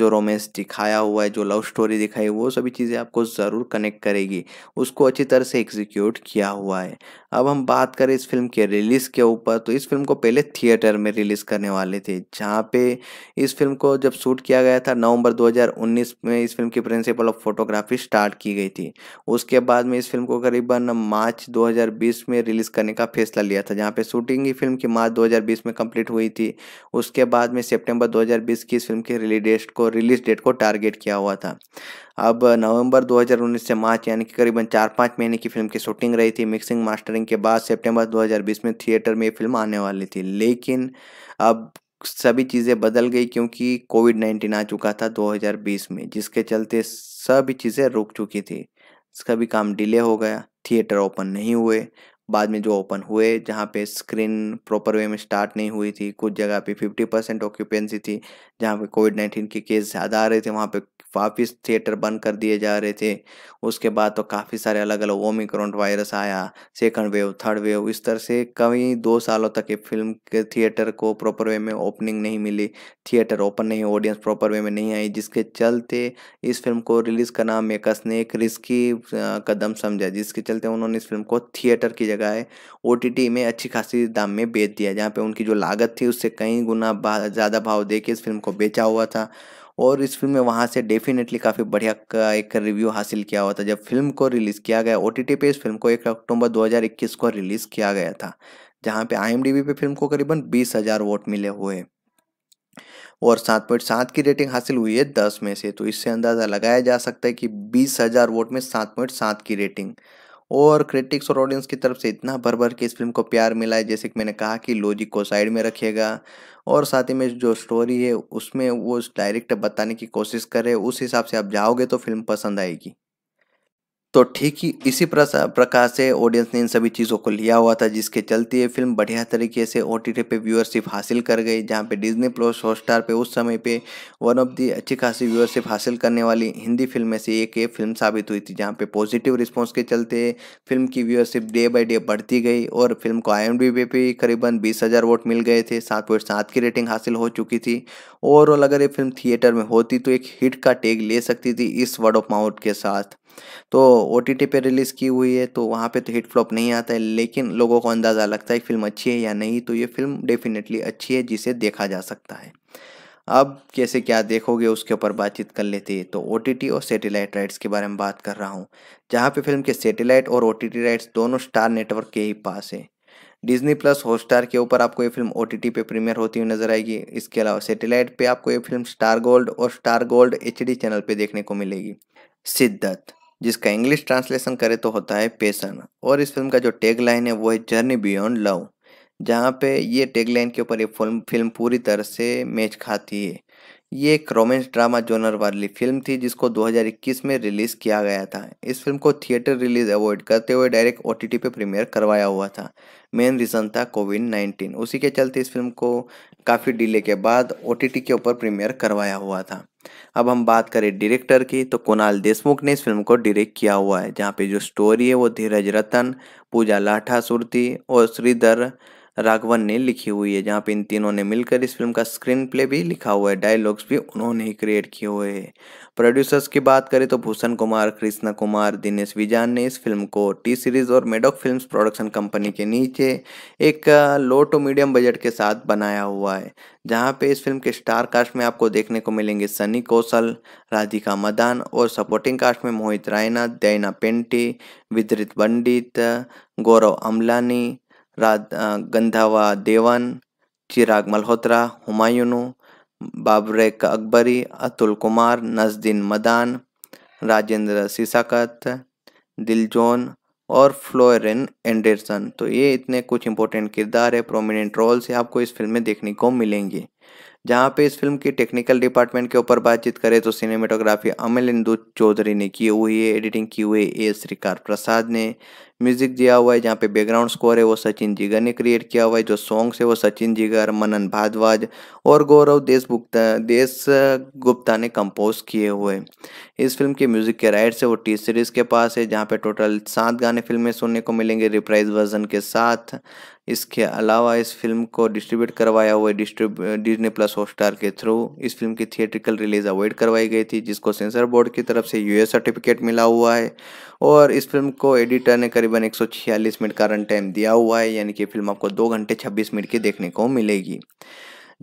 जो रोमांस दिखाया हुआ है जो लव स्टोरी दिखाई वो सभी चीज़ें आपको ज़रूर कनेक्ट करेगी उसको अच्छी तरह से एग्जीक्यूट किया हुआ है अब हम बात करें इस फिल्म के रिलीज़ के ऊपर तो इस फिल्म को पहले थिएटर में रिलीज़ करने वाले थे जहाँ पे इस फिल्म को जब शूट किया गया था नवंबर 2019 में इस फिल्म की प्रिंसिपल ऑफ फोटोग्राफी स्टार्ट की गई थी उसके बाद में इस फिल्म को करीबन मार्च 2020 में रिलीज़ करने का फैसला लिया था जहां पे शूटिंग ही फिल्म की मार्च 2020 में कंप्लीट हुई थी उसके बाद में सितंबर 2020 की इस फिल्म की रिलीज डेट को रिलीज डेट को टारगेट किया हुआ था अब नवंबर 2019 से मार्च यानी कि करीबन चार पाँच महीने की फिल्म की शूटिंग रही थी मिक्सिंग मास्टरिंग के बाद सितंबर 2020 में थिएटर में ये फिल्म आने वाली थी लेकिन अब सभी चीज़ें बदल गई क्योंकि कोविड नाइन्टीन आ चुका था 2020 में जिसके चलते सभी चीज़ें रुक चुकी थी इसका भी काम डिले हो गया थिएटर ओपन नहीं हुए बाद में जो ओपन हुए जहाँ पे स्क्रीन प्रॉपर वे में स्टार्ट नहीं हुई थी कुछ जगह पे 50 परसेंट ऑक्यूपेंसी थी जहाँ पे कोविड नाइन्टीन के केस ज़्यादा आ रहे थे वहाँ पे वापिस थिएटर बंद कर दिए जा रहे थे उसके बाद तो काफ़ी सारे अलग अलग ओमिक्रॉन वायरस आया सेकंड वेव थर्ड वेव इस तरह से कई दो सालों तक ये फिल्म के थिएटर को प्रॉपर वे में ओपनिंग नहीं मिली थिएटर ओपन नहीं ऑडियंस प्रॉपर वे में नहीं आई जिसके चलते इस फिल्म को रिलीज़ करना मेकर्स ने एक रिस्की कदम समझा जिसके चलते उन्होंने इस फिल्म को थिएटर की जगह ओ में अच्छी खासी दाम में बेच दिया जहाँ पर उनकी जो लागत थी उससे कई गुना ज़्यादा भाव दे के इस फिल्म को बेचा हुआ था और इस फिल्म में वहाँ से डेफिनेटली काफ़ी बढ़िया का एक रिव्यू हासिल किया हुआ था जब फिल्म को रिलीज़ किया गया ओ पे इस फिल्म को एक अक्टूबर 2021 को रिलीज़ किया गया था जहाँ पे आई पे फिल्म को करीबन बीस हज़ार वोट मिले हुए और सात पॉइंट सात की रेटिंग हासिल हुई है दस में से तो इससे अंदाज़ा लगाया जा सकता है कि बीस हज़ार वोट में सात पॉइंट सात की रेटिंग और क्रिटिक्स और ऑडियंस की तरफ से इतना भर भर के इस फिल्म को प्यार मिला है जैसे कि मैंने कहा कि लॉजिक को साइड में रखेगा और साथ ही में जो स्टोरी है उसमें वो डायरेक्ट बताने की कोशिश करे उस हिसाब से आप जाओगे तो फिल्म पसंद आएगी तो ठीक ही इसी प्रकार से ऑडियंस ने इन सभी चीज़ों को लिया हुआ था जिसके चलते ये फिल्म बढ़िया तरीके से ओ टी टी पे व्यूअरशिप हासिल कर गई जहाँ पे डिज्नी प्लस हॉटस्टार पे उस समय पे वन ऑफ दी अच्छी खासी व्यूअरशिप हासिल करने वाली हिंदी फिल्म में से एक ये फिल्म साबित हुई थी जहाँ पे पॉजिटिव रिस्पॉन्स के चलते फिल्म की व्यूअरशिप डे बाई डे बढ़ती गई और फिल्म को आई एम पे भी करीबन बीस हज़ार वोट मिल गए थे सात पॉइंट सात की रेटिंग हासिल हो चुकी थी ओवरऑल अगर ये फिल्म थिएटर में होती तो एक हिट का टेग ले सकती थी इस वर्ड ऑफ माउथ के साथ तो ओ टी पे रिलीज़ की हुई है तो वहाँ पे तो हिट फ्लॉप नहीं आता है लेकिन लोगों को अंदाज़ा लगता है फिल्म अच्छी है या नहीं तो ये फिल्म डेफिनेटली अच्छी है जिसे देखा जा सकता है अब कैसे क्या देखोगे उसके ऊपर बातचीत कर लेते हैं तो ओ और सैटेलाइट राइट्स के बारे में बात कर रहा हूँ जहाँ पे फिल्म के सेटेलाइट और ओ राइट्स दोनों स्टार नेटवर्क के ही पास है डिज्नी प्लस हॉटस्टार के ऊपर आपको ये फिल्म ओ पे प्रीमियर होती हुई नजर आएगी इसके अलावा सैटेलाइट पे आपको ये फिल्म स्टार गोल्ड और स्टार गोल्ड एच चैनल पे देखने को मिलेगी शिद्दत जिसका इंग्लिश ट्रांसलेशन करे तो होता है पैसन और इस फिल्म का जो टेग लाइन है वो है जर्नी बियॉन्ड लव जहाँ पे ये टेग लाइन के ऊपर ये फिल्म फिल्म पूरी तरह से मैच खाती है ये एक रोमांस ड्रामा जोनर वाली फिल्म थी जिसको 2021 में रिलीज़ किया गया था इस फिल्म को थिएटर रिलीज़ अवॉइड करते हुए डायरेक्ट ओ पे प्रीमियर करवाया हुआ था मेन रीज़न था कोविड 19 उसी के चलते इस फिल्म को काफ़ी डिले के बाद ओ के ऊपर प्रीमियर करवाया हुआ था अब हम बात करें डायरेक्टर की तो कुणाल देशमुख ने इस फिल्म को डायरेक्ट किया हुआ है जहाँ पे जो स्टोरी है वो धीरज रतन पूजा लाठा सुरती और श्रीधर राघवन ने लिखी हुई है जहाँ पे इन तीनों ने मिलकर इस फिल्म का स्क्रीन प्ले भी लिखा हुआ है डायलॉग्स भी उन्होंने ही क्रिएट किए हुए हैं प्रोड्यूसर्स की बात करें तो भूषण कुमार कृष्णा कुमार दिनेश विजान ने इस फिल्म को टी सीरीज और मेडॉक फिल्म प्रोडक्शन कंपनी के नीचे एक लो टू मीडियम बजट के साथ बनाया हुआ है जहाँ पे इस फिल्म के स्टार कास्ट में आपको देखने को मिलेंगे सनी कौशल राधिका मदान और सपोर्टिंग कास्ट में मोहित रायना दैना पेंटी विदरित पंडित गौरव अमलानी गंधावा देवन चिराग मल्होत्रा हुमायूनू बाबरेक अकबरी अतुल कुमार नजदीन मदान राजेंद्र सिसाकत दिलजोन और फ्लोरिन एंडरसन तो ये इतने कुछ इंपॉर्टेंट किरदार है प्रोमिनेंट रोल्स आपको इस फिल्म में देखने को मिलेंगे जहाँ पे इस फिल्म की टेक्निकल डिपार्टमेंट के ऊपर बातचीत करें तो सिनेमेटोग्राफी अमल इंदू चौधरी ने की हुई है एडिटिंग की हुई ए श्रीकार प्रसाद ने म्यूजिक दिया हुआ है जहाँ पे बैकग्राउंड स्कोर है वो सचिन जिगर ने क्रिएट किया हुआ है जो सॉन्ग्स है वो सचिन जिगर मनन भारद्वाज और गौरव देश गुप्ता देश गुप्ता ने कंपोज किए हुए इस फिल्म के म्यूजिक के राइट्स है वो टी सीरीज के पास है जहाँ पे टोटल सात गाने फिल्म में सुनने को मिलेंगे रिप्राइज वर्जन के साथ इसके अलावा इस फिल्म को डिस्ट्रीब्यूट करवाया हुआ है डिजनी प्लस हॉटस्टार के थ्रू इस फिल्म की थिएट्रिकल रिलीज अवॉइड करवाई गई थी जिसको सेंसर बोर्ड की तरफ से यूए सर्टिफिकेट मिला हुआ है और इस फिल्म को एडिटर ने कर करीबन एक मिनट का रन टाइम दिया हुआ है यानी कि फिल्म आपको दो घंटे 26 मिनट की देखने को मिलेगी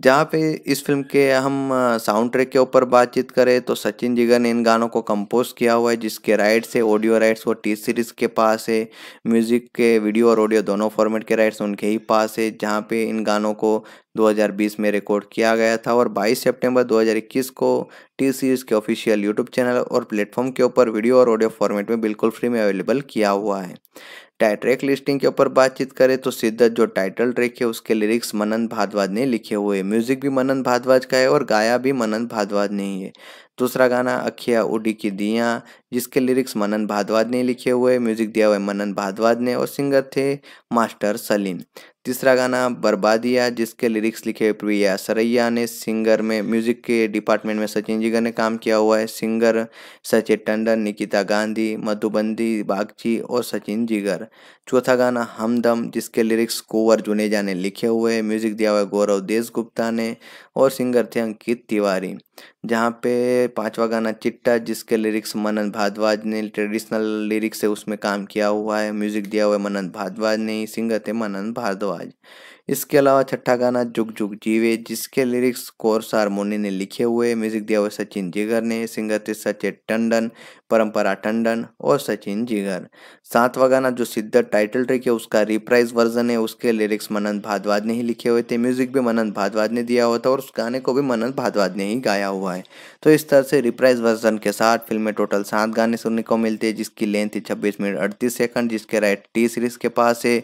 जहाँ पे इस फिल्म के हम साउंड ट्रैक के ऊपर बातचीत करें तो सचिन जिगर ने इन गानों को कंपोज किया हुआ है जिसके राइट्स है ऑडियो राइट्स वो टी सीरीज के पास है म्यूजिक के वीडियो और ऑडियो दोनों फॉर्मेट के राइट्स उनके ही पास है जहाँ पे इन गानों को 2020 में रिकॉर्ड किया गया था और 22 सितंबर 2021 को टी सीरीज़ के ऑफिशियल यूट्यूब चैनल और प्लेटफॉर्म के ऊपर वीडियो और ऑडियो फॉर्मेट में बिल्कुल फ्री में अवेलेबल किया हुआ है ट्रैक लिस्टिंग के ऊपर बातचीत करें तो सिद्धत जो टाइटल ट्रैक है उसके लिरिक्स मनन भारद्वाज ने लिखे हुए हैं म्यूजिक भी मनन भारद्वाज का है और गाया भी मनन भारद्वाज ने ही है दूसरा गाना अखिया उडी की दिया जिसके लिरिक्स मनन भारद्वाज ने लिखे हुए म्यूजिक दिया हुआ है मनन भारद्वाज ने और सिंगर थे मास्टर सलीम तीसरा गाना बर्बादिया जिसके लिरिक्स लिखे प्रिया सरैया ने सिंगर में म्यूजिक के डिपार्टमेंट में सचिन जिगर ने काम किया हुआ है सिंगर सचिन टंडन निकिता गांधी मधुबंदी बागची और सचिन जिगर चौथा गाना हमदम जिसके लिरिक्स कोवर जुनेजा ने लिखे हुए म्यूजिक दिया हुआ है गौरव देश गुप्ता ने और सिंगर थे अंकित तिवारी जहाँ पे पांचवा गाना चिट्टा जिसके लिरिक्स मनन भारद्वाज ने ट्रेडिशनल लिरिक्स से उसमें काम किया हुआ है म्यूजिक दिया हुआ है मनन भारद्वाज ने सिंगर थे मनन भारद्वाज इसके अलावा छठा गाना जुग जुग जीवे जिसके लिरिक्स कोर्स हारमोनी ने लिखे हुए म्यूजिक दिया हुआ सचिन जिगर ने सिंगर थे सचिन टंडन परंपरा टंडन और सचिन जिगर सातवा गाना जो सिद्ध टाइटल ट्रिक है उसका रिप्राइज वर्जन है उसके लिरिक्स मनन भादवाद ने ही लिखे हुए थे म्यूजिक भी मनन भादवाद ने दिया हुआ था और उस गाने को भी मनन भादवाद ने ही गाया हुआ है तो इस तरह से रिप्राइज वर्जन के साथ फिल्म में टोटल सात गाने सुनने को मिलते हैं जिसकी लेंथ है छब्बीस मिनट अड़तीस सेकंड जिसके राइट टी सीरीज के पास है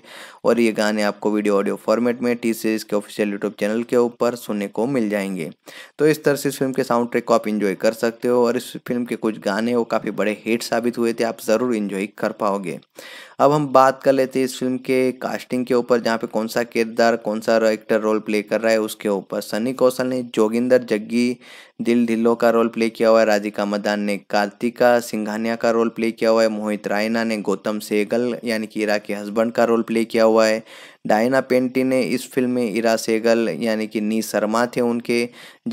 और ये गाने आपको वीडियो ऑडियो फॉर्मेट में टी सीरीज के ऑफिशियल यूट्यूब चैनल के ऊपर सुनने को मिल जाएंगे तो इस तरह से इस फिल्म के साउंड ट्रैक को आप इंजॉय कर सकते हो और इस फिल्म के कुछ गाने वो काफ़ी बड़े हिट साबित हुए थे आप ज़रूर इन्जॉय कर पाओगे अब हम बात कर लेते हैं इस फिल्म के कास्टिंग के ऊपर जहाँ पे कौन सा किरदार कौन सा एक्टर रोल प्ले कर रहा है उसके ऊपर सनी कौशल ने जोगिंदर जग्गी दिल ढिल्लो का रोल प्ले किया हुआ है राधिका मदान ने कार्तिका सिंघानिया का रोल प्ले किया हुआ है मोहित रायना ने गौतम सेगल यानी कि इरा के हस्बैंड का रोल प्ले किया हुआ है डायना पेंटी ने इस फिल्म में इरा सेगल यानी कि नी शर्मा थे उनके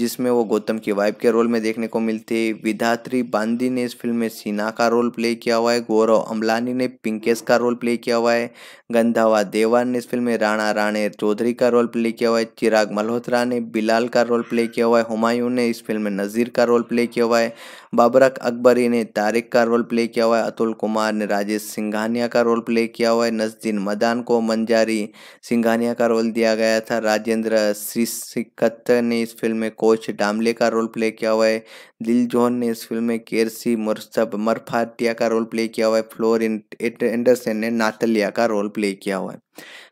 जिसमें वो गौतम की वाइफ के रोल में देखने को मिलते विधात्री बांदी ने इस फिल्म में सीना का रोल प्ले किया हुआ है गौरव अम्बलानी ने पिंकेश का रोल प्ले किया हुआ है गंधावा देवान ने इस फिल्म में राणा राणे चौधरी का रोल प्ले किया हुआ है चिराग मल्होत्रा ने बिलाल का रोल प्ले किया हुआ है हुमायूं ने इस फिल्म में नज़ीर का रोल प्ले किया हुआ है बाबरक अकबरी ने तारिक का रोल प्ले किया हुआ है अतुल कुमार ने राजेश सिंघानिया का रोल प्ले किया हुआ है नसदीन मदान को मंजारी सिंघानिया का रोल दिया गया था राजेंद्र श्री श्रीसिकत ने इस फिल्म में कोच डामले का रोल प्ले किया हुआ है दिल जोहन ने इस फिल्म में केरसी मुरसब मरफाटिया का रोल प्ले किया हुआ है फ्लोर एंडरसन ने नातलिया का रोल प्ले किया हुआ है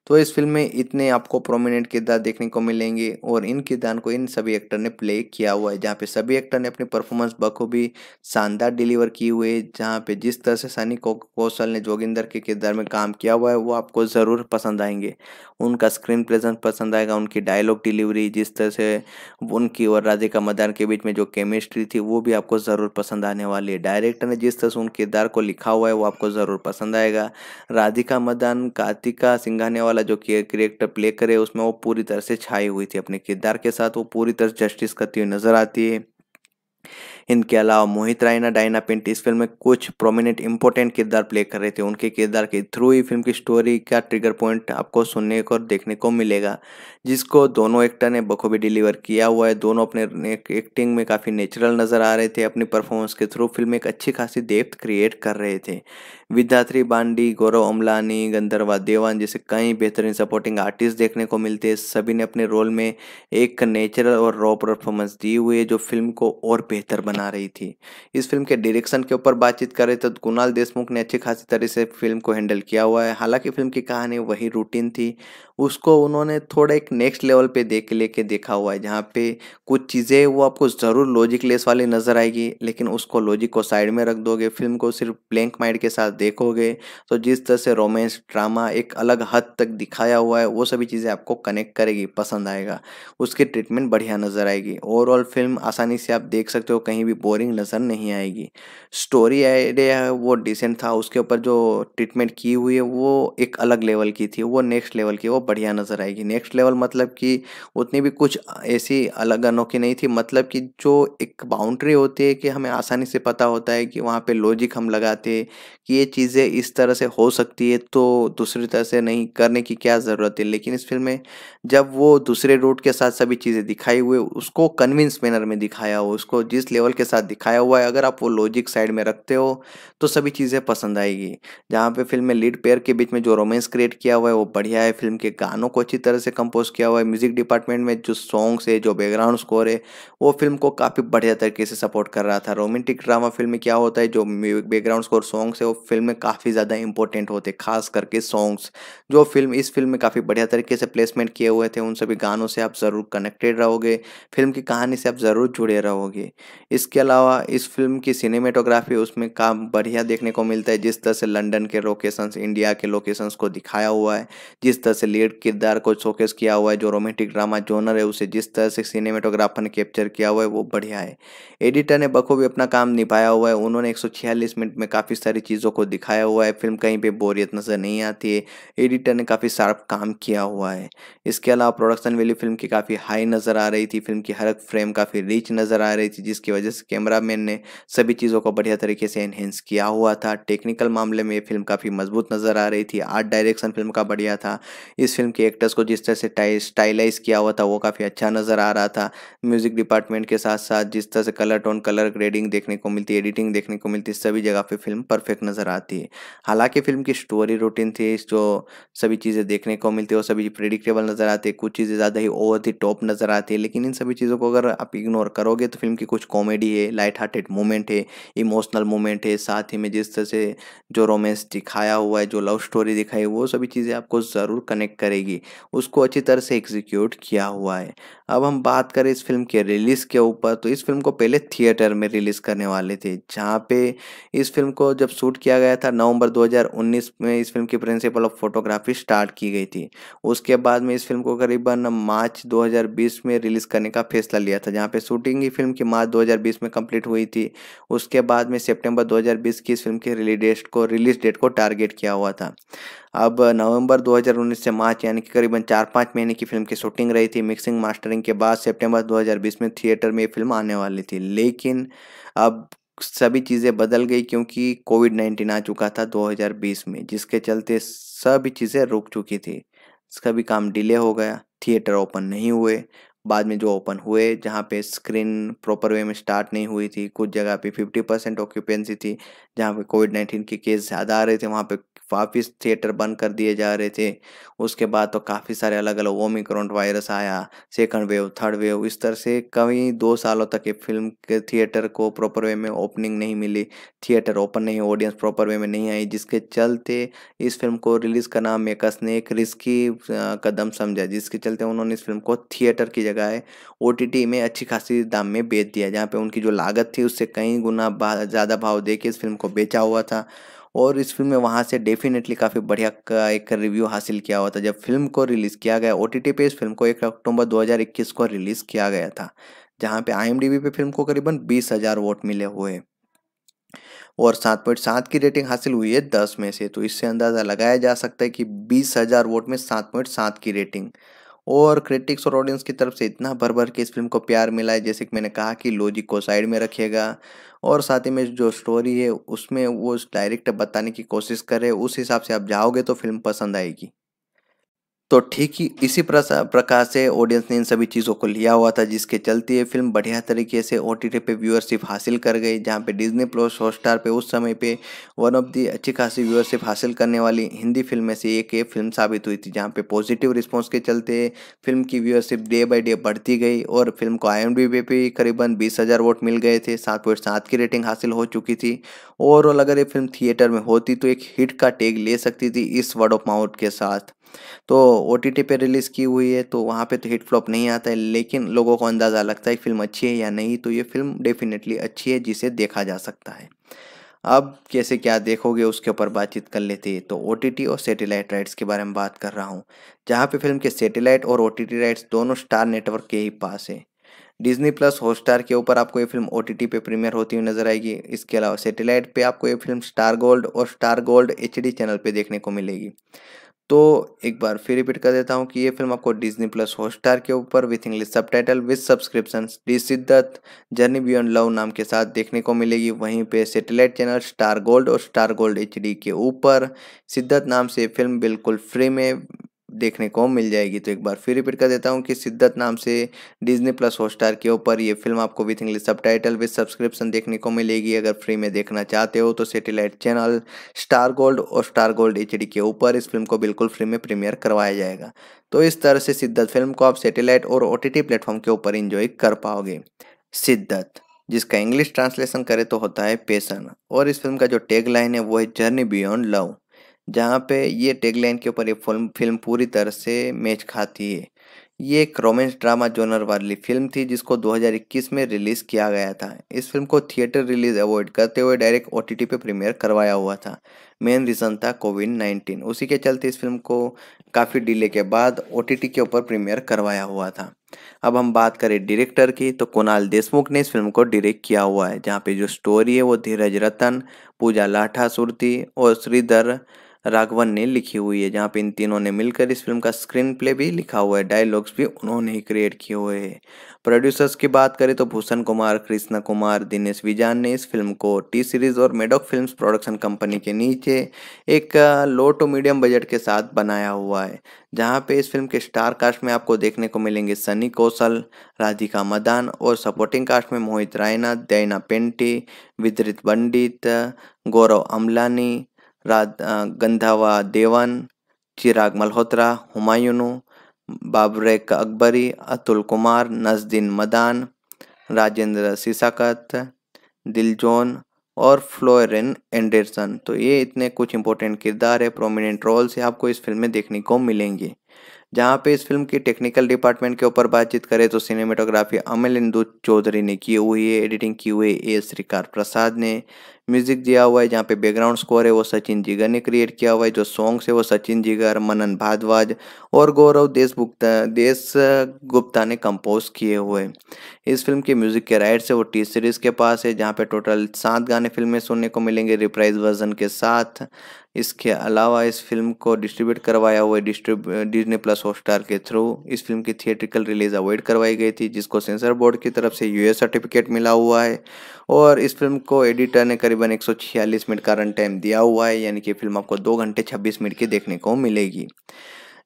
तो इस फिल्म में इतने आपको प्रोमिनेंट किरदार देखने को मिलेंगे और इन किरदार को इन सभी एक्टर ने प्ले किया हुआ है जहाँ पे सभी एक्टर ने अपनी परफॉर्मेंस बखूबी शानदार डिलीवर की हुई है जहाँ पे जिस तरह से सनी कौशल ने जोगिंदर के किरदार में काम किया हुआ है वो आपको ज़रूर पसंद आएंगे उनका स्क्रीन प्रेजेंस पसंद आएगा उनकी डायलॉग डिलीवरी जिस तरह से उनकी और राधिका मदान के बीच में जो केमिस्ट्री थी वो भी आपको ज़रूर पसंद आने वाली है डायरेक्टर ने जिस तरह से उन किरदार को लिखा हुआ है वो आपको ज़रूर पसंद आएगा राधिका मदान कार्तिका सिंघाने वाला जो करेक्टर प्ले करे उसमें वो पूरी तरह से छाई हुई थी अपने किरदार के साथ वो पूरी तरह जस्टिस करती हुई नज़र आती है इनके अलावा मोहित रायना डायना पिंट इस फिल्म में कुछ प्रोमिनेंट इंपॉर्टेंट किरदार प्ले कर रहे थे उनके किरदार के थ्रू ही फिल्म की स्टोरी का ट्रिगर पॉइंट आपको सुनने को और देखने को मिलेगा जिसको दोनों एक्टर ने बखूबी डिलीवर किया हुआ है दोनों अपने एक्टिंग में काफ़ी नेचुरल नज़र आ रहे थे अपनी परफॉर्मेंस के थ्रू फिल्म एक अच्छी खासी डेप्थ क्रिएट कर रहे थे विद्यात्री बांडी गौरव अमलानी गंधर्वा देवान जैसे कई बेहतरीन सपोर्टिंग आर्टिस्ट देखने को मिलते हैं सभी ने अपने रोल में एक नेचुरल और रॉ परफॉर्मेंस दी हुई है जो फिल्म को और बेहतर बना रही थी इस फिल्म के डायरेक्शन के ऊपर बातचीत करें तो कुणाल देशमुख ने अच्छी खासी तरह से फिल्म को हैंडल किया हुआ है हालांकि फिल्म की कहानी वही रूटीन थी उसको उन्होंने थोड़ा एक नेक्स्ट लेवल पे देख लेके देखा हुआ है जहाँ पे कुछ चीज़ें वो आपको ज़रूर लॉजिक लेस वाली नज़र आएगी लेकिन उसको लॉजिक को साइड में रख दोगे फिल्म को सिर्फ ब्लैंक माइंड के साथ देखोगे तो जिस तरह से रोमांस ड्रामा एक अलग हद तक दिखाया हुआ है वो सभी चीज़ें आपको कनेक्ट करेगी पसंद आएगा उसकी ट्रीटमेंट बढ़िया नज़र आएगी ओवरऑल फिल्म आसानी से आप देख सकते हो कहीं भी बोरिंग नज़र नहीं आएगी स्टोरी आइडिया है वो डिसेंट था उसके ऊपर जो ट्रीटमेंट की हुई है वो एक अलग लेवल की थी वो नेक्स्ट लेवल की वो बढ़िया नज़र आएगी नेक्स्ट लेवल मतलब कि उतनी भी कुछ ऐसी अलग अनोखी नहीं थी मतलब कि जो एक बाउंड्री होती है कि हमें आसानी से पता होता है कि वहाँ पे लॉजिक हम लगाते हैं कि ये चीज़ें इस तरह से हो सकती है तो दूसरी तरह से नहीं करने की क्या ज़रूरत है लेकिन इस फिल्म में जब वो दूसरे रूट के साथ सभी चीज़ें दिखाई हुई उसको कन्विंस मैनर में दिखाया हो उसको जिस लेवल के साथ दिखाया हुआ है अगर आप वो लॉजिक साइड में रखते हो तो सभी चीज़ें पसंद आएगी जहाँ पे फिल्म में लीड पेयर के बीच में जो रोमांस क्रिएट किया हुआ है वो बढ़िया है फिल्म के गानों को अच्छी तरह से कंपोज किया हुआ है म्यूज़िक डिपार्टमेंट में जो सॉन्ग्स है जो बैकग्राउंड स्कोर है वो फिल्म को काफ़ी बढ़िया तरीके से सपोर्ट कर रहा था रोमांटिक ड्रामा फिल्म में क्या होता है जो बैकग्राउंड स्कोर सॉन्ग्स है वो फिल्म में काफ़ी ज़्यादा इंपॉर्टेंट होते खास करके सॉन्ग्स जो फिल्म इस फिल्म में काफ़ी बढ़िया तरीके से प्लेसमेंट किए हुए थे उन सभी गानों से आप ज़रूर कनेक्टेड रहोगे फिल्म की कहानी से आप ज़रूर जुड़े रहोगे इसके अलावा इस फिल्म की सिनेमेटोग्राफी उसमें काम बढ़िया देखने को मिलता है जिस तरह से लंडन के लोकेशंस इंडिया के लोकेशंस को दिखाया हुआ है जिस तरह से लीड किरदार को शोकेस किया हुआ हुआ है जो रोमांटिक ड्रामा जोनर है उसे जिस तरह से सिनेमेटोग्राफर ने कैप्चर किया हुआ है वो बढ़िया है एडिटर ने बखूबी अपना काम निभाया हुआ है उन्होंने एक मिनट में काफ़ी सारी चीज़ों को दिखाया हुआ है फिल्म कहीं पर बोरियत नज़र नहीं आती है एडिटर ने काफ़ी शार्प काम किया हुआ है इसके अलावा प्रोडक्शन वैल्यू फिल्म की काफ़ी हाई नज़र आ रही थी फिल्म की हर फ्रेम काफ़ी रिच नज़र आ रही थी जिसकी वजह से कैमरामैन ने सभी चीज़ों को बढ़िया तरीके से एनहेंस किया हुआ था टेक्निकल मामले में ये फिल्म काफ़ी मजबूत नज़र आ रही थी आर्ट डायरेक्शन फिल्म का बढ़िया था इस फिल्म के एक्टर्स को जिस तरह से टाइल स्टाइलाइज किया हुआ था वो काफ़ी अच्छा नज़र आ रहा था म्यूज़िक डिपार्टमेंट के साथ साथ जिस तरह से कलर टोन कलर ग्रेडिंग देखने को मिलती है एडिटिंग देखने को मिलती सभी जगह पे फिल्म परफेक्ट नज़र आती है हालांकि फिल्म की स्टोरी रूटीन थी जो सभी चीज़ें देखने को मिलती है वो सभी प्रिडिक्टेबल नज़र आती है कुछ चीज़ें ज़्यादा ही ओवर दी टॉप नज़र आती है लेकिन इन सभी चीज़ों को अगर आप इग्नोर करोगे तो फिल्म की कुछ कॉमेडी है लाइट हार्टेड मोमेंट है इमोशनल मोमेंट है साथ ही में जिस तरह से जो रोमांस दिखाया हुआ है जो लव स्टोरी दिखाई वो सभी चीज़ें आपको ज़रूर कनेक्ट करेगी उसको अच्छी तरह से एग्जीक्यूट किया हुआ है अब हम बात करें इस फिल्म के रिलीज़ के ऊपर तो इस फिल्म को पहले थिएटर में रिलीज़ करने वाले थे जहाँ पे इस फिल्म को जब शूट किया गया था नवंबर 2019 में इस फिल्म की प्रिंसिपल ऑफ फोटोग्राफी स्टार्ट की गई थी उसके बाद में इस फिल्म को करीबन मार्च 2020 में रिलीज़ करने का फैसला लिया था जहाँ पे शूटिंग ही फिल्म की मार्च 2020 में कंप्लीट हुई थी उसके बाद में सेप्टेम्बर दो की इस फिल्म की रिलीज डेट को रिलीज डेट को टारगेट किया हुआ था अब नवंबर 2019 से मार्च यानी कि करीबन चार पाँच महीने की फिल्म की शूटिंग रही थी मिक्सिंग मास्टरिंग के बाद सितंबर 2020 में थिएटर में ये फिल्म आने वाली थी लेकिन अब सभी चीज़ें बदल गई क्योंकि कोविड नाइन्टीन आ चुका था 2020 में जिसके चलते सभी चीज़ें रुक चुकी थी इसका भी काम डिले हो गया थिएटर ओपन नहीं हुए बाद में जो ओपन हुए जहाँ पे स्क्रीन प्रॉपर वे में स्टार्ट नहीं हुई थी कुछ जगह पे 50 परसेंट ऑक्यूपेंसी थी जहाँ पे कोविड नाइन्टीन के केस ज़्यादा आ रहे थे वहाँ पे काफ़ी थिएटर बंद कर दिए जा रहे थे उसके बाद तो काफ़ी सारे अलग अलग ओमिक्रॉन वायरस आया सेकंड वेव थर्ड वेव इस तरह से कभी दो सालों तक ये फिल्म के थिएटर को प्रॉपर वे में ओपनिंग नहीं मिली थिएटर ओपन नहीं ऑडियंस प्रॉपर वे में नहीं आई जिसके चलते इस फिल्म को रिलीज़ करना मेकर्स ने एक रिस्की कदम समझा जिसके चलते उन्होंने इस फिल्म को थिएटर की जगह जगह है ओ में अच्छी खासी दाम में बेच दिया जहाँ पर उनकी जो लागत थी उससे कई गुना ज़्यादा भाव दे के इस फिल्म को बेचा हुआ था और इस फिल्म में वहाँ से डेफिनेटली काफ़ी बढ़िया का एक रिव्यू हासिल किया हुआ था जब फिल्म को रिलीज़ किया गया ओ पे इस फिल्म को एक अक्टूबर 2021 को रिलीज़ किया गया था जहाँ पे आई पे फिल्म को करीबन बीस हज़ार वोट मिले हुए और सात पॉइंट सात की रेटिंग हासिल हुई है दस में से तो इससे अंदाज़ा लगाया जा सकता है कि बीस हज़ार वोट में सात पॉइंट सात की रेटिंग और क्रिटिक्स और ऑडियंस की तरफ से इतना भर भर के इस फिल्म को प्यार मिला है जैसे कि मैंने कहा कि लॉजिक को साइड में रखेगा और साथ ही में जो स्टोरी है उसमें वो डायरेक्ट बताने की कोशिश करे उस हिसाब से आप जाओगे तो फिल्म पसंद आएगी तो ठीक ही इसी प्रकार से ऑडियंस ने इन सभी चीज़ों को लिया हुआ था जिसके चलते ये फिल्म बढ़िया तरीके से ओ टी टी पे व्यूअरशिप हासिल कर गई जहाँ पे डिज्नी प्लस हॉटस्टार पे उस समय पे वन ऑफ दी अच्छी खासी व्यूअरशिप हासिल करने वाली हिंदी फिल्म में से एक ये फिल्म साबित हुई थी जहाँ पे पॉजिटिव रिस्पॉन्स के चलते फिल्म की व्यूअरशिप डे बाई डे बढ़ती गई और फिल्म को आई एम पे भी करीबन बीस हज़ार वोट मिल गए थे सात पॉइंट सात की रेटिंग हासिल हो चुकी थी ओवरऑल अगर ये फिल्म थिएटर में होती तो एक हिट का टेग ले सकती थी इस वर्ड ऑफ माउथ के साथ तो ओ टी टी रिलीज़ की हुई है तो वहाँ पे तो हिट फ्लॉप नहीं आता है लेकिन लोगों को अंदाज़ा लगता है फिल्म अच्छी है या नहीं तो ये फिल्म डेफिनेटली अच्छी है जिसे देखा जा सकता है अब कैसे क्या देखोगे उसके ऊपर बातचीत कर लेते हैं तो ओ और सेटेलाइट राइट्स के बारे में बात कर रहा हूँ जहाँ पे फिल्म के सेटेलाइट और ओ राइट्स दोनों स्टार नेटवर्क के ही पास है डिज्नी प्लस हॉटस्टार के ऊपर आपको ये फिल्म ओ पे प्रीमियर होती हुई नजर आएगी इसके अलावा सेटेलाइट पे आपको ये फिल्म स्टार गोल्ड और स्टार गोल्ड एच चैनल पे देखने को मिलेगी तो एक बार फिर रिपीट कर देता हूँ कि ये फिल्म आपको डिज्नी प्लस हॉटस्टार के ऊपर with English subtitle with subscription D Shiddat journey beyond love नाम के साथ देखने को मिलेगी वहीं पे सैटेलाइट चैनल स्टार गोल्ड और स्टार गोल्ड एच के ऊपर सिद्धत नाम से फिल्म बिल्कुल फ्री में देखने को मिल जाएगी तो एक बार फिर रिपीट कर देता हूँ कि सिद्धत नाम से डिजनी प्लस हॉटस्टार के ऊपर ये फिल्म आपको with English subtitle with subscription देखने को मिलेगी अगर फ्री में देखना चाहते हो तो सेटेलाइट चैनल स्टार गोल्ड और स्टार गोल्ड एच के ऊपर इस फिल्म को बिल्कुल फ्री में प्रीमियर करवाया जाएगा तो इस तरह से सिद्धत फिल्म को आप सेटेलाइट और ओ टी प्लेटफॉर्म के ऊपर इंजॉय कर पाओगे सिद्धत जिसका इंग्लिश ट्रांसलेशन करे तो होता है पेशन और इस फिल्म का जो टेग लाइन है वो है जर्नी बियॉन्ड लव जहाँ पे ये टेगलाइन के ऊपर ये फिल्म फिल्म पूरी तरह से मैच खाती है ये एक रोमांस ड्रामा जोनर वाली फिल्म थी जिसको 2021 में रिलीज़ किया गया था इस फिल्म को थिएटर रिलीज अवॉइड करते हुए डायरेक्ट ओ पे प्रीमियर करवाया हुआ था मेन रीज़न था कोविड 19 उसी के चलते इस फिल्म को काफ़ी डिले के बाद ओ के ऊपर प्रीमियर करवाया हुआ था अब हम बात करें डायरेक्टर की तो कुणाल देशमुख ने इस फिल्म को डायरेक्ट किया हुआ है जहाँ पे जो स्टोरी है वो धीरज रतन पूजा लाठा सुरती और श्रीधर राघवन ने लिखी हुई है जहाँ पे इन तीनों ने मिलकर इस फिल्म का स्क्रीन प्ले भी लिखा हुआ है डायलॉग्स भी उन्होंने ही क्रिएट किए हुए हैं प्रोड्यूसर्स की बात करें तो भूषण कुमार कृष्णा कुमार दिनेश विजान ने इस फिल्म को टी सीरीज और मेडॉक फिल्म प्रोडक्शन कंपनी के नीचे एक लो टू मीडियम बजट के साथ बनाया हुआ है जहाँ पे इस फिल्म के स्टार कास्ट में आपको देखने को मिलेंगे सनी कौशल राधिका मदान और सपोर्टिंग कास्ट में मोहित रायना दैना पेंटी विद्रित पंडित गौरव अमलानी गंधावा देवन चिराग मल्होत्रा हुमायूं बाबरेक अकबरी अतुल कुमार नजदीन मदान राजेंद्र सिसाकत दिलजोन और फ्लोरिन एंडरसन तो ये इतने कुछ इंपॉर्टेंट किरदार है प्रोमिनेंट रोल्स आपको इस फिल्म में देखने को मिलेंगे जहाँ पे इस फिल्म की टेक्निकल डिपार्टमेंट के ऊपर बातचीत करें तो सिनेमेटोग्राफी अमल इंदू चौधरी ने की हुई है एडिटिंग की हुई ए श्रीकार प्रसाद ने म्यूजिक दिया हुआ है जहाँ पे बैकग्राउंड स्कोर है वो सचिन जिगर ने क्रिएट किया हुआ है जो सॉन्ग्स है वो सचिन जिगर मनन भारद्वाज और गौरव गुप्ता देश गुप्ता ने कंपोज किए हुए इस फिल्म के म्यूजिक के राइट्स है वो टी सीरीज के पास है जहाँ पे टोटल सात गाने फिल्म में सुनने को मिलेंगे रिप्राइज वर्जन के साथ इसके अलावा इस फिल्म को डिस्ट्रीब्यूट करवाया हुआ डिस्ट्रीब डिजनी प्लस हॉटस्टार के थ्रू इस फिल्म की थिएट्रिकल रिलीज अवॉइड करवाई गई थी जिसको सेंसर बोर्ड की तरफ से यूएस सर्टिफिकेट मिला हुआ है और इस फिल्म को एडिटर ने करीबन 146 मिनट का रन टाइम दिया हुआ है यानी कि फिल्म आपको दो घंटे 26 मिनट की देखने को मिलेगी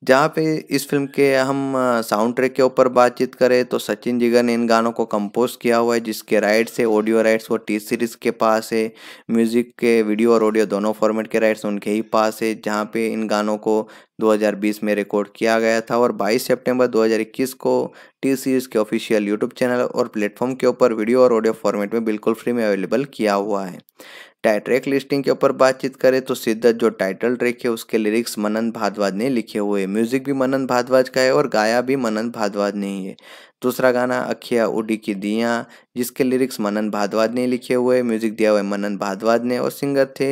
जहाँ पे इस फिल्म के हम साउंड ट्रैक के ऊपर बातचीत करें तो सचिन जिगर ने इन गानों को कंपोज किया हुआ है जिसके राइट्स है ऑडियो राइट्स वो टी सीरीज के पास है म्यूजिक के वीडियो और ऑडियो दोनों फॉर्मेट के राइट्स उनके ही पास है जहाँ पे इन गानों को 2020 में रिकॉर्ड किया गया था और 22 सितंबर 2021 को टी सीरीज़ के ऑफिशियल यूट्यूब चैनल और प्लेटफॉर्म के ऊपर वीडियो और ऑडियो फॉर्मेट में बिल्कुल फ्री में अवेलेबल किया हुआ है या ट्रैक लिस्टिंग के ऊपर बातचीत करें तो सिद्धत जो टाइटल ट्रैक है उसके लिरिक्स मनन भारद्वाज ने लिखे हुए म्यूजिक भी मनन भारद्वाज का है और गाया भी मनन भारद्वाज ने ही है दूसरा गाना अखिया उडी की दिया जिसके लिरिक्स मनन भादवाद ने लिखे हुए म्यूजिक दिया हुआ मनन भादवाद ने और सिंगर थे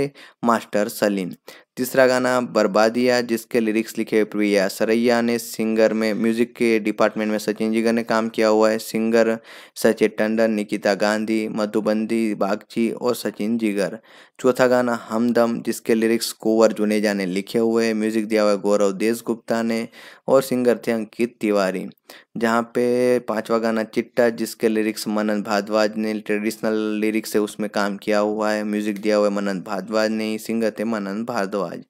मास्टर सलीम तीसरा गाना बर्बादिया जिसके लिरिक्स लिखे हुए प्रिया सरैया ने सिंगर में म्यूजिक के डिपार्टमेंट में सचिन जीगर ने काम किया हुआ है सिंगर सचिन टंडन निकिता गांधी मधुबंदी बागची और सचिन जिगर चौथा गाना हमदम जिसके लिरिक्स कोवर जुनेजा ने लिखे हुए म्यूजिक दिया हुआ है गौरव देश गुप्ता ने और सिंगर थे अंकित तिवारी जहाँ पे पांचवा गाना चिट्टा जिसके लिरिक्स मनन भारद्वाज ने ट्रेडिशनल लिरिक्स से उसमें काम किया हुआ है म्यूजिक दिया हुआ है मनन भारद्वाज ने सिंगर थे मनन भारद्वाज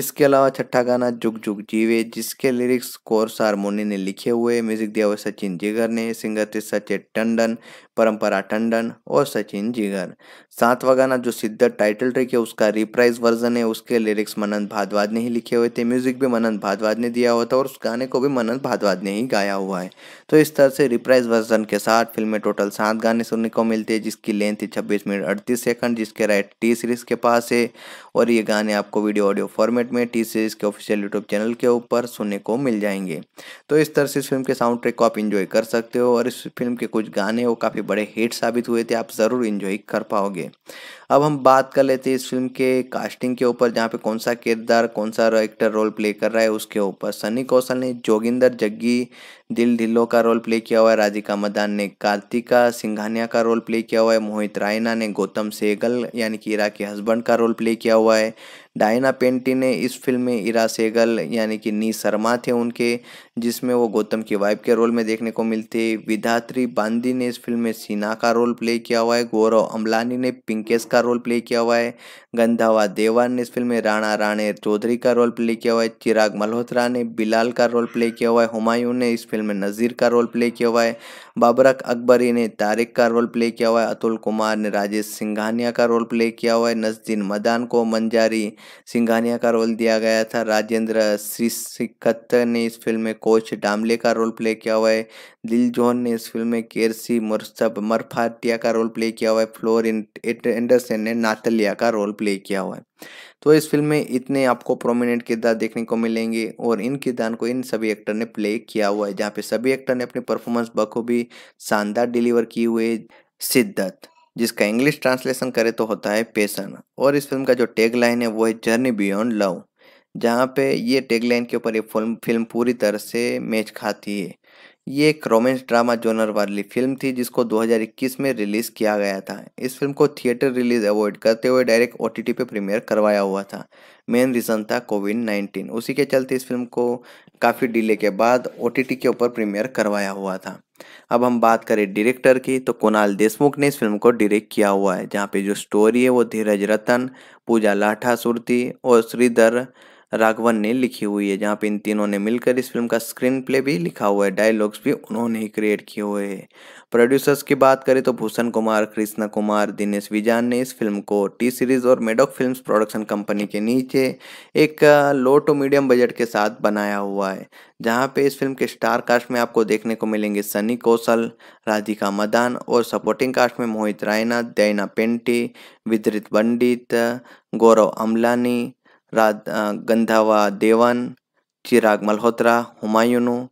इसके अलावा छठा गाना जुग जुग जीवे जिसके लिरिक्स कोर्स हारमोनी ने लिखे हुए म्यूजिक दिया हुआ सचिन जिगर ने सिंगर थे सचिन टंडन परंपरा टंडन और सचिन जिगर सातवा गाना जो सिद्ध टाइटल ट्रिक है उसका रिप्राइज वर्जन है उसके लिरिक्स मनन भारद्वाज ने ही लिखे हुए थे म्यूजिक भी मनन भारद्वाज ने दिया हुआ था और उस गाने को भी मनन भारद्वाज ने ही गाया हुआ है तो इस तरह से रिप्राइज वर्जन के साथ फिल्म में टोटल सात गाने सुनने को मिलते हैं जिसकी लेंथ है छब्बीस मिनट अड़तीस सेकंड जिसके राइट टी सीरीज के पास है और ये गाने आपको वीडियो ऑडियो फॉर्मेट में टी सीरीज के ऑफिशियल यूट्यूब चैनल के ऊपर सुनने को मिल जाएंगे तो इस तरह से इस फिल्म के साउंड ट्रैक को आप इंजॉय कर सकते हो और इस फिल्म के कुछ गाने वो काफ़ी काफ़ी बड़े हिट साबित हुए थे आप ज़रूर इन्जॉय कर पाओगे अब हम बात कर लेते हैं इस फिल्म के कास्टिंग के ऊपर जहाँ पे कौन सा किरदार कौन सा एक्टर रोल प्ले कर रहा है उसके ऊपर सनी कौशल ने जोगिंदर जग्गी दिल ढिल्लो का रोल प्ले किया हुआ है राधिका मदान ने कार्तिका सिंघानिया का रोल प्ले किया हुआ है मोहित रायना ने गौतम सेगल यानी कि ईरा के हस्बैंड का रोल प्ले किया हुआ है डायना पेंटी ने इस फिल्म में इरा सेगल यानी कि नी शर्मा थे उनके जिसमें वो गौतम की वाइफ के रोल में देखने को मिलते विधात्री बांदी ने इस फिल्म में सीना का रोल प्ले किया हुआ है गौरव अम्बलानी ने पिंकेश का रोल प्ले किया हुआ है गंधावा देवान ने इस फिल्म में राणा राणे चौधरी का रोल प्ले किया हुआ है चिराग मल्होत्रा ने बिलाल का रोल प्ले किया हुआ है हुमायूं ने इस फिल्म में नज़ीर का रोल प्ले किया हुआ है बाबरक अकबरी ने तारिक का रोल प्ले किया हुआ है अतुल कुमार ने राजेश सिंघानिया का रोल प्ले किया हुआ है नसदीन मदान को मंजारी सिंघानिया का रोल दिया गया था राजेंद्र श्रीसिकत ने इस फिल्म में कोच डामले का रोल प्ले किया हुआ है दिल जोहन ने इस फिल्म में केरसी मुरसब मरफाटिया का रोल प्ले किया हुआ है फ्लोर एंडरसन ने नातलिया का रोल प्ले किया हुआ है तो इस फिल्म में इतने आपको प्रोमिनेंट किरदार देखने को मिलेंगे और इन किरदार को इन सभी एक्टर ने प्ले किया हुआ है जहाँ पे सभी एक्टर ने अपनी परफॉर्मेंस बखूबी शानदार डिलीवर की हुए सिद्धत जिसका इंग्लिश ट्रांसलेशन करे तो होता है पेशन और इस फिल्म का जो टेग लाइन है वो है जर्नी बियॉन्ड लव जहाँ पे ये टैगलाइन के ऊपर ये फिल्म फिल्म पूरी तरह से मैच खाती है ये एक रोमांस ड्रामा जोनर वाली फिल्म थी जिसको 2021 में रिलीज़ किया गया था इस फिल्म को थिएटर रिलीज अवॉइड करते हुए डायरेक्ट ओ पे प्रीमियर करवाया हुआ था मेन रीज़न था कोविड 19 उसी के चलते इस फिल्म को काफ़ी डिले के बाद ओ के ऊपर प्रीमियर करवाया हुआ था अब हम बात करें डायरेक्टर की तो कुणाल देशमुख ने इस फिल्म को डायरेक्ट किया हुआ है जहाँ पे जो स्टोरी है वो धीरज रतन पूजा लाठा सुरती और श्रीधर राघवन ने लिखी हुई है जहाँ पे इन तीनों ने मिलकर इस फिल्म का स्क्रीन प्ले भी लिखा हुआ है डायलॉग्स भी उन्होंने ही क्रिएट किए हुए हैं प्रोड्यूसर्स की बात करें तो भूषण कुमार कृष्णा कुमार दिनेश विजान ने इस फिल्म को टी सीरीज और मेडॉक फिल्म प्रोडक्शन कंपनी के नीचे एक लो टू मीडियम बजट के साथ बनाया हुआ है जहाँ पे इस फिल्म के स्टार कास्ट में आपको देखने को मिलेंगे सनी कौशल राधिका मदान और सपोर्टिंग कास्ट में मोहित रायना दैना पेंटी विदरित पंडित गौरव अमलानी गंधावा देवन चिराग मल्होत्रा हुमायूं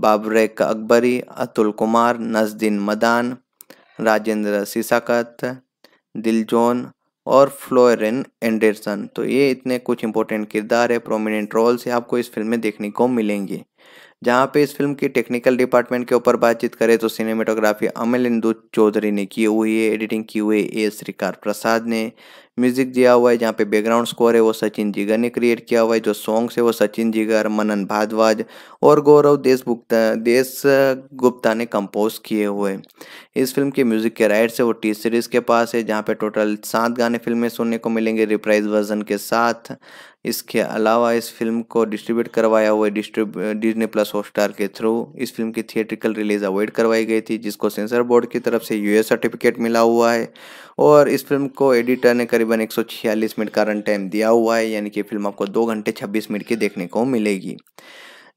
बाबरे का अकबरी अतुल कुमार नजदीन मदान राजेंद्र सिसाकत दिलजोन और फ्लोरिन एंडरसन तो ये इतने कुछ इंपॉर्टेंट किरदार है प्रोमिनेंट रोल्स आपको इस फिल्म में देखने को मिलेंगे जहाँ पे इस फिल्म की टेक्निकल डिपार्टमेंट के ऊपर बातचीत करें तो सिनेमेटोग्राफी अमल इंदू चौधरी ने की हुई है एडिटिंग की हुई ए श्रीकार प्रसाद ने म्यूजिक दिया हुआ है जहाँ पे बैकग्राउंड स्कोर है वो सचिन जिगर ने क्रिएट किया हुआ है जो सॉन्ग्स है वो सचिन जिगर मनन भारद्वाज और गौरव देश देश गुप्ता ने कंपोज किए हुए इस फिल्म के म्यूजिक के राइट्स है वो टी सीरीज के पास है जहाँ पे टोटल सात गाने फिल्म में सुनने को मिलेंगे रिप्राइज वर्जन के साथ इसके अलावा इस फिल्म को डिस्ट्रीब्यूट करवाया हुआ है डिजनी प्लस हॉटस्टार के थ्रू इस फिल्म की थिएट्रिकल रिलीज अवॉइड करवाई गई थी जिसको सेंसर बोर्ड की तरफ से यूए सर्टिफिकेट मिला हुआ है और इस फिल्म को एडिटर ने करीब करीबन एक मिनट का रन टाइम दिया हुआ है यानी कि फिल्म आपको दो घंटे 26 मिनट की देखने को मिलेगी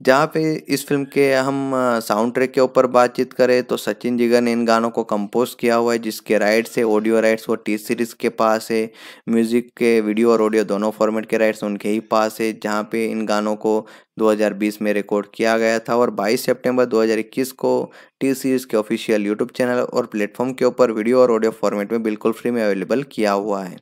जहाँ पे इस फिल्म के हम साउंड ट्रैक के ऊपर बातचीत करें तो सचिन जिगर ने इन गानों को कंपोज किया हुआ है जिसके राइट्स है ऑडियो राइट्स वो टी सीरीज के पास है म्यूजिक के वीडियो और ऑडियो दोनों फॉर्मेट के राइट्स उनके ही पास है जहाँ पे इन गानों को 2020 में रिकॉर्ड किया गया था और 22 सितंबर 2021 को टी सीरीज़ के ऑफिशियल यूट्यूब चैनल और प्लेटफॉर्म के ऊपर वीडियो और ऑडियो फॉर्मेट में बिल्कुल फ्री में अवेलेबल किया हुआ है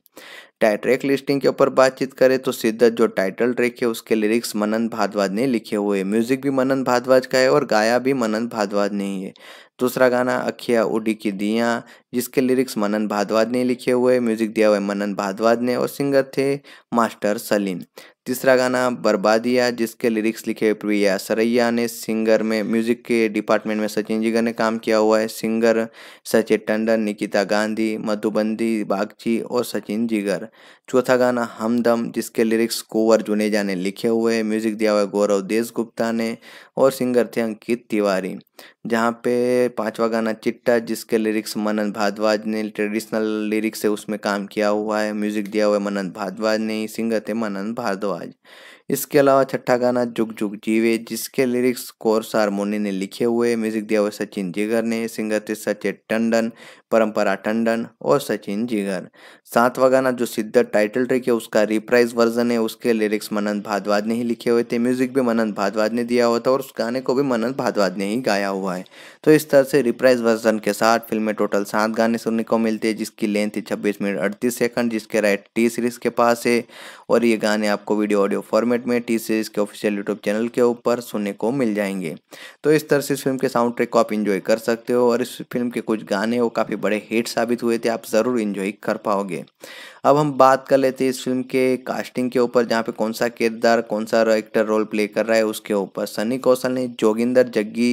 ट्रैक लिस्टिंग के ऊपर बातचीत करें तो सिद्धत जो टाइटल ट्रैक है उसके लिरिक्स मनन भारद्वाज ने लिखे हुए म्यूजिक भी मनन भारद्वाज का है और गाया भी मनन भारद्वाज ने ही है दूसरा गाना अखिया उडी की दिया जिसके लिरिक्स मनन भारद्वाज ने लिखे हुए म्यूजिक दिया हुआ है मनन भारद्वाज ने और सिंगर थे मास्टर सलीम तीसरा गाना बर्बादिया जिसके लिरिक्स लिखे प्रिया सरैया ने सिंगर में म्यूजिक के डिपार्टमेंट में सचिन जिगर ने काम किया हुआ है सिंगर सचिन टंडन निकिता गांधी मधुबंदी बागची और सचिन जिगर चौथा गाना हमदम जिसके लिरिक्स कोवर जुनेजा ने लिखे हुए हैं म्यूजिक दिया हुआ है गौरव देश गुप्ता ने और सिंगर थे अंकित तिवारी जहाँ पे पांचवा गाना चिट्टा जिसके लिरिक्स मनन भारद्वाज ने ट्रेडिशनल लिरिक्स से उसमें काम किया हुआ है म्यूज़िक दिया हुआ है मनन भारद्वाज ने सिंगर थे मनन भारद्वाज इसके अलावा छठा गाना जुग जुग जीवे जिसके लिरिक्स कोर्स हारमोनी ने लिखे हुए म्यूजिक दिया हुआ सचिन जिगर ने सिंगर थे सचिन टंडन परंपरा टंडन और सचिन जिगर सातवां गाना जो सिद्ध टाइटल ट्रिक है उसका रिप्राइज वर्जन है उसके लिरिक्स मनंत भादवाद ने ही लिखे हुए थे म्यूजिक भी मनंत भादवाद ने दिया हुआ था और उस गाने को भी मनंत भादवाद ने ही गाया हुआ है तो इस तरह से रिप्राइज वर्जन के साथ फिल्म में टोटल सात गाने सुनने को मिलते हैं जिसकी लेंथ है छब्बीस मिनट अड़तीस सेकंड जिसके राइट टी सीरीज के पास है और ये गाने आपको वीडियो ऑडियो फॉर्मेट फॉर्मेट में टी सीरीज के ऑफिशियल यूट्यूब चैनल के ऊपर सुनने को मिल जाएंगे तो इस तरह से इस फिल्म के साउंड ट्रैक को आप इन्जॉय कर सकते हो और इस फिल्म के कुछ गाने वो काफ़ी बड़े हिट साबित हुए थे आप ज़रूर इन्जॉय कर पाओगे अब हम बात कर लेते हैं इस फिल्म के कास्टिंग के ऊपर जहाँ पे कौन सा किरदार कौन सा एक्टर रोल प्ले कर रहा है उसके ऊपर सनी कौशल ने जोगिंदर जग्गी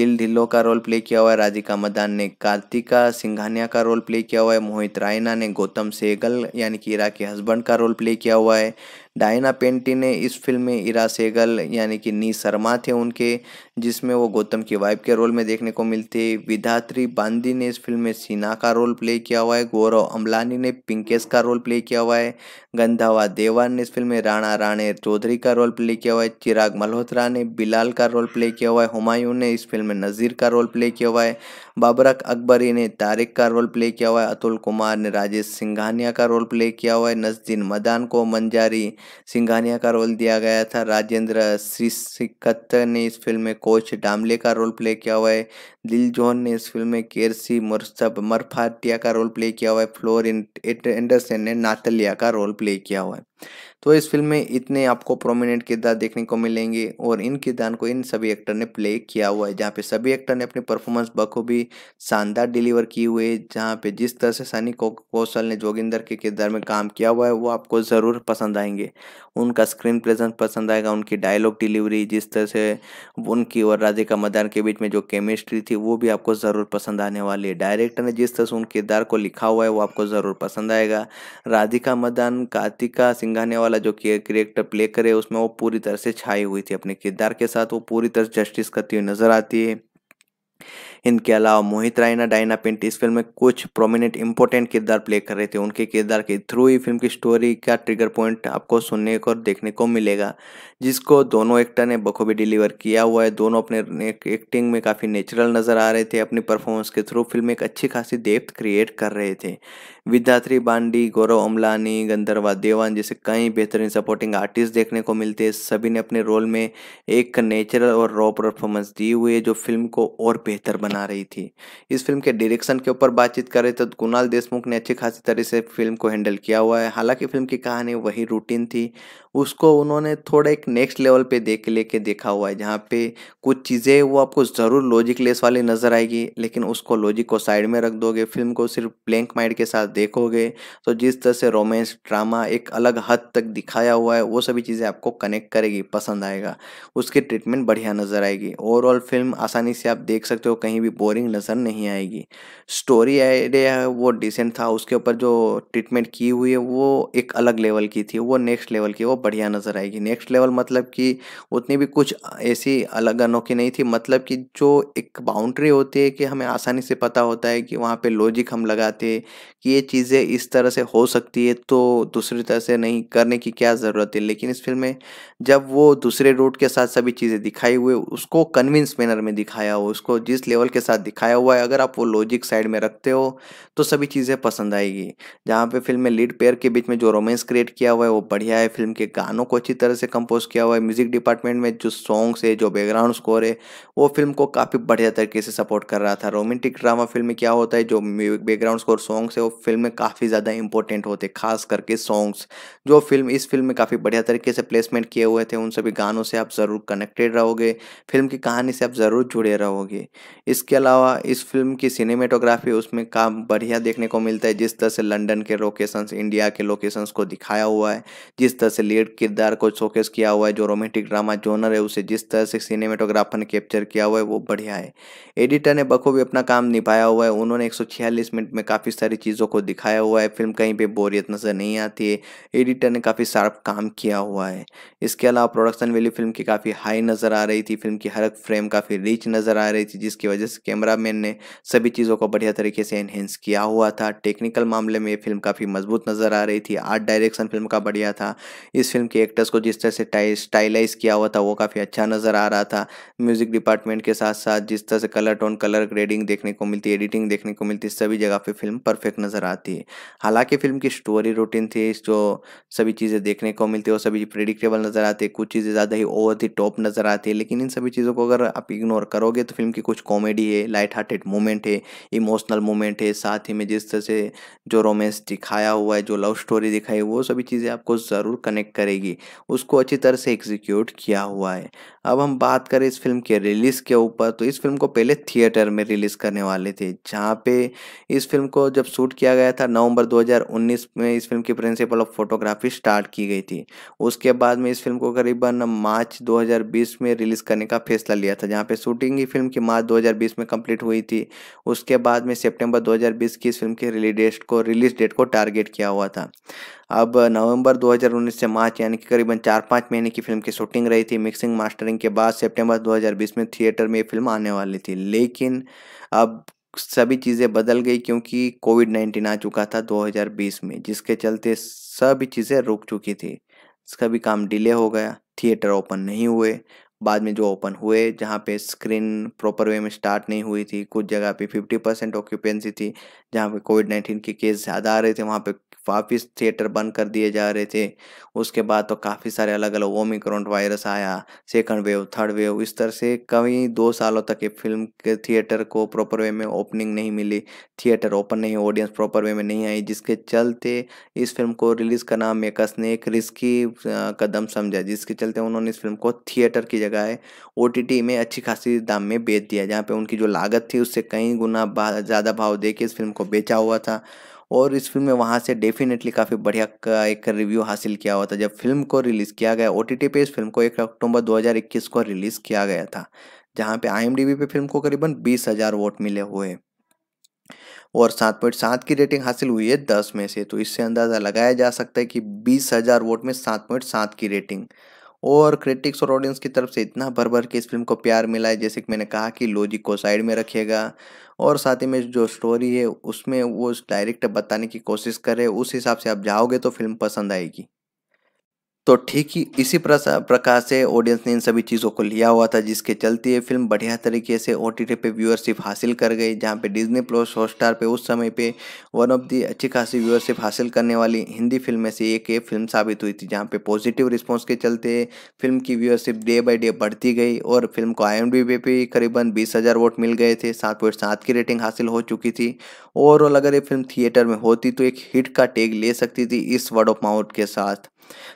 दिल ढिल्लो का रोल प्ले किया हुआ है राधिका मदान ने कार्तिका सिंघानिया का रोल प्ले किया हुआ है मोहित रायना ने गौतम सेगल यानी कि ईरा के हस्बैंड का रोल प्ले किया हुआ है डायना पेंटी ने इस फिल्म में इरा सेगल यानी कि नी शर्मा थे उनके जिसमें वो गौतम की वाइफ के रोल में देखने को मिलती है विधात्री बांदी ने इस फिल्म में सीना का रोल प्ले किया हुआ है गौरव अम्बलानी ने पिंकेश का रोल प्ले किया हुआ है गंधावा देवान ने इस फिल्म में राणा राणे चौधरी का रोल प्ले किया हुआ है चिराग मल्होत्रा ने बिलाल का रोल प्ले किया हुआ है हुमायूं ने इस फिल्म में नज़ीर का रोल प्ले किया हुआ है बाबरक अकबरी ने तारिक का रोल प्ले किया हुआ है अतुल कुमार ने राजेश सिंघानिया का रोल प्ले किया हुआ है नजदीन मदान को मंजारी सिंघानिया का रोल दिया गया था राजेंद्र श्रीसिकत ने इस फिल्म में कोच डामले का रोल प्ले किया हुआ है दिल जोहन ने इस फिल्म में केरसी मुरसब मरफाटिया का रोल प्ले किया हुआ है फ्लोर एंडरसन ने नातलिया का रोल प्ले किया हुआ है तो इस फिल्म में इतने आपको प्रोमिनेंट किरदार देखने को मिलेंगे और इन किरदार को इन सभी एक्टर ने प्ले किया हुआ है जहाँ पे सभी एक्टर ने अपनी परफॉर्मेंस बखूबी शानदार डिलीवर की हुई है जहाँ पे जिस तरह से सनी कौशल ने जोगिंदर के किरदार में काम किया हुआ है वो आपको ज़रूर पसंद आएंगे उनका स्क्रीन प्रेजेंस पसंद आएगा उनकी डायलॉग डिलीवरी जिस तरह से उनकी और राधिका मदान के बीच में जो केमिस्ट्री थी वो भी आपको ज़रूर पसंद आने वाली है डायरेक्टर ने जिस तरह से उन किरदार को लिखा हुआ है वो आपको ज़रूर पसंद आएगा राधिका मदान कार्तिका सिंघाने वाला जो करेक्टर प्ले करे उसमें वो पूरी तरह से छाई हुई थी अपने किरदार के साथ वो पूरी तरह जस्टिस करती हुई नज़र आती है इनके अलावा मोहित रायना डायना पिंट इस फिल्म में कुछ प्रोमिनेंट इंपॉर्टेंट किरदार प्ले कर रहे थे उनके किरदार के थ्रू ही फिल्म की स्टोरी का ट्रिगर पॉइंट आपको सुनने को और देखने को मिलेगा जिसको दोनों एक्टर ने बखूबी डिलीवर किया हुआ है दोनों अपने एक्टिंग में काफ़ी नेचुरल नज़र आ रहे थे अपनी परफॉर्मेंस के थ्रू फिल्म एक अच्छी खासी डेप्थ क्रिएट कर रहे थे विद्यात्री बांडी गौरव अमलानी गंधर्वा देवान जैसे कई बेहतरीन सपोर्टिंग आर्टिस्ट देखने को मिलते हैं सभी ने अपने रोल में एक नेचुरल और रॉ परफॉर्मेंस दी हुई है जो फिल्म को और बेहतर बना रही थी इस फिल्म के डायरेक्शन के ऊपर बातचीत करें तो कुणाल देशमुख ने अच्छी खासी तरह से फिल्म को हैंडल किया हुआ है हालांकि फिल्म की कहानी वही रूटीन थी उसको उन्होंने थोड़ा एक नेक्स्ट लेवल पे देख लेके देखा हुआ है जहाँ पे कुछ चीज़ें वो आपको ज़रूर लॉजिक लेस वाली नज़र आएगी लेकिन उसको लॉजिक को साइड में रख दोगे फिल्म को सिर्फ ब्लैंक माइंड के साथ देखोगे तो जिस तरह से रोमांस ड्रामा एक अलग हद तक दिखाया हुआ है वो सभी चीज़ें आपको कनेक्ट करेगी पसंद आएगा उसकी ट्रीटमेंट बढ़िया नज़र आएगी ओवरऑल फिल्म आसानी से आप देख सकते हो कहीं भी बोरिंग नज़र नहीं आएगी स्टोरी आइडिया है वो डिसेंट था उसके ऊपर जो ट्रीटमेंट की हुई है वो एक अलग लेवल की थी वो नेक्स्ट लेवल की वो बढ़िया नज़र आएगी नेक्स्ट लेवल मतलब कि उतनी भी कुछ ऐसी अलग अनोखी नहीं थी मतलब कि जो एक बाउंड्री होती है कि हमें आसानी से पता होता है कि वहाँ पे लॉजिक हम लगाते कि ये चीज़ें इस तरह से हो सकती है तो दूसरी तरह से नहीं करने की क्या ज़रूरत है लेकिन इस फिल्म में जब वो दूसरे रूट के साथ सभी चीज़ें दिखाई हुई उसको कन्विंस मैनर में दिखाया हो उसको जिस लेवल के साथ दिखाया हुआ है अगर आप वो लॉजिक साइड में रखते हो तो सभी चीज़ें पसंद आएगी जहाँ पर फिल्म में लीड पेयर के बीच में जो रोमेंस क्रिएट किया हुआ है वो बढ़िया है फिल्म के गानों को अच्छी तरह से कंपोज किया हुआ है म्यूज़िक डिपार्टमेंट में जो सॉन्ग्स है जो बैकग्राउंड स्कोर है वो फिल्म को काफ़ी बढ़िया तरीके से सपोर्ट कर रहा था रोमांटिक ड्रामा फिल्म में क्या होता है जो बैकग्राउंड स्कोर सॉन्ग्स है वो फिल्म में काफ़ी ज़्यादा इंपॉर्टेंट होते खास करके सॉन्ग्स जो फिल्म इस फिल्म में काफ़ी बढ़िया तरीके से प्लेसमेंट किए हुए थे उन सभी गानों से आप ज़रूर कनेक्टेड रहोगे फिल्म की कहानी से आप ज़रूर जुड़े रहोगे इसके अलावा इस फिल्म की सिनेमेटोग्राफी उसमें काम बढ़िया देखने को मिलता है जिस तरह से लंडन के लोकेशंस इंडिया के लोकेशंस को दिखाया हुआ है जिस तरह से लीड किरदार को शोकेस किया हुआ है जो रोमांटिक ड्रामा जोनर है उसे जिस तरह से सिनेमेटोग्राफर ने कैप्चर किया हुआ है वो बढ़िया है एडिटर ने बखूबी अपना काम निभाया हुआ है उन्होंने एक मिनट में काफ़ी सारी चीज़ों को दिखाया हुआ है फिल्म कहीं पे बोरियत नज़र नहीं आती है एडिटर ने काफ़ी शार्प काम किया हुआ है इसके अलावा प्रोडक्शन वैल्यू फिल्म की काफ़ी हाई नज़र आ रही थी फिल्म की हर एक फ्रेम काफ़ी रिच नज़र आ रही थी जिसकी वजह से कैमरा ने सभी चीज़ों को बढ़िया तरीके से एनहेंस किया हुआ था टेक्निकल मामले में फिल्म काफ़ी मजबूत नज़र आ रही थी आर्ट डायरेक्शन फिल्म का बढ़िया था इस फिल्म के एक्टर्स को जिस तरह से स्टाइलाइज किया हुआ था वो काफ़ी अच्छा नज़र आ रहा था म्यूज़िक डिपार्टमेंट के साथ साथ जिस तरह से कलर टोन कलर ग्रेडिंग देखने को मिलती एडिटिंग देखने को मिलती सभी जगह पे फिल्म परफेक्ट नज़र आ आती है हालांकि फिल्म की स्टोरी रूटीन थी जो सभी चीज़ें देखने को मिलती है वो सभी प्रिडिक्टेबल नज़र आती है कुछ चीज़ें ज़्यादा ही ओवर दी टॉप नज़र आती है लेकिन इन सभी चीज़ों को अगर आप इग्नोर करोगे तो फिल्म की कुछ कॉमेडी है लाइट हार्टेड मोमेंट है इमोशनल मोमेंट है साथ ही में जिस तरह से जो रोमांस दिखाया हुआ है जो लव स्टोरी दिखाई वो सभी चीज़ें आपको ज़रूर कनेक्ट करेगी उसको अच्छी तरह से एग्जीक्यूट किया हुआ है अब हम बात करें इस फिल्म के रिलीज़ के ऊपर तो इस फिल्म को पहले थिएटर में रिलीज़ करने वाले थे जहाँ पे इस फिल्म को जब शूट किया गया गया था नवंबर 2019 में इस फिल्म की प्रिंसिपल ऑफ फोटोग्राफी स्टार्ट की गई थी उसके बाद में इस फिल्म को करीबन मार्च 2020 में रिलीज़ करने का फैसला लिया था जहां पे शूटिंग ही फिल्म की मार्च 2020 में कंप्लीट हुई थी उसके बाद में सितंबर 2020 की इस फिल्म की रिलीज डेट को रिलीज डेट को टारगेट किया हुआ था अब नवंबर 2019 से मार्च यानी कि करीबन चार पाँच महीने की फिल्म की शूटिंग रही थी मिक्सिंग मास्टरिंग के बाद सितंबर 2020 में थिएटर में ये फिल्म आने वाली थी लेकिन अब सभी चीज़ें बदल गई क्योंकि कोविड नाइन्टीन आ चुका था 2020 में जिसके चलते सभी चीज़ें रुक चुकी थी भी काम डिले हो गया थिएटर ओपन नहीं हुए बाद में जो ओपन हुए जहाँ पे स्क्रीन प्रॉपर वे में स्टार्ट नहीं हुई थी कुछ जगह पे 50 परसेंट ऑक्यूपेंसी थी जहाँ पे कोविड नाइन्टीन के केस ज़्यादा आ रहे थे वहाँ पे वापिस थिएटर बंद कर दिए जा रहे थे उसके बाद तो काफ़ी सारे अलग अलग ओमिक्रॉन वायरस आया सेकंड वेव थर्ड वेव इस तरह से कभी दो सालों तक ये फिल्म के थिएटर को प्रॉपर वे में ओपनिंग नहीं मिली थिएटर ओपन नहीं ऑडियंस प्रॉपर वे में नहीं आई जिसके चलते इस फिल्म को रिलीज़ करना मेकर्स ने एक रिस्की कदम समझा जिसके चलते उन्होंने इस फिल्म को थिएटर की जगह ओ में अच्छी खासी दाम में बेच दिया जहाँ पर उनकी जो लागत थी उससे कई गुना ज़्यादा भाव दे के इस फिल्म को बेचा हुआ था और इस फिल्म में वहाँ से डेफिनेटली काफ़ी बढ़िया का एक रिव्यू हासिल किया हुआ था जब फिल्म को रिलीज़ किया गया ओ पे इस फिल्म को एक अक्टूबर 2021 को रिलीज़ किया गया था जहाँ पे आई पे फिल्म को करीबन बीस हज़ार वोट मिले हुए और सात पॉइंट सात की रेटिंग हासिल हुई है दस में से तो इससे अंदाज़ा लगाया जा सकता है कि बीस हज़ार वोट में सात पॉइंट सात की रेटिंग और क्रिटिक्स और ऑडियंस की तरफ से इतना भर भर के इस फिल्म को प्यार मिला है जैसे कि मैंने कहा कि लॉजिक को साइड में रखेगा और साथ ही में जो स्टोरी है उसमें वो डायरेक्ट बताने की कोशिश करे उस हिसाब से आप जाओगे तो फिल्म पसंद आएगी तो ठीक ही इसी प्रकार से ऑडियंस ने इन सभी चीज़ों को लिया हुआ था जिसके चलते ये फिल्म बढ़िया तरीके से ओ टी टी पे व्यूअरशिप हासिल कर गई जहाँ पे डिज्नी प्लस हॉटस्टार पे उस समय पे वन ऑफ दी अच्छी खासी व्यूअरशिप हासिल करने वाली हिंदी फिल्म में से एक ये फिल्म साबित हुई थी जहाँ पे पॉजिटिव रिस्पॉन्स के चलते फिल्म की व्यूअरशिप डे बाई डे बढ़ती गई और फिल्म को आई एम पे भी करीबन बीस हज़ार वोट मिल गए थे सात पॉइंट सात की रेटिंग हासिल हो चुकी थी ओवरऑल अगर ये फिल्म थिएटर में होती तो एक हिट का टेग ले सकती थी इस वर्ड ऑफ माउथ के साथ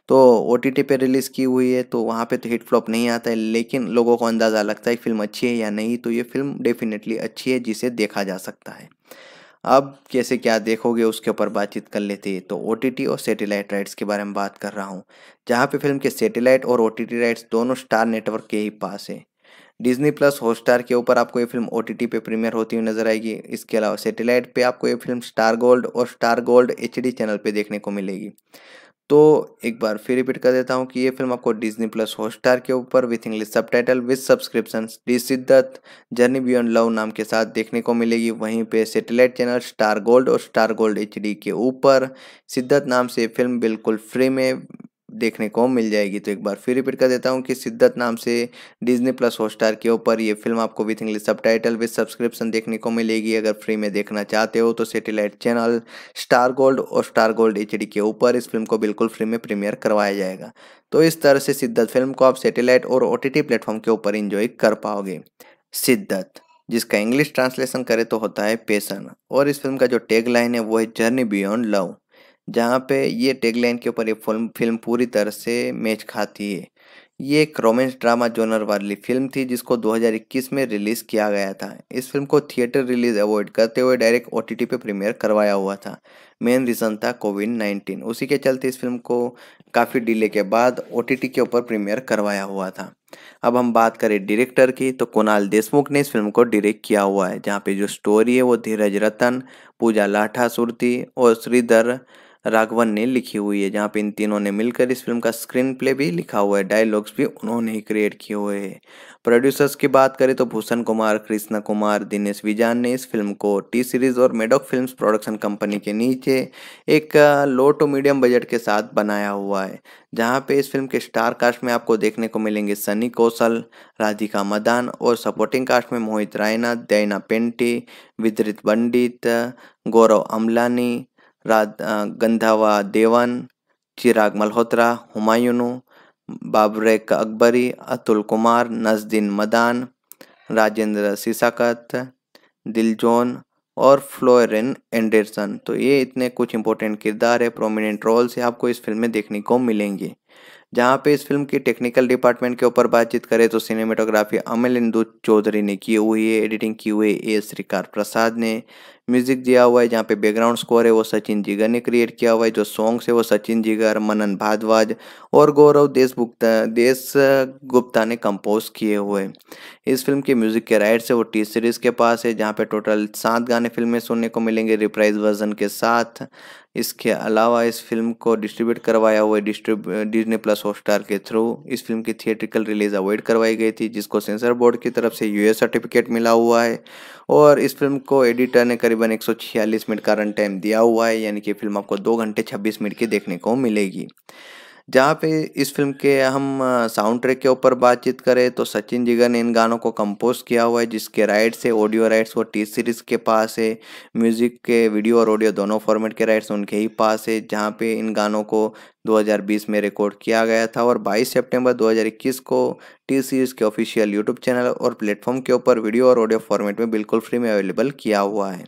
तो ओ टी पे रिलीज़ की हुई है तो वहाँ पे तो हिट फ्लॉप नहीं आता है लेकिन लोगों को अंदाज़ा लगता है फिल्म अच्छी है या नहीं तो ये फिल्म डेफिनेटली अच्छी है जिसे देखा जा सकता है अब कैसे क्या देखोगे उसके ऊपर बातचीत कर लेते हैं तो ओ और सेटेलाइट राइट्स के बारे में बात कर रहा हूँ जहाँ पे फिल्म के सेटेलाइट और ओ राइट्स दोनों स्टार नेटवर्क के ही पास है डिज्नी प्लस हॉटस्टार के ऊपर आपको ये फिल्म ओ पे प्रीमियर होती हुई नजर आएगी इसके अलावा सेटेलाइट पे आपको ये फिल्म स्टार गोल्ड और स्टार गोल्ड एच चैनल पे देखने को मिलेगी तो एक बार फिर रिपीट कर देता हूँ कि ये फिल्म आपको डिज्नी प्लस हॉटस्टार के ऊपर with English subtitle with subscription D Shiddat journey beyond love नाम के साथ देखने को मिलेगी वहीं पे सैटेलाइट चैनल स्टार गोल्ड और स्टार गोल्ड एच के ऊपर सिद्धत नाम से फिल्म बिल्कुल फ्री में देखने को मिल जाएगी तो एक बार फिर रिपीट कर देता हूँ कि सिद्धत नाम से डिज्नी प्लस हॉटस्टार के ऊपर ये फिल्म आपको with English subtitle with subscription देखने को मिलेगी अगर फ्री में देखना चाहते हो तो सेटेलाइट चैनल स्टार गोल्ड और स्टार गोल्ड एच के ऊपर इस फिल्म को बिल्कुल फ्री में प्रीमियर करवाया जाएगा तो इस तरह से सिद्धत फिल्म को आप सेटेलाइट और ओ टी प्लेटफॉर्म के ऊपर इंजॉय कर पाओगे सिद्धत जिसका इंग्लिश ट्रांसलेशन करे तो होता है पेशन और इस फिल्म का जो टेग लाइन है वो है जर्नी बियॉन्ड लव जहाँ पे ये टैगलाइन के ऊपर ये फिल्म फिल्म पूरी तरह से मैच खाती है ये एक रोमांस ड्रामा जोनर वाली फिल्म थी जिसको 2021 में रिलीज़ किया गया था इस फिल्म को थिएटर रिलीज़ अवॉइड करते हुए डायरेक्ट ओ पे प्रीमियर करवाया हुआ था मेन रीज़न था कोविड 19 उसी के चलते इस फिल्म को काफ़ी डिले के बाद ओ के ऊपर प्रीमियर करवाया हुआ था अब हम बात करें डायरेक्टर की तो कुणाल देशमुख ने इस फिल्म को डायरेक्ट किया हुआ है जहाँ पे जो स्टोरी है वो धीरज रतन पूजा लाठा सुरती और श्रीधर राघवन ने लिखी हुई है जहाँ पे इन तीनों ने मिलकर इस फिल्म का स्क्रीन प्ले भी लिखा हुआ है डायलॉग्स भी उन्होंने ही क्रिएट किए हुए हैं प्रोड्यूसर्स की बात करें तो भूषण कुमार कृष्णा कुमार दिनेश विजान ने इस फिल्म को टी सीरीज और मेडॉक फिल्म्स प्रोडक्शन कंपनी के नीचे एक लो टू मीडियम बजट के साथ बनाया हुआ है जहाँ पे इस फिल्म के स्टार कास्ट में आपको देखने को मिलेंगे सनी कौशल राधिका मदान और सपोर्टिंग कास्ट में मोहित रायना दैना पेंटी विदरित पंडित गौरव अमलानी गंधावा देवन चिराग मल्होत्रा हुमायूं बाबरेक अकबरी अतुल कुमार नजदीन मदान राजेंद्र सिसाकत दिलजोन और फ्लोरिन एंडरसन तो ये इतने कुछ इंपॉर्टेंट किरदार है प्रोमिनेंट रोल्स आपको इस फिल्म में देखने को मिलेंगे जहाँ पे इस फिल्म की टेक्निकल डिपार्टमेंट के ऊपर बातचीत करें तो सिनेमेटोग्राफी अमिल इंदू चौधरी ने की हुई है एडिटिंग की हुई है ए श्रीकार प्रसाद ने म्यूजिक दिया हुआ है जहाँ पे बैकग्राउंड स्कोर है वो सचिन जिगर ने क्रिएट किया हुआ है जो सॉन्ग्स है वो सचिन जिगर मनन भारद्वाज और गौरव देश गुप्ता देश गुप्ता ने कंपोज किए हुए इस फिल्म के म्यूजिक के राइट्स है वो टी सीरीज के पास है जहाँ पे टोटल सात गाने फिल्म में सुनने को मिलेंगे रिप्राइज वर्जन के साथ इसके अलावा इस फिल्म को डिस्ट्रीब्यूट करवाया हुआ डिजनी प्लस हॉटस्टार के थ्रू इस फिल्म की थिएट्रिकल रिलीज अवॉइड करवाई गई थी जिसको सेंसर बोर्ड की तरफ से यूएस सर्टिफिकेट मिला हुआ है और इस फिल्म को एडिटर ने करीबन 146 मिनट का रन टाइम दिया हुआ है यानी कि फिल्म आपको दो घंटे छब्बीस मिनट की देखने को मिलेगी जहाँ पे इस फिल्म के हम साउंड ट्रैक के ऊपर बातचीत करें तो सचिन जिगर ने इन गानों को कंपोज किया हुआ है जिसके राइट्स है ऑडियो राइट्स वो टी सीरीज के पास है म्यूजिक के वीडियो और ऑडियो दोनों फॉर्मेट के राइट्स उनके ही पास है जहाँ पे इन गानों को 2020 में रिकॉर्ड किया गया था और 22 सितंबर 2021 को टी सीरीज के ऑफिशियल यूट्यूब चैनल और प्लेटफॉर्म के ऊपर वीडियो और ऑडियो फॉर्मेट में बिल्कुल फ्री में अवेलेबल किया हुआ है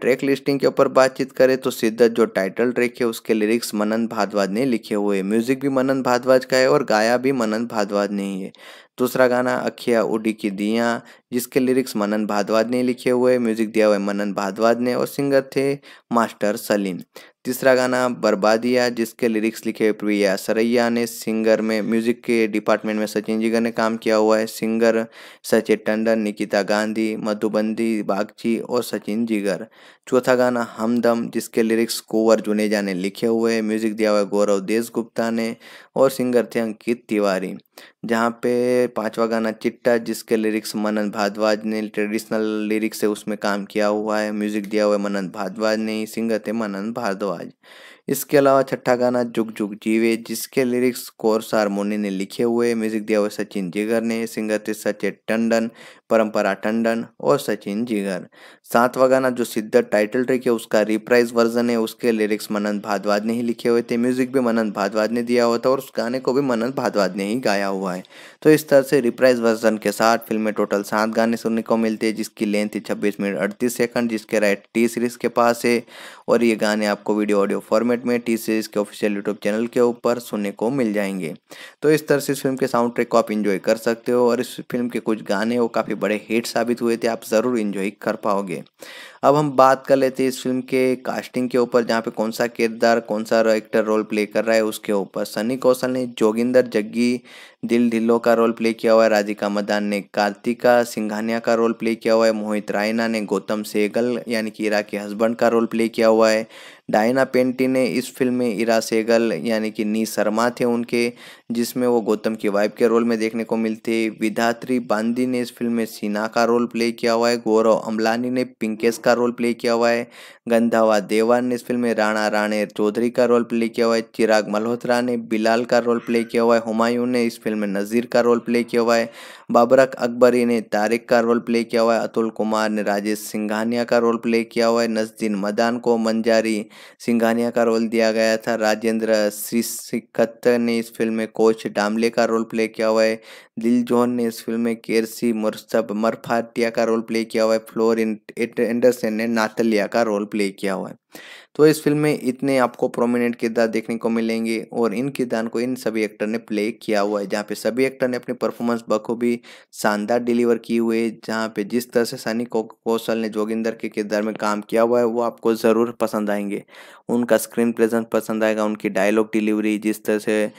ट्रैक लिस्टिंग के ऊपर बातचीत करें तो सिद्धत जो टाइटल ट्रैक है उसके लिरिक्स मनन भारद्वाज ने लिखे हुए म्यूजिक भी मनन भारद्वाज का है और गाया भी मनन भारद्वाज ने ही है दूसरा गाना अखिया उडी की दिया जिसके लिरिक्स मनन भादवाद ने लिखे हुए म्यूजिक दिया हुआ मनन भादवाद ने और सिंगर थे मास्टर सलीम तीसरा गाना बर्बादिया जिसके लिरिक्स लिखे हुए प्रिया सरैया ने सिंगर में म्यूजिक के डिपार्टमेंट में सचिन जिगर ने काम किया हुआ है सिंगर सचिन टंडन निकिता गांधी मधुबंदी बागची और सचिन जिगर चौथा गाना हमदम जिसके लिरिक्स कोवर जुनेजा ने लिखे हुए हैं म्यूजिक दिया हुआ है गौरव देश गुप्ता ने और सिंगर थे अंकित तिवारी जहाँ पे पांचवा गाना चिट्टा जिसके लिरिक्स मनन भारद्वाज ने ट्रेडिशनल लिरिक्स से उसमें काम किया हुआ है म्यूजिक दिया हुआ है मनन भारद्वाज ने सिंगर थे मनन भारद्वाज इसके अलावा छठा गाना जुग जुग जीवे जिसके लिरिक्स कोर्स हारमोनी ने लिखे हुए म्यूजिक दिया हुआ सचिन जिगर ने सिंगर थे सचिन टंडन परंपरा टंडन और सचिन जिगर सातवा गाना जो सिद्ध टाइटल ट्रैक है उसका रिप्राइज वर्जन है उसके लिरिक्स मनन भादवाद ने ही लिखे हुए थे म्यूजिक भी मनन भादवाद ने दिया हुआ था और उस गाने को भी मनन भादवाद ने ही गाया हुआ है तो इस तरह से रिप्राइज वर्जन के साथ फिल्म में टोटल सात गाने सुनने को मिलते हैं जिसकी लेंथ छब्बीस मिनट अड़तीस सेकंड जिसके राइट टी सीरीज के पास है और ये गाने आपको वीडियो ऑडियो फॉर्मेट में टी सीरीज के ऑफिशियल यूट्यूब चैनल के ऊपर सुनने को मिल जाएंगे तो इस तरह से इस फिल्म के साउंड ट्रैक को आप इंजॉय कर सकते हो और इस फिल्म के कुछ गाने वो काफ़ी बड़े हिट साबित हुए थे आप ज़रूर इंजॉय कर पाओगे अब हम बात कर लेते हैं इस फिल्म के कास्टिंग के ऊपर जहाँ पे कौन सा किरदार कौन सा एक्टर रोल प्ले कर रहा है उसके ऊपर सनी कौशल ने जोगिंदर जग्गी दिल ढिल्लो का रोल प्ले किया हुआ है राधिका मदान ने कार्तिका सिंघानिया का रोल प्ले किया हुआ है मोहित रायना ने गौतम सेगल यानी कि ईरा के हस्बैंड का रोल प्ले किया हुआ है डायना पेंटी ने इस फिल्म में इरा सेगल यानी कि नी शर्मा थे उनके जिसमें वो गौतम की वाइफ के रोल में देखने को मिलती है विधात्री बांदी ने इस फिल्म में सीना का रोल प्ले किया हुआ है गौरव अम्बलानी ने पिंकेश का रोल प्ले किया हुआ है गंधावा देवान ने इस फिल्म में राणा राणे चौधरी का रोल प्ले किया हुआ है चिराग मल्होत्रा ने बिलाल का रोल प्ले किया हुआ है हुमायूं ने इस फिल्म में नज़ीर का रोल प्ले किया हुआ है बाबरक अकबरी ने तारिक का रोल प्ले किया हुआ है अतुल कुमार ने राजेश सिंघानिया का रोल प्ले किया हुआ है नसदीन मदान को मंजारी सिंघानिया का रोल दिया गया था राजेंद्र श्री ने इस फिल्म में कोच डामले का रोल प्ले किया हुआ है लिल जॉन ने इस फिल्म में केरसी मुरसब मरफातिया का रोल प्ले किया हुआ है फ्लोर एंडरसन ने नातलिया का रोल प्ले किया हुआ है तो इस फिल्म में इतने आपको प्रोमिनेंट किरदार देखने को मिलेंगे और इन किरदार को इन सभी एक्टर ने प्ले किया हुआ है जहाँ पे सभी एक्टर ने अपनी परफॉर्मेंस बखूबी शानदार डिलीवर की हुई है जहाँ पे जिस तरह से सनी कौशल ने जोगिंदर के किरदार में काम किया हुआ है वो आपको ज़रूर पसंद आएंगे उनका स्क्रीन प्रेजेंस पसंद आएगा उनकी डायलॉग डिलीवरी जिस तरह से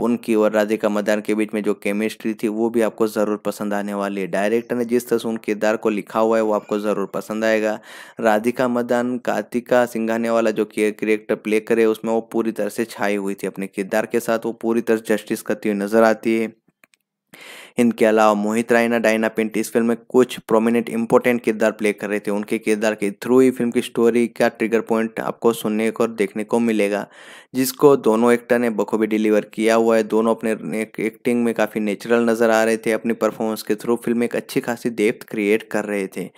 उनकी और राधिका मदान के बीच में जो केमिस्ट्री थी वो भी आपको ज़रूर पसंद आने वाली है डायरेक्टर ने जिस तरह से उन किरदार को लिखा हुआ है वो आपको ज़रूर पसंद आएगा राधिका मदन कार्तिका सिंघाने वाला जो करेक्टर प्ले करे उसमें वो पूरी तरह से छाई हुई थी अपने किरदार के साथ वो पूरी तरह जस्टिस करती हुई नज़र आती है इनके अलावा मोहित रायना डायना पेंट इस फिल्म में कुछ प्रोमिनेंट इंपॉर्टेंट किरदार प्ले कर रहे थे उनके किरदार के थ्रू ही फिल्म की स्टोरी का ट्रिगर पॉइंट आपको सुनने को और देखने को मिलेगा जिसको दोनों एक्टर ने बखूबी डिलीवर किया हुआ है दोनों अपने एक्टिंग में काफ़ी नेचुरल नज़र आ रहे थे अपनी परफॉर्मेंस के थ्रू फिल्म एक अच्छी खासी डेप्थ क्रिएट कर रहे थे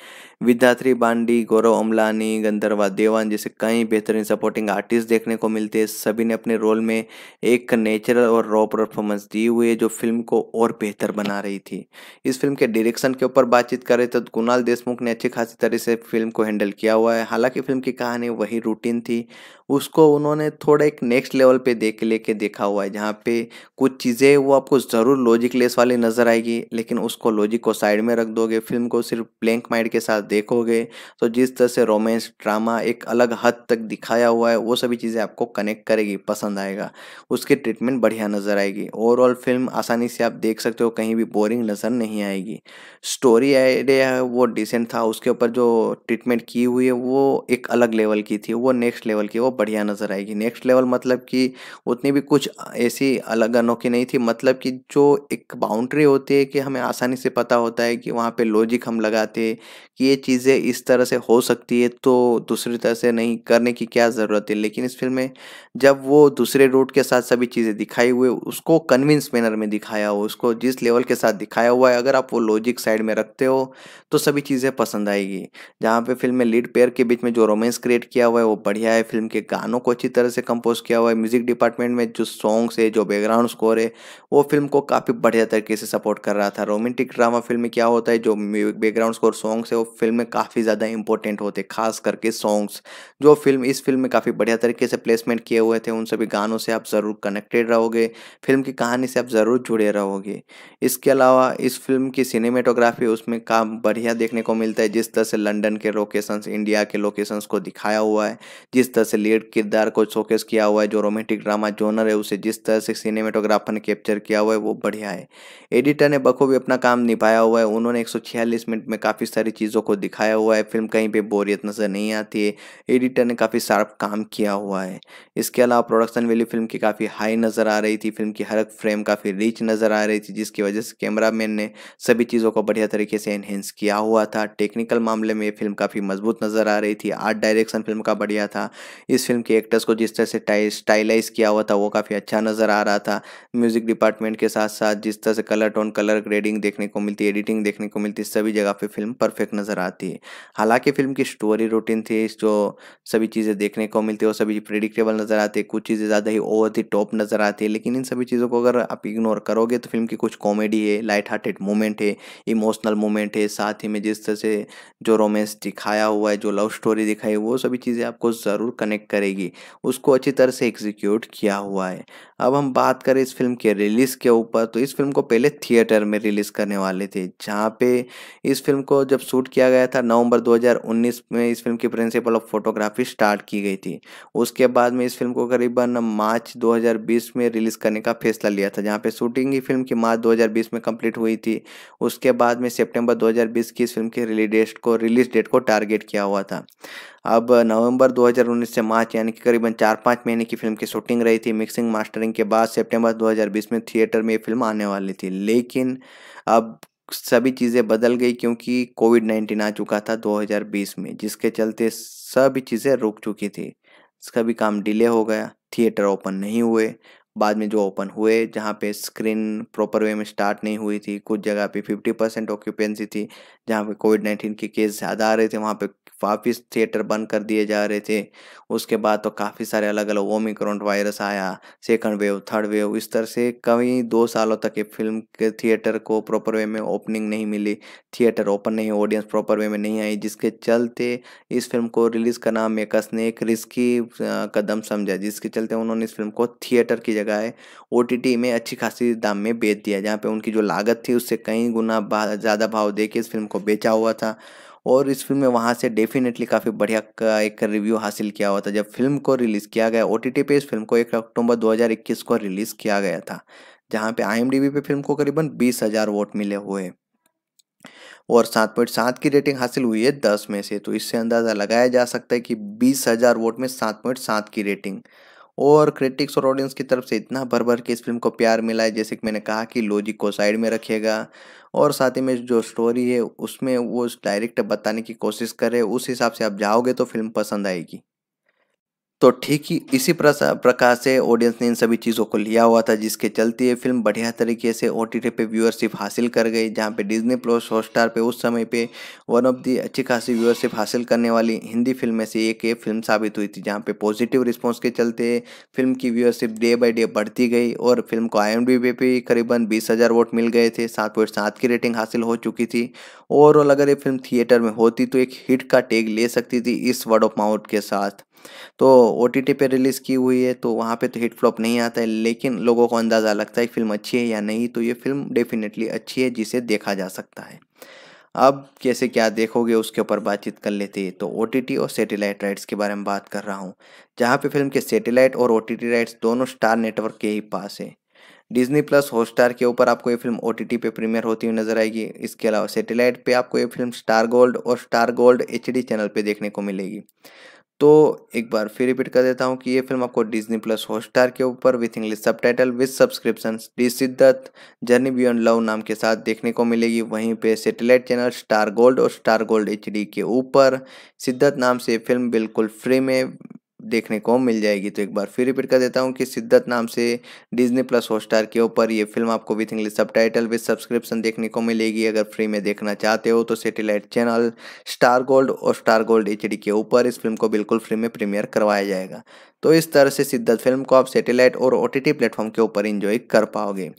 विद्यात्री बांडी गौरव अमलानी गंधर्वा देवान जैसे कई बेहतरीन सपोर्टिंग आर्टिस्ट देखने को मिलते हैं सभी ने अपने रोल में एक नेचुरल और रॉ परफॉर्मेंस दी हुई है जो फिल्म को और बेहतर बना बना रही थी इस फिल्म के डायरेक्शन के ऊपर बातचीत करें तो कुणाल देशमुख ने अच्छी खासी तरह से फिल्म को हैंडल किया हुआ है हालांकि फिल्म की कहानी वही रूटीन थी उसको उन्होंने थोड़ा एक नेक्स्ट लेवल पे देख लेके देखा हुआ है जहाँ पे कुछ चीज़ें वो आपको ज़रूर लॉजिक लेस वाली नज़र आएगी लेकिन उसको लॉजिक को साइड में रख दोगे फिल्म को सिर्फ ब्लैंक माइंड के साथ देखोगे तो जिस तरह से रोमांस ड्रामा एक अलग हद तक दिखाया हुआ है वो सभी चीज़ें आपको कनेक्ट करेगी पसंद आएगा उसकी ट्रीटमेंट बढ़िया नज़र आएगी ओवरऑल फिल्म आसानी से आप देख सकते हो कहीं भी बोरिंग नज़र नहीं आएगी स्टोरी आइडिया है वो डिसेंट था उसके ऊपर जो ट्रीटमेंट की हुई है वो एक अलग लेवल की थी वो नेक्स्ट लेवल की वो बढ़िया नज़र आएगी नेक्स्ट लेवल मतलब कि उतनी भी कुछ ऐसी अलग अनोखी नहीं थी मतलब कि जो एक बाउंड्री होती है कि हमें आसानी से पता होता है कि वहाँ पे लॉजिक हम लगाते ये चीज़ें इस तरह से हो सकती है तो दूसरी तरह से नहीं करने की क्या ज़रूरत है लेकिन इस फिल्म में जब वो दूसरे रूट के साथ सभी चीज़ें दिखाई हुई उसको कन्विंस मैनर में दिखाया हो उसको जिस लेवल के साथ दिखाया हुआ है अगर आप वो लॉजिक साइड में रखते हो तो सभी चीज़ें पसंद आएगी जहाँ पे फिल्म में लीड पेयर के बीच में जो रोमांस क्रिएट किया हुआ है वो बढ़िया है फिल्म के गानों को अच्छी तरह से कंपोज किया हुआ है म्यूज़िक डिपार्टमेंट में जो सॉन्ग्स है जो बैकग्राउंड स्कोर है वो फिल्म को काफ़ी बढ़िया तरीके से सपोर्ट कर रहा था रोमांटिक ड्रामा फिल्म में क्या होता है जो बैकग्राउंड स्कोर सॉन्ग्स है वो फिल्म में काफ़ी ज़्यादा इंपॉर्टेंट होते खास करके सॉन्ग्स जो फिल्म इस फिल्म में काफ़ी बढ़िया तरीके से प्लेसमेंट किए हुए थे उन सभी गानों से आप ज़रूर कनेक्टेड रहोगे फिल्म की कहानी से आप ज़रूर जुड़े रहोगे इसके अलावा इस फिल्म की सिनेमेटोग्राफी उसमें काम बढ़िया देखने को मिलता है जिस तरह से लंडन के लोकेशंस इंडिया के लोकेशंस को दिखाया हुआ है जिस तरह से लीड किरदार को शोकेस किया हुआ है जो रोमांटिक ड्रामा जोनर है उसे जिस तरह से सिनेमेटोग्राफर ने कैप्चर किया हुआ है वो बढ़िया है एडिटर ने बखूबी अपना काम निभाया हुआ है उन्होंने एक मिनट में काफ़ी सारी चीज़ों चीज़ों को दिखाया हुआ है फिल्म कहीं पे बोरियत नज़र नहीं आती है एडिटर ने काफ़ी शार्प काम किया हुआ है इसके अलावा प्रोडक्शन वैल्यू फिल्म की काफ़ी हाई नज़र आ रही थी फिल्म की हर एक फ्रेम काफ़ी रिच नज़र आ रही थी जिसकी वजह से कैमरा ने सभी चीज़ों को बढ़िया तरीके से एनहेंस किया हुआ था टेक्निकल मामले में फिल्म काफ़ी मजबूत नज़र आ रही थी आर्ट डायरेक्शन फिल्म का बढ़िया था इस फिल्म के एक्टर्स को जिस तरह से स्टाइलाइज किया हुआ था वो काफ़ी अच्छा नज़र आ रहा था म्यूज़िक डिपार्टमेंट के साथ साथ जिस तरह से कलर टोन कलर ग्रेडिंग देखने को मिलती एडिटिंग देखने को मिलती सभी जगह पे फिल्म परफेक्ट नज़र नज़र आती है हालांकि फिल्म की स्टोरी रूटीन थी जो सभी चीज़ें देखने को मिलती है और सभी प्रिडिक्टेबल नज़र आती है कुछ चीज़ें ज़्यादा ही ओवर दी टॉप नज़र आती है लेकिन इन सभी चीज़ों को अगर आप इग्नोर करोगे तो फिल्म की कुछ कॉमेडी है लाइट हार्टेड मोमेंट है इमोशनल मोमेंट है साथ ही में जिस तरह से जो रोमांस दिखाया हुआ है जो लव स्टोरी दिखाई वो सभी चीज़ें आपको ज़रूर कनेक्ट करेगी उसको अच्छी तरह से एग्जीक्यूट किया हुआ है अब हम बात करें इस फिल्म के रिलीज़ के ऊपर तो इस फिल्म को पहले थिएटर में रिलीज़ करने वाले थे जहाँ पे इस फिल्म को जब शूट किया गया था नवंबर 2019 में इस फिल्म की प्रिंसिपल ऑफ फोटोग्राफी स्टार्ट की गई थी उसके बाद में इस फिल्म को करीबन मार्च 2020 में रिलीज़ करने का फैसला लिया था जहाँ पे शूटिंग ही फिल्म की मार्च दो में कंप्लीट हुई थी उसके बाद में सेप्टेम्बर दो की इस फिल्म की रिलीज डेट को रिलीज डेट को टारगेट किया हुआ था अब नवंबर 2019 से मार्च यानी कि करीबन चार पाँच महीने की फिल्म की शूटिंग रही थी मिक्सिंग मास्टरिंग रिकॉर्डिंग के बाद सितंबर 2020 में थिएटर में ये फिल्म आने वाली थी लेकिन अब सभी चीज़ें बदल गई क्योंकि कोविड नाइन्टीन आ चुका था 2020 में जिसके चलते सभी चीज़ें रुक चुकी थी सभी काम डिले हो गया थिएटर ओपन नहीं हुए बाद में जो ओपन हुए जहाँ पे स्क्रीन प्रॉपर वे में स्टार्ट नहीं हुई थी कुछ जगह पे 50 परसेंट ऑक्यूपेंसी थी जहाँ पे कोविड नाइन्टीन के केस ज़्यादा आ रहे थे वहाँ पे वापिस थिएटर बंद कर दिए जा रहे थे उसके बाद तो काफ़ी सारे अलग अलग ओमिक्रॉन वायरस आया सेकंड वेव थर्ड वेव इस तरह से कई दो सालों तक ये फिल्म के थिएटर को प्रॉपर वे में ओपनिंग नहीं मिली थिएटर ओपन नहीं ऑडियंस प्रॉपर वे में नहीं आई जिसके चलते इस फिल्म को रिलीज़ करना मेकर्स ने एक रिस्की कदम समझा जिसके चलते उन्होंने इस फिल्म को थिएटर की जगह ओ में अच्छी खासी दाम में बेच दिया जहाँ पर उनकी जो लागत थी उससे कई गुना ज़्यादा भाव दे के इस फिल्म को बेचा हुआ था और इस फिल्म में वहाँ से डेफिनेटली काफ़ी बढ़िया का एक रिव्यू हासिल किया हुआ था जब फिल्म को रिलीज़ किया गया ओ टी पे इस फिल्म को एक अक्टूबर 2021 को रिलीज़ किया गया था जहाँ पे आई पे फिल्म को करीबन बीस हज़ार वोट मिले हुए और सात पॉइंट सात की रेटिंग हासिल हुई है दस में से तो इससे अंदाज़ा लगाया जा सकता है कि बीस हज़ार वोट में सात पॉइंट सात की रेटिंग और क्रिटिक्स और ऑडियंस की तरफ से इतना भर भर के इस फिल्म को प्यार मिला है जैसे कि मैंने कहा कि लॉजिक को साइड में रखेगा और साथ ही में जो स्टोरी है उसमें वो डायरेक्ट बताने की कोशिश करे उस हिसाब से आप जाओगे तो फिल्म पसंद आएगी तो ठीक ही इसी प्रकार से ऑडियंस ने इन सभी चीज़ों को लिया हुआ था जिसके चलते ये फिल्म बढ़िया तरीके से ओ टी टी पे व्यूअरशिप हासिल कर गई जहाँ पे डिज्नी प्लस हॉटस्टार पे उस समय पे वन ऑफ दी अच्छी खासी व्यूअरशिप हासिल करने वाली हिंदी फिल्म में से एक ये फिल्म साबित हुई थी जहाँ पे पॉजिटिव रिस्पॉन्स के चलते फिल्म की व्यूअरशिप डे बाई डे बढ़ती गई और फिल्म को आई एम पे भी करीबन बीस हज़ार वोट मिल गए थे सात पॉइंट सात की रेटिंग हासिल हो चुकी थी ओवरऑल अगर ये फिल्म थिएटर में होती तो एक हिट का टेग ले सकती थी इस वर्ड ऑफ माउथ के साथ तो ओ टी पे रिलीज़ की हुई है तो वहाँ पे तो हिट फ्लॉप नहीं आता है लेकिन लोगों को अंदाज़ा लगता है फिल्म अच्छी है या नहीं तो ये फिल्म डेफिनेटली अच्छी है जिसे देखा जा सकता है अब कैसे क्या देखोगे उसके ऊपर बातचीत कर लेते हैं तो ओ और सेटेलाइट राइट्स के बारे में बात कर रहा हूँ जहाँ पे फिल्म के सेटेलाइट और ओ राइट्स दोनों स्टार नेटवर्क के ही पास है डिज्नी प्लस हॉटस्टार के ऊपर आपको ये फिल्म ओ पे प्रीमियर होती हुई नजर आएगी इसके अलावा सेटेलाइट पे आपको ये फिल्म स्टार गोल्ड और स्टार गोल्ड एच चैनल पे देखने को मिलेगी तो एक बार फिर रिपीट कर देता हूँ कि ये फिल्म आपको डिज्नी प्लस हॉटस्टार के ऊपर with English subtitle with subscription D Shiddat journey beyond love नाम के साथ देखने को मिलेगी वहीं पे सेटेलाइट चैनल स्टार गोल्ड और स्टार गोल्ड एच के ऊपर सिद्धत नाम से फिल्म बिल्कुल फ्री में देखने को मिल जाएगी तो एक बार फिर रिपीट कर देता हूँ कि सिद्दत नाम से डिज्नी प्लस हॉटस्टार के ऊपर ये फिल्म आपको with English subtitle with subscription देखने को मिलेगी अगर फ्री में देखना चाहते हो तो सेटेलाइट चैनल स्टार गोल्ड और स्टार गोल्ड एच के ऊपर इस फिल्म को बिल्कुल फ्री में प्रीमियर करवाया जाएगा तो इस तरह से सिद्दत फिल्म को आप सेटेलाइट और ओ टी प्लेटफॉर्म के ऊपर इंजॉय कर पाओगे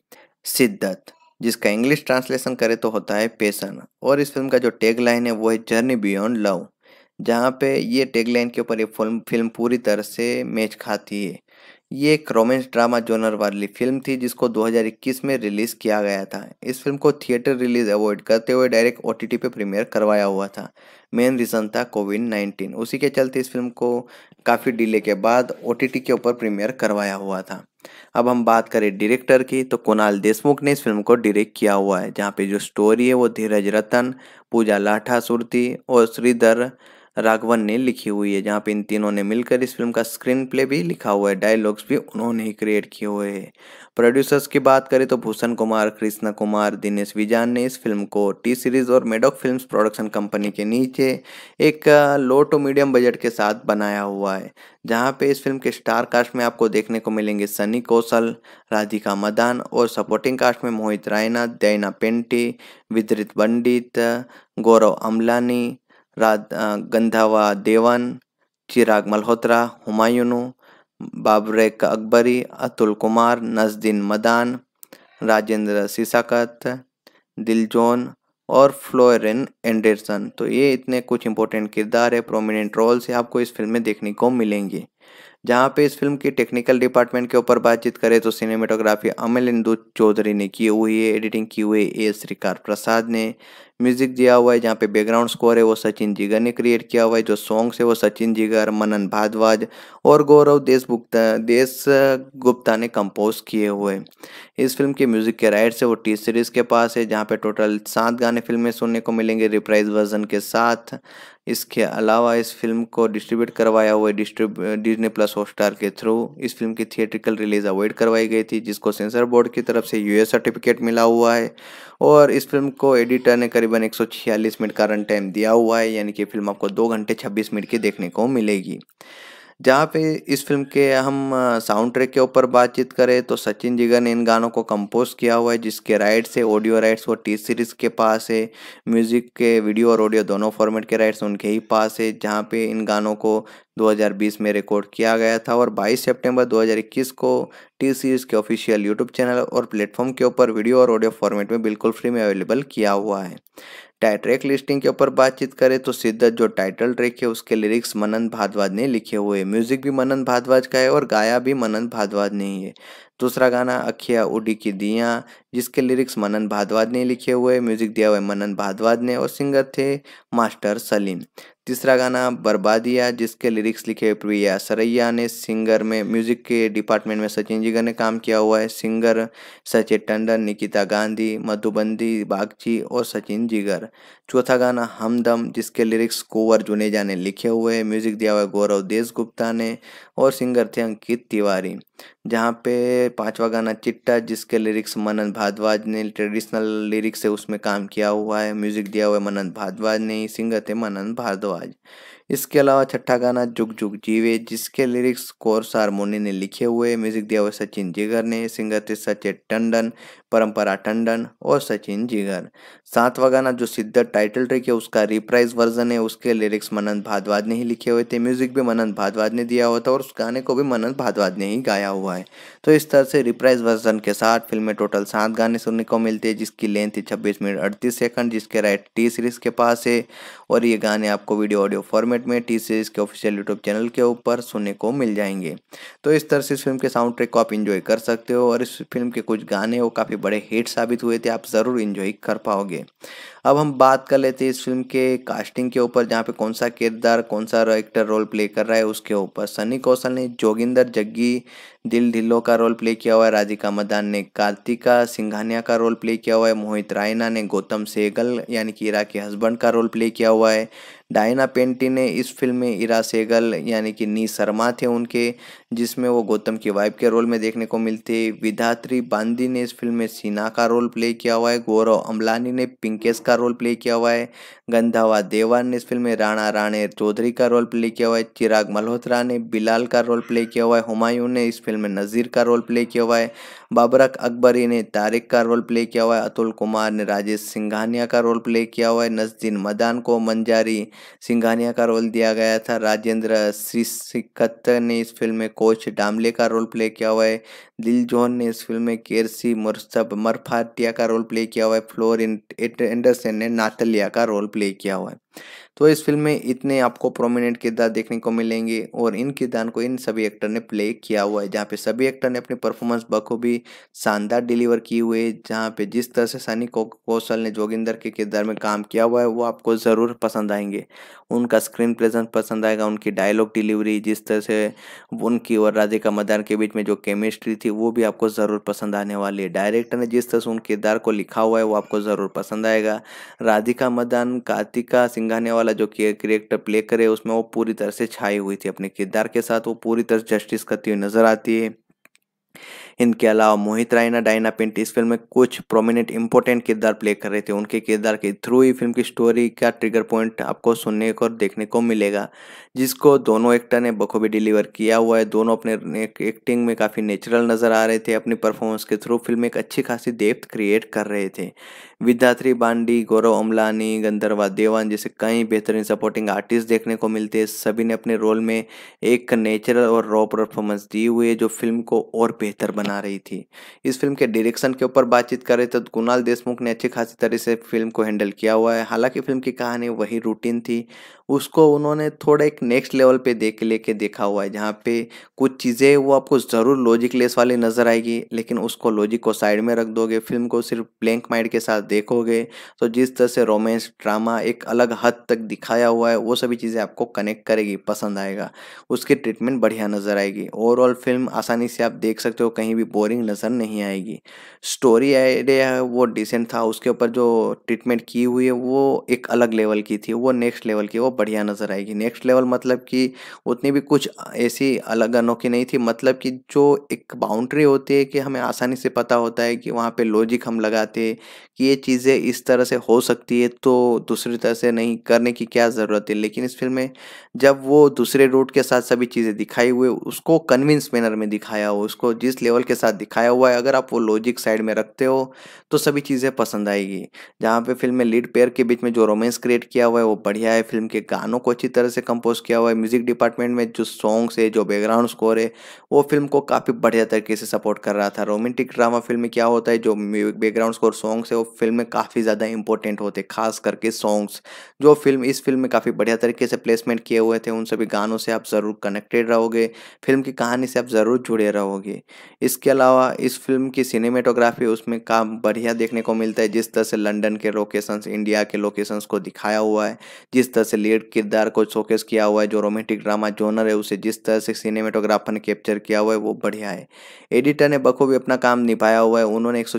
सिद्धत जिसका इंग्लिश ट्रांसलेशन करे तो होता है पेशन और इस फिल्म का जो टेग लाइन है वो है जर्नी बियॉन्ड लव जहाँ पे ये टेगलाइन के ऊपर ये फिल्म फिल्म पूरी तरह से मैच खाती है ये एक रोमेंस ड्रामा जोनर वाली फिल्म थी जिसको 2021 में रिलीज़ किया गया था इस फिल्म को थिएटर रिलीज़ अवॉइड करते हुए डायरेक्ट ओ टी पे प्रीमियर करवाया हुआ था मेन रीज़न था कोविड 19 उसी के चलते इस फिल्म को काफ़ी डिले के बाद ओ के ऊपर प्रीमियर करवाया हुआ था अब हम बात करें डायरेक्टर की तो कुणाल देशमुख ने इस फिल्म को डायरेक्ट किया हुआ है जहाँ पे जो स्टोरी है वो धीरज रतन पूजा लाठा सुरती और श्रीधर राघवन ने लिखी हुई है जहाँ पे इन तीनों ने मिलकर इस फिल्म का स्क्रीन प्ले भी लिखा हुआ है डायलॉग्स भी उन्होंने ही क्रिएट किए हुए हैं प्रोड्यूसर्स की बात करें तो भूषण कुमार कृष्णा कुमार दिनेश विजान ने इस फिल्म को टी सीरीज और मेडॉक फिल्म्स प्रोडक्शन कंपनी के नीचे एक लो टू मीडियम बजट के साथ बनाया हुआ है जहाँ पे इस फिल्म के स्टार कास्ट में आपको देखने को मिलेंगे सनी कौशल राधिका मदान और सपोर्टिंग कास्ट में मोहित रायना दैना पेंटी विदरित पंडित गौरव अमलानी गंधावा देवन चिराग मल्होत्रा हुमायूनू बाबरे का अकबरी अतुल कुमार नजदीन मदान राजेंद्र सिसाकत दिलजोन और फ्लोरिन एंडरसन तो ये इतने कुछ इंपॉर्टेंट किरदार है प्रोमिनेंट रोल्स आपको इस फिल्म में देखने को मिलेंगे जहाँ पे इस फिल्म की टेक्निकल डिपार्टमेंट के ऊपर बातचीत करें तो सिनेमेटोग्राफी अमल इंदू चौधरी ने की हुई है एडिटिंग की हुई ए श्रीकार प्रसाद ने म्यूजिक दिया हुआ है जहाँ पे बैकग्राउंड स्कोर है वो सचिन जिगर ने क्रिएट किया हुआ है जो सॉन्ग्स है वो सचिन जिगर मनन भारद्वाज और गौरव देश गुप्ता देश गुप्ता ने कंपोज किए हुए इस फिल्म के म्यूजिक के राइट्स है वो टी सीरीज के पास है जहाँ पे टोटल सात गाने फिल्म में सुनने को मिलेंगे रिप्राइज वर्जन के साथ इसके अलावा इस फिल्म को डिस्ट्रीब्यूट करवाया हुआ है डिजनी प्लस हॉटस्टार के थ्रू इस फिल्म की थिएट्रिकल रिलीज अवॉइड करवाई गई थी जिसको सेंसर बोर्ड की तरफ से यूएस सर्टिफिकेट मिला हुआ है और इस फिल्म को एडिटर ने करीबन एक मिनट का रन टाइम दिया हुआ है यानी कि फिल्म आपको दो घंटे 26 मिनट की देखने को मिलेगी जहाँ पे इस फिल्म के हम साउंड ट्रैक के ऊपर बातचीत करें तो सचिन जिगर ने इन गानों को कंपोज किया हुआ है जिसके राइट्स है ऑडियो राइट्स वो टी सीरीज के पास है म्यूजिक के वीडियो और ऑडियो दोनों फॉर्मेट के राइट्स उनके ही पास है जहाँ पे इन गानों को 2020 में रिकॉर्ड किया गया था और 22 सितंबर 2021 को टी सीरीज के ऑफिशियल यूट्यूब चैनल और प्लेटफॉर्म के ऊपर वीडियो और ऑडियो फॉर्मेट में बिल्कुल फ्री में अवेलेबल किया हुआ है ट्रैक लिस्टिंग के ऊपर बातचीत करें तो सिद्धत जो टाइटल ट्रैक है उसके लिरिक्स मनन भारद्वाज ने लिखे हुए म्यूजिक भी मनन भारद्वाज का है और गाया भी मनन भारद्वाज ने ही है दूसरा गाना अखिया उडी की दिया जिसके लिरिक्स मनन भारद्वाज ने लिखे हुए म्यूजिक दिया हुआ है मनन भारद्वाज ने और सिंगर थे मास्टर सलीम तीसरा गाना बर्बादिया जिसके लिरिक्स लिखे प्रिया सरैया ने सिंगर में म्यूजिक के डिपार्टमेंट में सचिन जिगर ने काम किया हुआ है सिंगर सचिन टंडन निकिता गांधी मधुबंदी बागची और सचिन जिगर चौथा गाना हमदम जिसके लिरिक्स कोवर जुनेजा ने लिखे हुए हैं म्यूजिक दिया हुआ है गौरव देश गुप्ता ने और सिंगर थे अंकित तिवारी जहाँ पे पांचवा गाना चिट्टा जिसके लिरिक्स मनन भारद्वाज ने ट्रेडिशनल लिरिक्स से उसमें काम किया हुआ है म्यूजिक दिया हुआ है मनन भारद्वाज ने सिंगर थे मनन भारद्वाज इसके अलावा छठा गाना जुग जुग जीवे जिसके लिरिक्स कोर्स हारमोनी ने लिखे हुए म्यूजिक दिया हुआ सचिन जिगर ने सिंगर थे सचिन टंडन परंपरा टंडन और सचिन जिगर सातवा गाना जो सिद्ध टाइटल ट्रिक है उसका रिप्राइज वर्जन है उसके लिरिक्स मनन भादवाज ने ही लिखे हुए थे म्यूजिक भी मनन भारद्वाज ने दिया हुआ था और उस गाने को भी मनन भारद्वाज ने ही गाया हुआ है तो इस तरह से रिप्राइज वर्जन के साथ फिल्म में टोटल सात गाने सुनने को मिलते हैं जिसकी लेंथ है छब्बीस मिनट अड़तीस सेकंड जिसके राइट टी सीरीज के पास है और ये गाने आपको वीडियो ऑडियो फॉर्मेट में टी सीरीज के ऑफिशियल यूट्यूब चैनल के ऊपर सुनने को मिल जाएंगे तो इस तरह से इस फिल्म के साउंड ट्रैक को आप इंजॉय कर सकते हो और इस फिल्म के कुछ गाने वो काफ़ी बड़े हिट साबित हुए थे आप ज़रूर इन्जॉय कर पाओगे अब हम बात कर लेते हैं इस फिल्म के कास्टिंग के ऊपर जहाँ पे कौन सा किरदार कौन सा एक्टर रोल प्ले कर रहा है उसके ऊपर सनी कौशल ने जोगिंदर जग्गी दिल ढिल्लो का रोल प्ले किया हुआ है राधिका मदान ने कार्तिका सिंघानिया का रोल प्ले किया हुआ है मोहित रायना ने गौतम सेगल यानी कि इरा के हस्बैंड का रोल प्ले किया हुआ है डायना पेंटी ने इस फिल्म में इरा सेगल यानी कि नी शर्मा थे उनके जिसमें वो गौतम की वाइफ के रोल में देखने को मिलते विधात्री बांदी ने इस फिल्म में सीना का रोल प्ले किया हुआ है गौरव अम्बलानी ने पिंकेश का रोल प्ले किया हुआ है गंधावा देवान ने इस फिल्म में राणा राणे चौधरी का रोल प्ले किया हुआ है चिराग मल्होत्रा ने बिलाल का रोल प्ले किया हुआ है हुमायूं ने इस फिल्म में नज़ीर का रोल प्ले किया हुआ है बाबरक अकबरी ने तारिक का रोल प्ले किया हुआ है अतुल कुमार ने राजेश सिंघानिया का रोल प्ले किया हुआ है नसदीन मदान को मंजारी सिंघानिया का रोल दिया गया था राजेंद्र श्रीसिकत ने इस फिल्म में कोच डामले का रोल प्ले किया हुआ है दिल जोहन ने इस फिल्म में केरसी मुरसब मरफाटिया का रोल प्ले किया हुआ है फ्लोर एंडरसन ने नातलिया का रोल प्ले किया हुआ है तो इस फिल्म में इतने आपको प्रोमिनेंट किरदार देखने को मिलेंगे और इन किरदार को इन सभी एक्टर ने प्ले किया हुआ है जहाँ पे सभी एक्टर ने अपनी परफॉर्मेंस बखूबी शानदार डिलीवर की हुई है जहाँ पे जिस तरह से सनी कौशल ने जोगिंदर के किरदार में काम किया हुआ है वो आपको ज़रूर पसंद आएंगे उनका स्क्रीन प्रेजेंस पसंद आएगा उनकी डायलॉग डिलीवरी जिस तरह से उनकी और राधिका मदान के बीच में जो केमिस्ट्री थी वो भी आपको ज़रूर पसंद आने वाली है डायरेक्टर ने जिस तरह से उन किरदार को लिखा हुआ है वो आपको ज़रूर पसंद आएगा राधिका मदान कार्तिका सिंघाने वाला वाला जो करेक्टर प्ले करे उसमें वो पूरी तरह से छाई हुई थी अपने किरदार के साथ वो पूरी तरह जस्टिस करती हुई नज़र आती है इनके अलावा मोहित रायना डायना पिंट इस फिल्म में कुछ प्रोमिनेंट इंपॉर्टेंट किरदार प्ले कर रहे थे उनके किरदार के थ्रू ही फिल्म की स्टोरी का ट्रिगर पॉइंट आपको सुनने को और देखने को मिलेगा जिसको दोनों एक्टर ने बखूबी डिलीवर किया हुआ है दोनों अपने एक्टिंग में काफ़ी नेचुरल नज़र आ रहे थे अपनी परफॉर्मेंस के थ्रू फिल्म एक अच्छी खासी डेप्थ क्रिएट कर रहे थे विद्यात्री बांडी गौरव अमलानी गंधर्वा देवान जैसे कई बेहतरीन सपोर्टिंग आर्टिस्ट देखने को मिलते हैं सभी ने अपने रोल में एक नेचुरल और रॉ परफॉर्मेंस दी हुई है जो फिल्म को और बेहतर बना बना रही थी इस फिल्म के डायरेक्शन के ऊपर बातचीत करें तो कुणाल देशमुख ने अच्छी खासी तरह से फिल्म को हैंडल किया हुआ है हालांकि फिल्म की कहानी वही रूटीन थी उसको उन्होंने थोड़ा एक नेक्स्ट लेवल पे देख लेके देखा हुआ है जहाँ पे कुछ चीज़ें वो आपको ज़रूर लेस वाली नज़र आएगी लेकिन उसको लॉजिक को साइड में रख दोगे फिल्म को सिर्फ ब्लैंक माइंड के साथ देखोगे तो जिस तरह से रोमांस ड्रामा एक अलग हद तक दिखाया हुआ है वो सभी चीज़ें आपको कनेक्ट करेगी पसंद आएगा उसकी ट्रीटमेंट बढ़िया नज़र आएगी ओवरऑल फिल्म आसानी से आप देख सकते हो कहीं भी बोरिंग नज़र नहीं आएगी स्टोरी आइडिया है वो डिसेंट था उसके ऊपर जो ट्रीटमेंट की हुई है वो एक अलग लेवल की थी वो नेक्स्ट लेवल की वो बढ़िया नज़र आएगी नेक्स्ट लेवल मतलब कि उतनी भी कुछ ऐसी अलग अनोखी नहीं थी मतलब कि जो एक बाउंड्री होती है कि हमें आसानी से पता होता है कि वहाँ पर लॉजिक हम लगाते कि ये चीज़ें इस तरह से हो सकती है तो दूसरी तरह से नहीं करने की क्या ज़रूरत है लेकिन इस फिल्म में जब वो दूसरे रूट के साथ सभी चीज़ें दिखाई हुई उसको कन्विंस मैनर में दिखाया हो उसको जिस लेवल के साथ दिखाया हुआ है अगर आप वो लॉजिक साइड में रखते हो तो सभी चीज़ें पसंद आएगी जहाँ पे फिल्म में लीड पेयर के बीच में जो रोमांस क्रिएट किया हुआ है वो बढ़िया है फिल्म के गानों को अच्छी तरह से कंपोज किया हुआ है म्यूज़िक डिपार्टमेंट में जो सॉन्ग्स है जो बैकग्राउंड स्कोर है वो फिल्म को काफ़ी बढ़िया तरीके से सपोर्ट कर रहा था रोमांटिक ड्रामा फिल्म में क्या होता है जो बैकग्राउंड स्कोर सॉन्ग्स है वो फिल्म में काफ़ी ज़्यादा इंपॉर्टेंट होते खास करके सॉन्ग्स जो फिल्म इस फिल्म में काफ़ी बढ़िया तरीके से प्लेसमेंट किए हुए थे उन सभी गानों से आप ज़रूर कनेक्टेड रहोगे फिल्म की कहानी से आप ज़रूर जुड़े रहोगे इसके अलावा इस फिल्म की सिनेमेटोग्राफी उसमें काम बढ़िया देखने को मिलता है जिस तरह से लंदन के लोकेशंस इंडिया के लोकेशंस को दिखाया हुआ है जिस तरह से लीड किरदार को शोकेस किया हुआ है जो रोमांटिक ड्रामा जोनर है उसे जिस तरह से सिनेमेटोग्राफर ने कैप्चर किया हुआ है वो बढ़िया है एडिटर ने बखूबी अपना काम निभाया हुआ है उन्होंने एक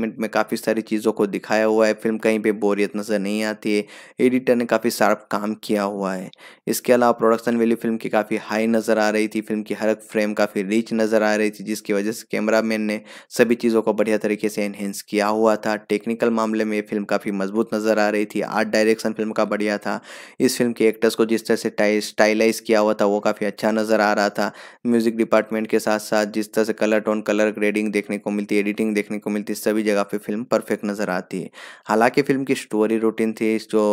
मिनट में काफ़ी सारी चीज़ों को दिखाया हुआ है फिल्म कहीं पर बोरियत नज़र नहीं आती है एडिटर ने काफ़ी शार्प काम किया हुआ है इसके अलावा प्रोडक्शन वैल्यू फिल्म की काफ़ी हाई नज़र आ रही थी फिल्म की हर फ्रेम काफ़ी रिच नज़र आ रही थी जिसकी वजह जैसे कैमरा मैन ने सभी चीज़ों को बढ़िया तरीके से एनहेंस किया हुआ था टेक्निकल मामले में फिल्म काफ़ी मजबूत नज़र आ रही थी आर्ट डायरेक्शन फिल्म का बढ़िया था इस फिल्म के एक्टर्स को जिस तरह से स्टाइलाइज किया हुआ था वो काफ़ी अच्छा नज़र आ रहा था म्यूज़िक डिपार्टमेंट के साथ साथ जिस तरह से कलर टोन कलर ग्रेडिंग देखने को मिलती है एडिटिंग देखने को मिलती सभी जगह पर फिल्म परफेक्ट नज़र आती है हालांकि फिल्म की स्टोरी रूटीन थी जो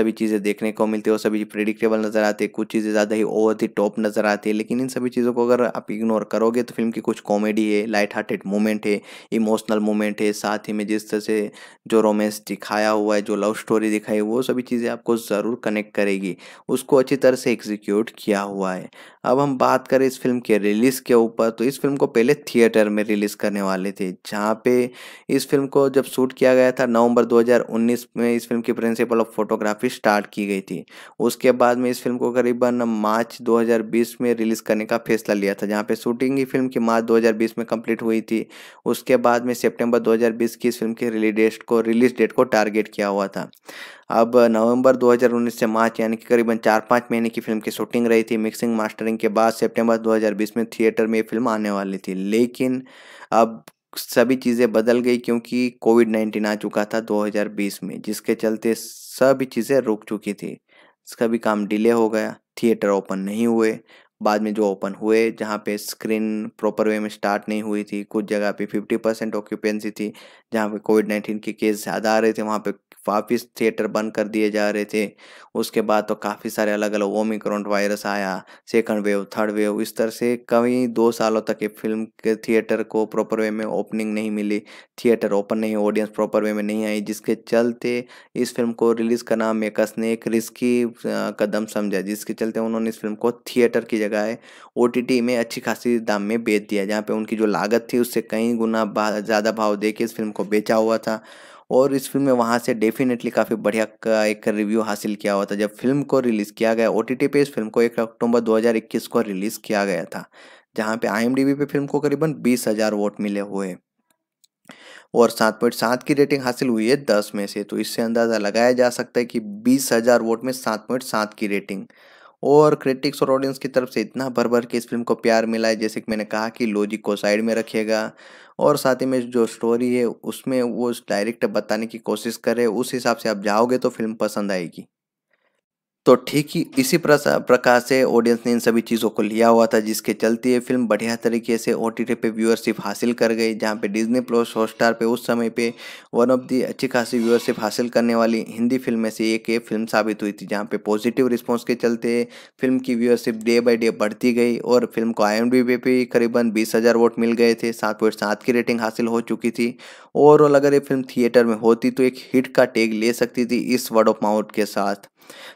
सभी चीज़ें देखने को मिलती वो और सभी प्रिडिक्टेबल नज़र आती कुछ चीज़ें ज़्यादा ही ओवर थी टॉप नज़र आती है लेकिन इन सभी चीज़ों को अगर आप इग्नोर करोगे तो फिल्म की कुछ कॉमेडी कॉमेडी है लाइट हार्टेड मोमेंट है इमोशनल मोमेंट है साथ ही में जिस तरह से जो रोमांस दिखाया हुआ है जो लव स्टोरी दिखाई वो सभी चीज़ें आपको ज़रूर कनेक्ट करेगी उसको अच्छी तरह से एग्जीक्यूट किया हुआ है अब हम बात करें इस फिल्म के रिलीज़ के ऊपर तो इस फिल्म को पहले थिएटर में रिलीज़ करने वाले थे जहाँ पे इस फिल्म को जब शूट किया गया था नवंबर 2019 में इस फिल्म की प्रिंसिपल ऑफ फोटोग्राफी स्टार्ट की गई थी उसके बाद में इस फिल्म को करीबन मार्च 2020 में रिलीज़ करने का फैसला लिया था जहाँ पे शूटिंग ही फिल्म की मार्च 2020 2020 में कंप्लीट हुई थी उसके बाद में सितंबर 2020 की इस फिल्म की रिलीज डेट को रिलीज डेट को टारगेट किया हुआ था अब नवंबर 2019 से मार्च यानी कि करीबन चार पाँच महीने की फिल्म की शूटिंग रही थी मिक्सिंग मास्टरिंग के बाद सेप्टेम्बर दो में थिएटर में ये फिल्म आने वाली थी लेकिन अब सभी चीज़ें बदल गई क्योंकि कोविड नाइन्टीन आ चुका था 2020 में जिसके चलते सभी चीज़ें रुक चुकी थी इसका भी काम डिले हो गया थिएटर ओपन नहीं हुए बाद में जो ओपन हुए जहाँ पे स्क्रीन प्रॉपर वे में स्टार्ट नहीं हुई थी कुछ जगह पे 50 परसेंट ऑक्यूपेंसी थी जहाँ पे कोविड नाइन्टीन के केस ज़्यादा आ रहे थे वहाँ पे काफ़ी थिएटर बंद कर दिए जा रहे थे उसके बाद तो काफ़ी सारे अलग अलग ओमिक्रॉन वायरस आया सेकंड वेव थर्ड वेव इस तरह से कई दो सालों तक ये फिल्म के थिएटर को प्रॉपर वे में ओपनिंग नहीं मिली थिएटर ओपन नहीं ऑडियंस प्रॉपर वे में नहीं आई जिसके चलते इस फिल्म को रिलीज़ करना मेकर्स ने एक रिस्की कदम समझा जिसके चलते उन्होंने इस फिल्म को थिएटर की जगह जगह है ओ में अच्छी खासी दाम में बेच दिया जहाँ पे उनकी जो लागत थी उससे कई गुना ज़्यादा भाव दे इस फिल्म को बेचा हुआ था और इस फिल्म में वहाँ से डेफिनेटली काफ़ी बढ़िया का एक रिव्यू हासिल किया हुआ था जब फिल्म को रिलीज़ किया गया ओ पे इस फिल्म को एक अक्टूबर 2021 को रिलीज़ किया गया था जहाँ पे आई पे फिल्म को करीबन बीस हज़ार वोट मिले हुए और सात पॉइंट सात की रेटिंग हासिल हुई है दस में से तो इससे अंदाज़ा लगाया जा सकता है कि बीस हज़ार वोट में सात पॉइंट सात की रेटिंग और क्रिटिक्स और ऑडियंस की तरफ से इतना भर भर के इस फिल्म को प्यार मिला है जैसे कि मैंने कहा कि लॉजिक को साइड में रखेगा और साथ ही में जो स्टोरी है उसमें वो डायरेक्ट बताने की कोशिश करे उस हिसाब से आप जाओगे तो फिल्म पसंद आएगी तो ठीक ही इसी प्रकार से ऑडियंस ने इन सभी चीज़ों को लिया हुआ था जिसके चलते ये फिल्म बढ़िया तरीके से ओ टी पे व्यूअरशिप हासिल कर गई जहाँ पे डिज्नी प्लस हॉटस्टार पे उस समय पे वन ऑफ दी अच्छी खासी व्यूअरशिप हासिल करने वाली हिंदी फिल्म में से एक ये फिल्म साबित हुई थी जहाँ पे पॉजिटिव रिस्पॉन्स के चलते फिल्म की व्यूअरशिप डे बाई डे बढ़ती गई और फिल्म को आई एम पे भी करीबन बीस हज़ार वोट मिल गए थे सात पॉइंट सात की रेटिंग हासिल हो चुकी थी ओवरऑल अगर ये फिल्म थिएटर में होती तो एक हिट का टेग ले सकती थी इस वर्ड ऑफ माउथ के साथ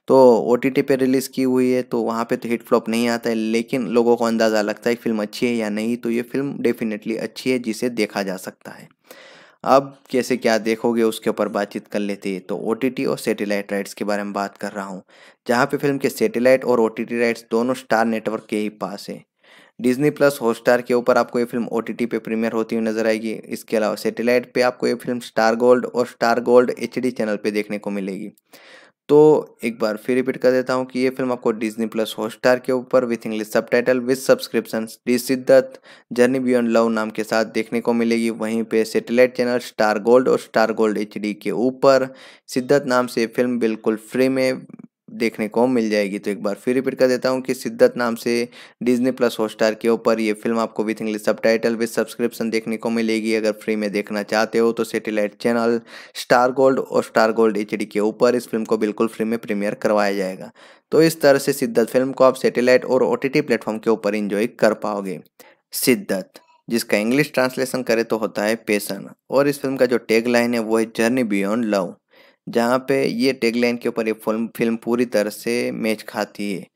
तो ओ टी पे रिलीज़ की हुई है तो वहाँ पे तो हिट फ्लॉप नहीं आता है लेकिन लोगों को अंदाज़ा लगता है फिल्म अच्छी है या नहीं तो ये फिल्म डेफिनेटली अच्छी है जिसे देखा जा सकता है अब कैसे क्या देखोगे उसके ऊपर बातचीत कर लेते हैं तो ओ और सेटेलाइट राइट्स के बारे में बात कर रहा हूँ जहाँ पे फिल्म के सेटेलाइट और ओ राइट्स दोनों स्टार नेटवर्क के ही पास है डिज्नी प्लस हॉटस्टार के ऊपर आपको ये फिल्म ओ पे प्रीमियर होती हुई नजर आएगी इसके अलावा सेटेलाइट पे आपको ये फिल्म स्टार गोल्ड और स्टार गोल्ड एच चैनल पे देखने को मिलेगी तो एक बार फिर रिपीट कर देता हूँ कि ये फिल्म आपको डिजनी प्लस हॉटस्टार के ऊपर with English subtitle with subscription D Shiddat journey beyond love नाम के साथ देखने को मिलेगी वहीं पे सेटेलाइट चैनल स्टार गोल्ड और स्टार गोल्ड एच के ऊपर सिद्धत नाम से फिल्म बिल्कुल फ्री में देखने को मिल जाएगी तो एक बार फिर रिपीट कर देता हूँ कि सिद्दत नाम से डिज्नी प्लस हॉटस्टार के ऊपर ये फिल्म आपको with English subtitle with subscription देखने को मिलेगी अगर फ्री में देखना चाहते हो तो सेटेलाइट चैनल स्टार गोल्ड और स्टार गोल्ड एच के ऊपर इस फिल्म को बिल्कुल फ्री में प्रीमियर करवाया जाएगा तो इस तरह से सिद्धत फिल्म को आप सेटेलाइट और ओ प्लेटफॉर्म के ऊपर इंजॉय कर पाओगे सिद्धत जिसका इंग्लिश ट्रांसलेशन करे तो होता है पेशन और इस फिल्म का जो टेग लाइन है वो है जर्नी बियॉन्ड लव जहाँ पे ये टैगलाइन के ऊपर ये फिल्म फिल्म पूरी तरह से मैच खाती है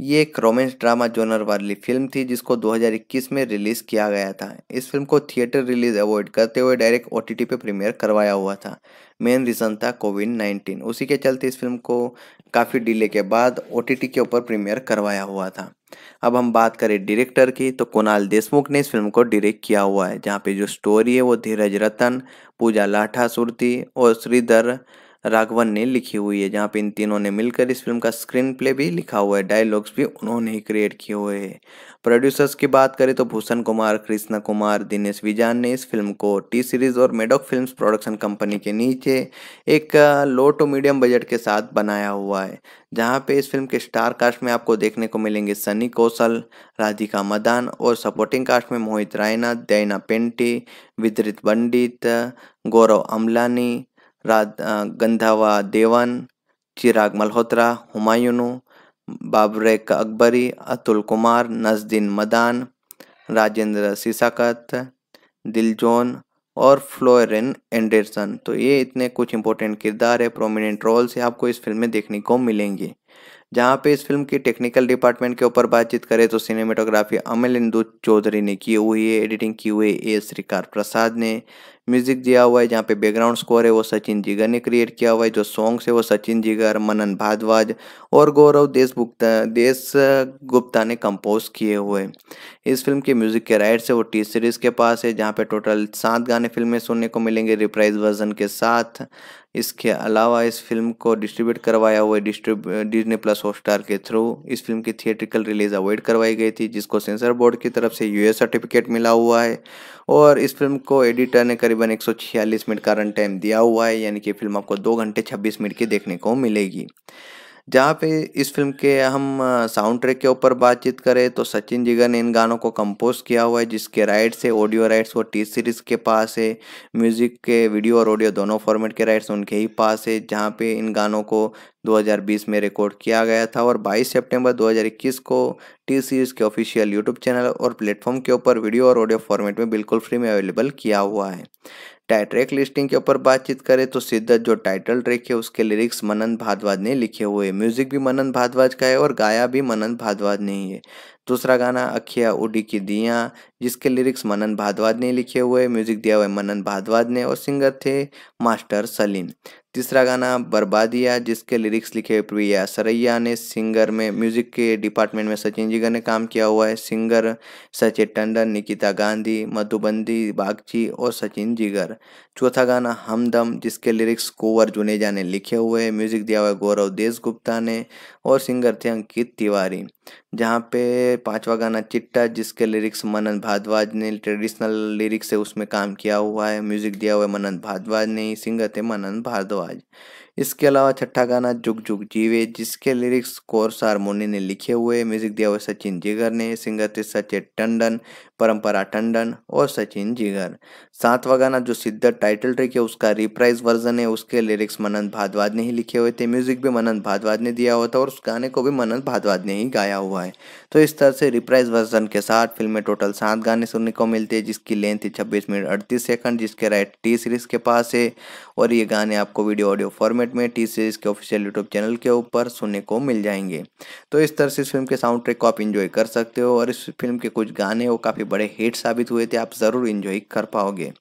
ये एक रोमेंस ड्रामा जोनर वाली फिल्म थी जिसको 2021 में रिलीज़ किया गया था इस फिल्म को थिएटर रिलीज़ अवॉइड करते हुए डायरेक्ट ओ पे प्रीमियर करवाया हुआ था मेन रीज़न था कोविड 19 उसी के चलते इस फिल्म को काफ़ी डिले के बाद ओ के ऊपर प्रीमियर करवाया हुआ था अब हम बात करें डायरेक्टर की तो कुणाल देशमुख ने इस फिल्म को डायरेक्ट किया हुआ है जहाँ पे जो स्टोरी है वो धीरज रतन पूजा लाठा सुरती और श्रीधर राघवन ने लिखी हुई है जहाँ पे इन तीनों ने मिलकर इस फिल्म का स्क्रीन प्ले भी लिखा हुआ है डायलॉग्स भी उन्होंने ही क्रिएट किए हुए हैं प्रोड्यूसर्स की बात करें तो भूषण कुमार कृष्णा कुमार दिनेश विजान ने इस फिल्म को टी सीरीज और मेडॉक फिल्म्स प्रोडक्शन कंपनी के नीचे एक लो टू मीडियम बजट के साथ बनाया हुआ है जहाँ पे इस फिल्म के स्टार कास्ट में आपको देखने को मिलेंगे सनी कौशल राधिका मदान और सपोर्टिंग कास्ट में मोहित रायना दैना पेंटी विद्रित पंडित गौरव अमलानी गंधावा देवन चिराग मल्होत्रा हुमायूं बाबरेक अकबरी अतुल कुमार नजदीन मदान राजेंद्र सिसाकत दिलजोन और फ्लोरिन एंडरसन तो ये इतने कुछ इंपॉर्टेंट किरदार है प्रोमिनेंट रोल्स आपको इस फिल्म में देखने को मिलेंगे जहाँ पे इस फिल्म की टेक्निकल डिपार्टमेंट के ऊपर बातचीत करें तो सिनेमेटोग्राफी अमल इंदू चौधरी ने की हुई है एडिटिंग की हुई ए श्रीकार प्रसाद ने म्यूजिक दिया हुआ है जहाँ पे बैकग्राउंड स्कोर है वो सचिन जिगर ने क्रिएट किया हुआ है जो सॉन्ग्स है वो सचिन जिगर मनन भारद्वाज और गौरव देश गुप्ता देश गुप्ता ने कंपोज किए हुए इस फिल्म के म्यूजिक के राइट्स है वो टी सीरीज के पास है जहाँ पे टोटल सात गाने फिल्म में सुनने को मिलेंगे रिप्राइज वर्जन के साथ इसके अलावा इस फिल्म को डिस्ट्रीब्यूट करवाया हुआ डिजनी प्लस हॉटस्टार के थ्रू इस फिल्म की थिएट्रिकल रिलीज अवॉइड करवाई गई थी जिसको सेंसर बोर्ड की तरफ से यूएस सर्टिफिकेट मिला हुआ है और इस फिल्म को एडिटर ने करीबन 146 मिनट का रन टाइम दिया हुआ है यानी कि फिल्म आपको दो घंटे 26 मिनट की देखने को मिलेगी जहाँ पे इस फिल्म के हम साउंड ट्रैक के ऊपर बातचीत करें तो सचिन जिगर ने इन गानों को कंपोज किया हुआ है जिसके राइट्स है ऑडियो राइट्स वो टी सीरीज के पास है म्यूजिक के वीडियो और ऑडियो दोनों फॉर्मेट के राइट्स उनके ही पास है जहाँ पे इन गानों को 2020 में रिकॉर्ड किया गया था और 22 सितंबर 2021 को टी सीरीज के ऑफिशियल यूट्यूब चैनल और प्लेटफॉर्म के ऊपर वीडियो और ऑडियो फॉर्मेट में बिल्कुल फ्री में अवेलेबल किया हुआ है टाइट्रैक लिस्टिंग के ऊपर बातचीत करें तो सिद्धत जो टाइटल ट्रैक है उसके लिरिक्स मनन भारद्वाज ने लिखे हुए म्यूजिक भी मनन भारद्वाज का है और गाया भी मनन भारद्वाज ने ही है दूसरा गाना अखिया उडी की दिया जिसके लिरिक्स मनन भादवाद ने लिखे हुए म्यूजिक दिया हुआ मनन भादवाद ने और सिंगर थे मास्टर सलीम तीसरा गाना बर्बादिया जिसके लिरिक्स लिखे हुए प्रिया सरैया ने सिंगर में म्यूजिक के डिपार्टमेंट में सचिन जिगर ने काम किया हुआ है सिंगर सचिन टंडन निकिता गांधी मधुबंदी बागची और सचिन जिगर चौथा गाना हमदम जिसके लिरिक्स कोवर जुनेजा ने लिखे हुए म्यूजिक दिया हुआ है गौरव गुप्ता ने और सिंगर थे अंकित तिवारी जहाँ पे पांचवा गाना चिट्टा जिसके लिरिक्स मनन भारद्वाज ने ट्रेडिशनल लिरिक्स से उसमें काम किया हुआ है म्यूजिक दिया हुआ है मनन भारद्वाज ने सिंगर थे मनन भारद्वाज इसके अलावा छठा गाना जुग जुग जीवे जिसके लिरिक्स कोर्स हारमोनी ने लिखे हुए म्यूजिक दिया हुआ सचिन जिगर ने सिंगर थे सचिन टंडन परंपरा टंडन और सचिन जिगर सातवा गाना जो सिद्धार्थ टाइटल ट्रिक है उसका रिप्राइज वर्जन है उसके लिरिक्स मनन भादवाद ने ही लिखे हुए थे म्यूजिक भी मनन भादवाद ने दिया हुआ था और उस गाने को भी मनन भादवाद ने ही गाया हुआ है तो इस तरह से रिप्राइज वर्जन के साथ फिल्म में टोटल सात गाने सुनने को मिलते हैं जिसकी लेंथ है छब्बीस मिनट अड़तीस सेकंड जिसके राइट टी सीरीज़ के पास है और ये गाने आपको वीडियो ऑडियो फॉर्मेट में टी सीरीज़ के ऑफिशियल यूट्यूब चैनल के ऊपर सुनने को मिल जाएंगे तो इस तरह से इस फिल्म के साउंड ट्रैक को आप इंजॉय कर सकते हो और इस फिल्म के कुछ गाने वो काफ़ी बड़े हिट साबित हुए थे आप ज़रूर इंजॉय कर पाओगे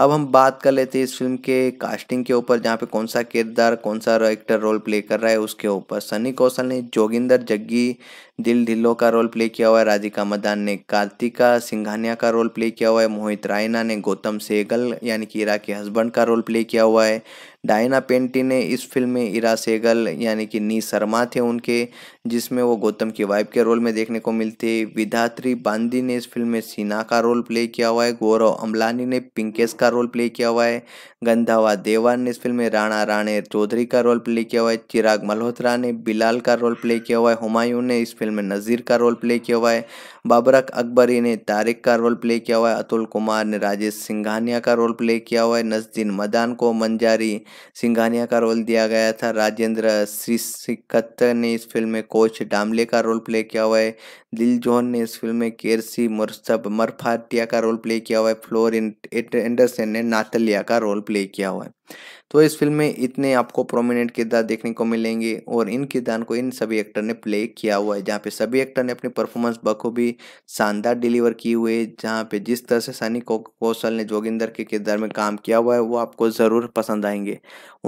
अब हम बात कर लेते हैं इस फिल्म के कास्टिंग के ऊपर जहाँ पे कौन सा किरदार कौन सा एक्टर रोल प्ले कर रहा है उसके ऊपर सनी कौशल ने जोगिंदर जग्गी दिल ढिल्लो का रोल प्ले किया हुआ है राधिका मदान ने कार्तिका सिंघानिया का रोल प्ले किया हुआ है मोहित रायना ने गौतम सेगल यानी कि इरा के हस्बैंड का रोल प्ले किया हुआ है डायना पेंटी ने इस फिल्म में इरा सेगल यानी कि नी शर्मा थे उनके जिसमें वो गौतम की वाइफ के रोल में देखने को मिलते विधात्री बांदी ने इस फिल्म में सीना का रोल प्ले किया हुआ है गौरव अम्बलानी ने पिंकेश का रोल प्ले किया हुआ है गंधावा देवान ने इस फिल्म में राणा राणे चौधरी का रोल प्ले किया हुआ है चिराग मल्होत्रा ने बिलाल का रोल प्ले किया हुआ है हुमायूं ने इस फिल्म में नज़ीर का रोल प्ले किया हुआ है बाबरक अकबरी ने तारिक का रोल प्ले किया हुआ है अतुल कुमार ने राजेश सिंघानिया का रोल प्ले किया हुआ है नजदीन मदान को मंजारी सिंघानिया का रोल दिया गया था राजेंद्र श्रीसिकत ने इस फिल्म में कोच डामले का रोल प्ले किया हुआ है दिल जोहन ने इस फिल्म में केरसी मुरसब मरफातिया का रोल प्ले किया हुआ है फ्लोर एंडरसन ने नातलिया का रोल प्ले प्ले किया हुआ है तो इस फिल्म में इतने आपको प्रोमिनेंट किरदार देखने को मिलेंगे और इन किरदार को इन सभी एक्टर ने प्ले किया हुआ है जहाँ पे सभी एक्टर ने अपनी परफॉर्मेंस बखूबी शानदार डिलीवर की हुई है जहाँ पे जिस तरह से सनी कौशल ने जोगिंदर के किरदार में काम किया हुआ है वो आपको ज़रूर पसंद आएंगे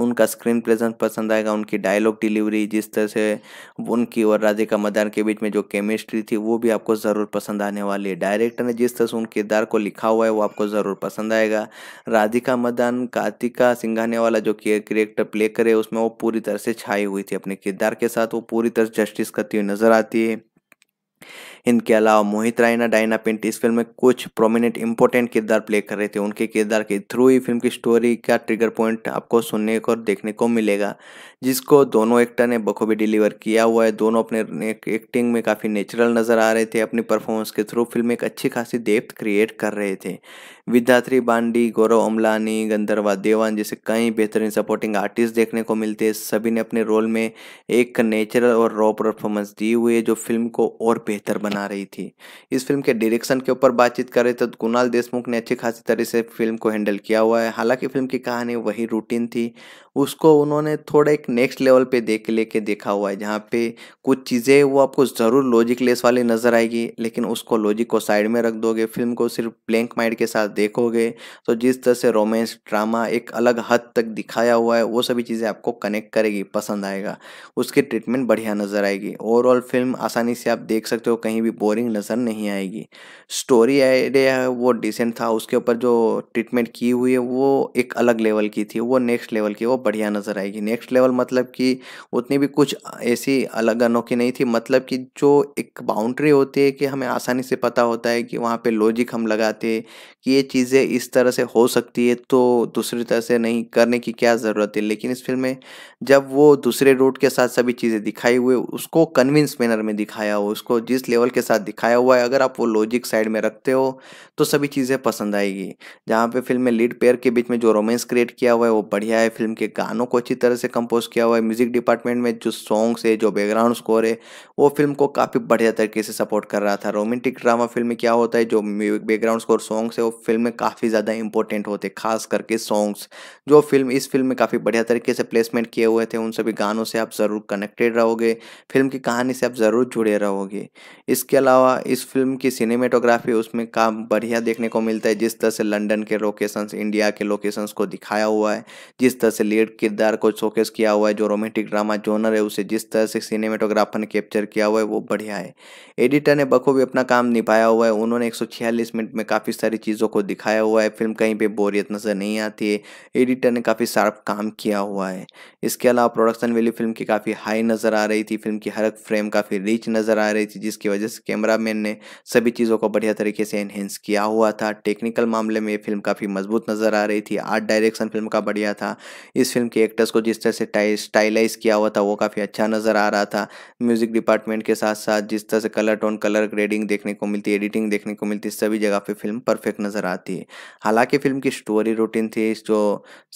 उनका स्क्रीन प्रेजेंस पसंद आएगा उनकी डायलॉग डिलीवरी जिस तरह से उनकी और राधिका मदान के बीच में जो केमिस्ट्री थी वो भी आपको ज़रूर पसंद आने वाली है डायरेक्टर ने जिस तरह से उन किरदार को लिखा हुआ है वो आपको ज़रूर पसंद आएगा राधिका मदान कार्तिका सिंघाने वाला वाला जो करेक्टर प्ले करे उसमें वो पूरी तरह से छाई हुई थी अपने किरदार के साथ वो पूरी तरह जस्टिस करती हुई नज़र आती है इनके अलावा मोहित रायना डायना पिंट इस फिल्म में कुछ प्रोमिनेंट इंपॉर्टेंट किरदार प्ले कर रहे थे उनके किरदार के थ्रू ही फिल्म की स्टोरी का ट्रिगर पॉइंट आपको सुनने को और देखने को मिलेगा जिसको दोनों एक्टर ने बखूबी डिलीवर किया हुआ है दोनों अपने एक्टिंग में काफ़ी नेचुरल नज़र आ रहे थे अपनी परफॉर्मेंस के थ्रू फिल्म एक अच्छी खासी डेप्थ क्रिएट कर रहे थे विद्यात्री बांडी गौरव अमलानी गंधर्वा देवान जैसे कई बेहतरीन सपोर्टिंग आर्टिस्ट देखने को मिलते हैं सभी ने अपने रोल में एक नेचुरल और रॉ परफॉर्मेंस दी हुई है जो फिल्म को और बेहतर बना बना रही थी इस फिल्म के डायरेक्शन के ऊपर बातचीत करें तो कुणाल देशमुख ने अच्छी खासी तरह से फिल्म को हैंडल किया हुआ है हालांकि फिल्म की कहानी वही रूटीन थी उसको उन्होंने थोड़ा एक नेक्स्ट लेवल पे देख लेके देखा हुआ है जहाँ पे कुछ चीज़ें वो आपको ज़रूर लॉजिक लेस वाली नज़र आएगी लेकिन उसको लॉजिक को साइड में रख दोगे फिल्म को सिर्फ ब्लैंक माइंड के साथ देखोगे तो जिस तरह से रोमांस ड्रामा एक अलग हद तक दिखाया हुआ है वो सभी चीज़ें आपको कनेक्ट करेगी पसंद आएगा उसकी ट्रीटमेंट बढ़िया नज़र आएगी ओवरऑल फिल्म आसानी से आप देख सकते हो कहीं भी बोरिंग नज़र नहीं आएगी स्टोरी आइडिया है वो डिसेंट था उसके ऊपर जो ट्रीटमेंट की हुई है वो एक अलग लेवल की थी वो नेक्स्ट लेवल की वो बढ़िया नज़र आएगी नेक्स्ट लेवल मतलब कि उतनी भी कुछ ऐसी अलग अनोखी नहीं थी मतलब कि जो एक बाउंड्री होती है कि हमें आसानी से पता होता है कि वहाँ पर लॉजिक हम लगाते कि ये चीज़ें इस तरह से हो सकती है तो दूसरी तरह से नहीं करने की क्या ज़रूरत है लेकिन इस फिल्म में जब वो दूसरे रूट के साथ सभी चीज़ें दिखाई हुई उसको कन्विंस मैनर में दिखाया हो उसको जिस लेवल के साथ दिखाया हुआ है अगर आप वो लॉजिक साइड में रखते हो तो सभी चीज़ें पसंद आएगी जहाँ पे फिल्म में लीड पेयर के बीच में जो रोमांस क्रिएट किया हुआ है वो बढ़िया है फिल्म के गानों को अच्छी तरह से कंपोज किया हुआ है म्यूज़िक डिपार्टमेंट में जो सॉन्ग्स है जो बैकग्राउंड स्कोर है वो फिल्म को काफ़ी बढ़िया तरीके से सपोर्ट कर रहा था रोमांटिक ड्रामा फिल्म में क्या होता है जो बैकग्राउंड स्कोर सॉन्ग्स है वो फिल्म में काफ़ी ज़्यादा इंपॉर्टेंट होते खास करके सॉन्ग्स जो फिल्म इस फिल्म में काफ़ी बढ़िया तरीके से प्लेसमेंट किए हुए थे उन सभी गानों से आप ज़रूर कनेक्टेड रहोगे फिल्म की कहानी से आप ज़रूर जुड़े रहोगे इसके अलावा इस फिल्म की सिनेमेटोग्राफी उसमें काम बढ़िया देखने को मिलता है जिस तरह से लंदन के लोकेशंस इंडिया के लोकेशंस को दिखाया हुआ है जिस तरह से लीड किरदार को शोकेस किया हुआ है जो रोमांटिक ड्रामा जोनर है उसे जिस तरह से सिनेमेटोग्राफर ने कैप्चर किया हुआ है वो बढ़िया है एडिटर ने बखूबी अपना काम निभाया हुआ है उन्होंने एक मिनट में काफ़ी सारी चीज़ों को दिखाया हुआ है फिल्म कहीं पर बोरियत नज़र नहीं आती है एडिटर ने काफ़ी शार्प काम किया हुआ है इसके अलावा प्रोडक्शन वैल्यू फिल्म की काफ़ी हाई नज़र आ रही थी फिल्म की हर फ्रेम काफ़ी रिच नज़र आ रही थी जिसकी वजह जैसे कैमरा ने सभी चीज़ों को बढ़िया तरीके से एनहेंस किया हुआ था टेक्निकल मामले में ये फिल्म काफ़ी मजबूत नज़र आ रही थी आर्ट डायरेक्शन फिल्म का बढ़िया था इस फिल्म के एक्टर्स को जिस तरह से स्टाइलाइज किया हुआ था वो काफ़ी अच्छा नज़र आ रहा था म्यूज़िक डिपार्टमेंट के साथ साथ जिस तरह से कलर टोन कलर ग्रेडिंग देखने को मिलती एडिटिंग देखने को मिलती सभी जगह पर फिल्म परफेक्ट नज़र आती है हालांकि फिल्म की स्टोरी रूटीन थी जो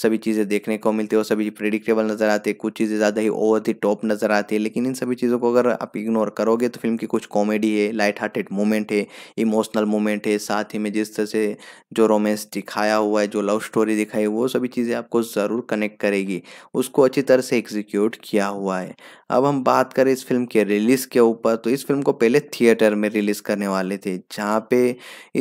सभी चीज़ें देखने को मिलती है वो सभी प्रिडिक्टेबल नज़र आती है कुछ चीज़ें ज़्यादा ही ओवर दी टॉप नज़र आती है लेकिन इन सभी चीज़ों को अगर आप इग्नोर करोगे तो फिल्म की कुछ कॉमेडी कॉमेडी है लाइट हार्टेड मोमेंट है इमोशनल मोमेंट है साथ ही में जिस तरह से जो रोमांस दिखाया हुआ है जो लव स्टोरी दिखाई वो सभी चीज़ें आपको ज़रूर कनेक्ट करेगी उसको अच्छी तरह से एग्जीक्यूट किया हुआ है अब हम बात करें इस फिल्म के रिलीज़ के ऊपर तो इस फिल्म को पहले थिएटर में रिलीज़ करने वाले थे जहाँ पे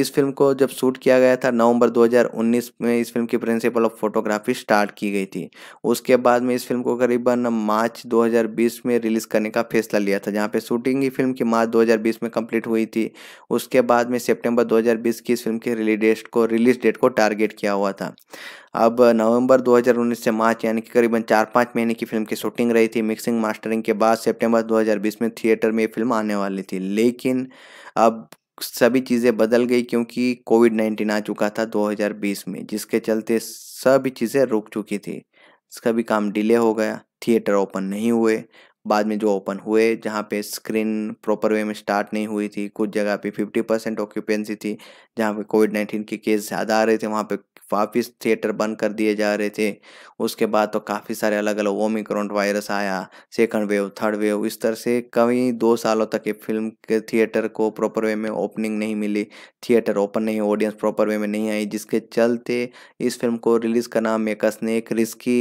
इस फिल्म को जब शूट किया गया था नवंबर 2019 में इस फिल्म की प्रिंसिपल ऑफ फोटोग्राफी स्टार्ट की गई थी उसके बाद में इस फिल्म को करीबन मार्च 2020 में रिलीज़ करने का फैसला लिया था जहाँ पे शूटिंग ही फिल्म की मार्च 2020 2020 में कंप्लीट हुई थी उसके बाद में सितंबर 2020 की इस फिल्म के रिलीज डेट को रिलीज डेट को टारगेट किया हुआ था अब नवंबर 2019 से मार्च यानी कि करीबन चार पाँच महीने की फिल्म की शूटिंग रही थी मिक्सिंग मास्टरिंग के बाद सेप्टेम्बर दो में थिएटर में ये फिल्म आने वाली थी लेकिन अब सभी चीज़ें बदल गई क्योंकि कोविड नाइन्टीन आ चुका था 2020 में जिसके चलते सभी चीज़ें रुक चुकी थी इसका भी काम डिले हो गया थिएटर ओपन नहीं हुए बाद में जो ओपन हुए जहाँ पे स्क्रीन प्रॉपर वे में स्टार्ट नहीं हुई थी कुछ जगह पे 50 परसेंट ऑक्यूपेंसी थी जहाँ पे कोविड नाइन्टीन के केस ज़्यादा आ रहे थे वहाँ पे वापिस थिएटर बंद कर दिए जा रहे थे उसके बाद तो काफ़ी सारे अलग अलग ओमिक्रॉन वायरस आया सेकंड वेव थर्ड वेव इस तरह से कई दो सालों तक ये फिल्म के थिएटर को प्रॉपर वे में ओपनिंग नहीं मिली थिएटर ओपन नहीं ऑडियंस प्रॉपर वे में नहीं आई जिसके चलते इस फिल्म को रिलीज़ करना मेकर्स ने एक रिस्की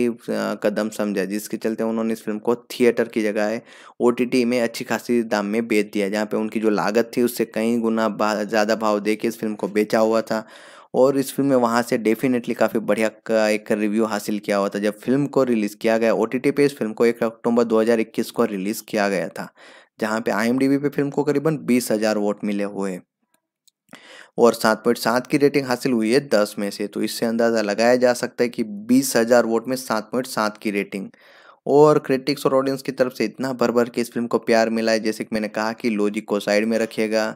कदम समझा जिसके चलते उन्होंने इस फिल्म को थिएटर की जगह ओ में अच्छी खासी दाम में बेच दिया जहाँ पर उनकी जो लागत थी उससे कई गुना ज़्यादा भाव दे के इस फिल्म को बेचा हुआ था और इस फिल्म में वहाँ से डेफिनेटली काफ़ी बढ़िया का एक रिव्यू हासिल किया हुआ था जब फिल्म को रिलीज़ किया गया ओ टी पे इस फिल्म को एक अक्टूबर 2021 को रिलीज़ किया गया था जहाँ पे आई पे फिल्म को करीबन बीस हज़ार वोट मिले हुए और सात पॉइंट सात की रेटिंग हासिल हुई है दस में से तो इससे अंदाज़ा लगाया जा सकता है कि बीस हज़ार वोट में सात पॉइंट सात की रेटिंग और क्रिटिक्स और ऑडियंस की तरफ से इतना भर भर के इस फिल्म को प्यार मिला है जैसे कि मैंने कहा कि लॉजिक को साइड में रखेगा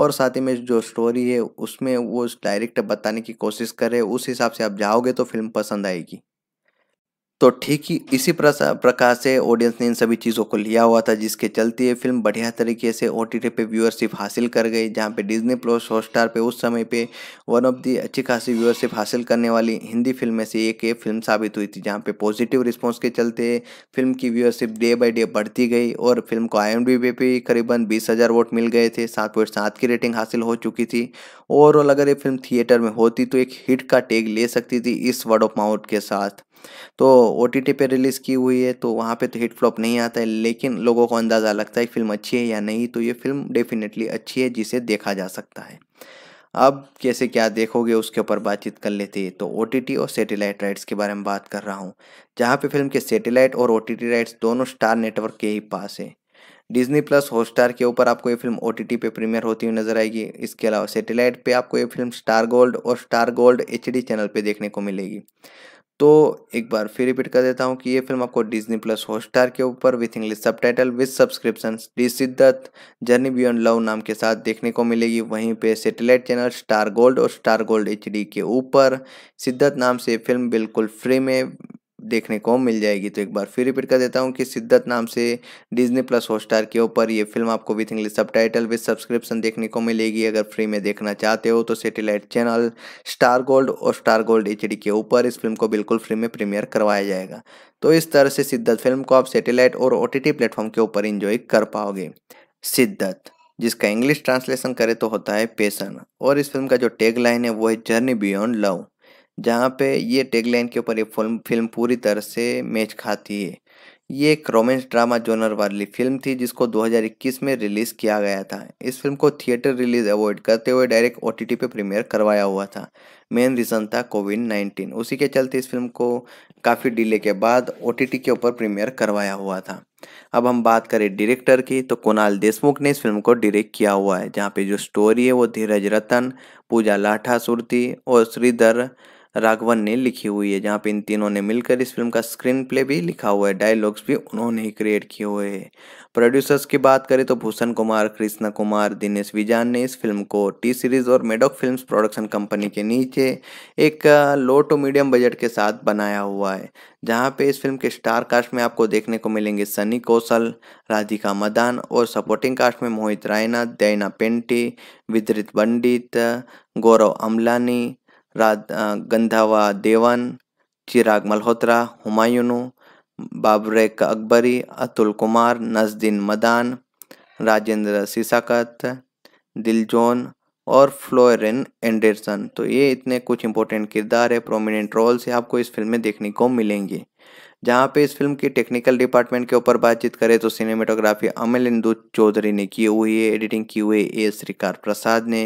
और साथ ही में जो स्टोरी है उसमें वो डायरेक्ट बताने की कोशिश करे उस हिसाब से आप जाओगे तो फिल्म पसंद आएगी तो ठीक ही इसी प्रकार से ऑडियंस ने इन सभी चीज़ों को लिया हुआ था जिसके चलते ये फिल्म बढ़िया तरीके से ओ टी पे व्यूअरशिप हासिल कर गई जहाँ पे डिज्नी प्लस हॉटस्टार पे उस समय पे वन ऑफ दी अच्छी खासी व्यूअरशिप हासिल करने वाली हिंदी फिल्म में से एक फिल्म साबित हुई थी जहाँ पे पॉजिटिव रिस्पॉन्स के चलते फिल्म की व्यूअरशिप डे बाई डे बढ़ती गई और फिल्म को आई एम पे भी करीबन बीस हज़ार वोट मिल गए थे सात पॉइंट सात की रेटिंग हासिल हो चुकी थी ओवरऑल अगर ये फिल्म थिएटर में होती तो एक हिट का टेग ले सकती थी इस वर्ड ऑफ माउथ के साथ तो ओ टी टी पर रिलीज़ की हुई है तो वहाँ पे तो हिट फ्लॉप नहीं आता है लेकिन लोगों को अंदाज़ा लगता है फिल्म अच्छी है या नहीं तो ये फिल्म डेफिनेटली अच्छी है जिसे देखा जा सकता है अब कैसे क्या देखोगे उसके ऊपर बातचीत कर लेते हैं तो ओ और सेटेलाइट राइट्स के बारे में बात कर रहा हूँ जहाँ पे फिल्म के सेटेलाइट और ओ राइट्स दोनों स्टार नेटवर्क के ही पास है डिज्नी प्लस हॉटस्टार के ऊपर आपको ये फिल्म ओ टी टी पे प्रीमियर होती हुई नजर आएगी इसके अलावा सेटेलाइट पे आपको ये फिल्म स्टार गोल्ड और स्टार गोल्ड एच चैनल पे देखने को मिलेगी तो एक बार फिर रिपीट कर देता हूँ कि ये फिल्म आपको डिजनी प्लस हॉटस्टार के ऊपर with English subtitle with subscription D Shiddat journey beyond love नाम के साथ देखने को मिलेगी वहीं पे सेटेलाइट चैनल स्टार गोल्ड और स्टार गोल्ड एच के ऊपर सिद्धत नाम से फिल्म बिल्कुल फ्री में देखने को मिल जाएगी तो एक बार फिर रिपीट कर देता हूँ कि सिद्धत नाम से डिज्नी प्लस हॉटस्टार के ऊपर ये फिल्म आपको with English subtitle with subscription देखने को मिलेगी अगर फ्री में देखना चाहते हो तो सेटेलाइट चैनल स्टार गोल्ड और स्टार गोल्ड एच के ऊपर इस फिल्म को बिल्कुल फ्री में प्रीमियर करवाया जाएगा तो इस तरह से सिद्धत फिल्म को आप सेटेलाइट और ओ टी प्लेटफॉर्म के ऊपर इंजॉय कर पाओगे सिद्धत जिसका इंग्लिश ट्रांसलेशन करे तो होता है पेशन और इस फिल्म का जो टेग लाइन है वो है जर्नी बियॉन्ड लव जहाँ पे ये टैगलाइन के ऊपर ये फिल्म फिल्म पूरी तरह से मैच खाती है ये एक रोमांस ड्रामा जोनर वाली फिल्म थी जिसको 2021 में रिलीज़ किया गया था इस फिल्म को थिएटर रिलीज़ अवॉइड करते हुए डायरेक्ट ओ पे प्रीमियर करवाया हुआ था मेन रीज़न था कोविड 19 उसी के चलते इस फिल्म को काफ़ी डिले के बाद ओ के ऊपर प्रीमियर करवाया हुआ था अब हम बात करें डायरेक्टर की तो कुणाल देशमुख ने इस फिल्म को डायरेक्ट किया हुआ है जहाँ पे जो स्टोरी है वो धीरज रतन पूजा लाठा सुरती और श्रीधर राघवन ने लिखी हुई है जहाँ पे इन तीनों ने मिलकर इस फिल्म का स्क्रीन प्ले भी लिखा हुआ है डायलॉग्स भी उन्होंने ही क्रिएट किए हुए हैं प्रोड्यूसर्स की बात करें तो भूषण कुमार कृष्णा कुमार दिनेश विजान ने इस फिल्म को टी सीरीज और मेडॉक फिल्म्स प्रोडक्शन कंपनी के नीचे एक लो टू मीडियम बजट के साथ बनाया हुआ है जहाँ पे इस फिल्म के स्टार कास्ट में आपको देखने को मिलेंगे सनी कौशल राधिका मदान और सपोर्टिंग कास्ट में मोहित रायना दैना पेंटी विदरित पंडित गौरव अमलानी गंधावा देवन चिराग मल्होत्रा हुमायूनु बाबरे अकबरी अतुल कुमार नजदीन मदान राजेंद्र सिसाकत दिलजोन और फ्लोरिन एंडरसन तो ये इतने कुछ इंपॉर्टेंट किरदार है प्रोमिनेंट रोल्स आपको इस फिल्म में देखने को मिलेंगे जहाँ पे इस फिल्म की टेक्निकल डिपार्टमेंट के ऊपर बातचीत करें तो सिनेमेटोग्राफी अमल इंदू चौधरी ने की हुई है एडिटिंग की हुई ए श्रीकार प्रसाद ने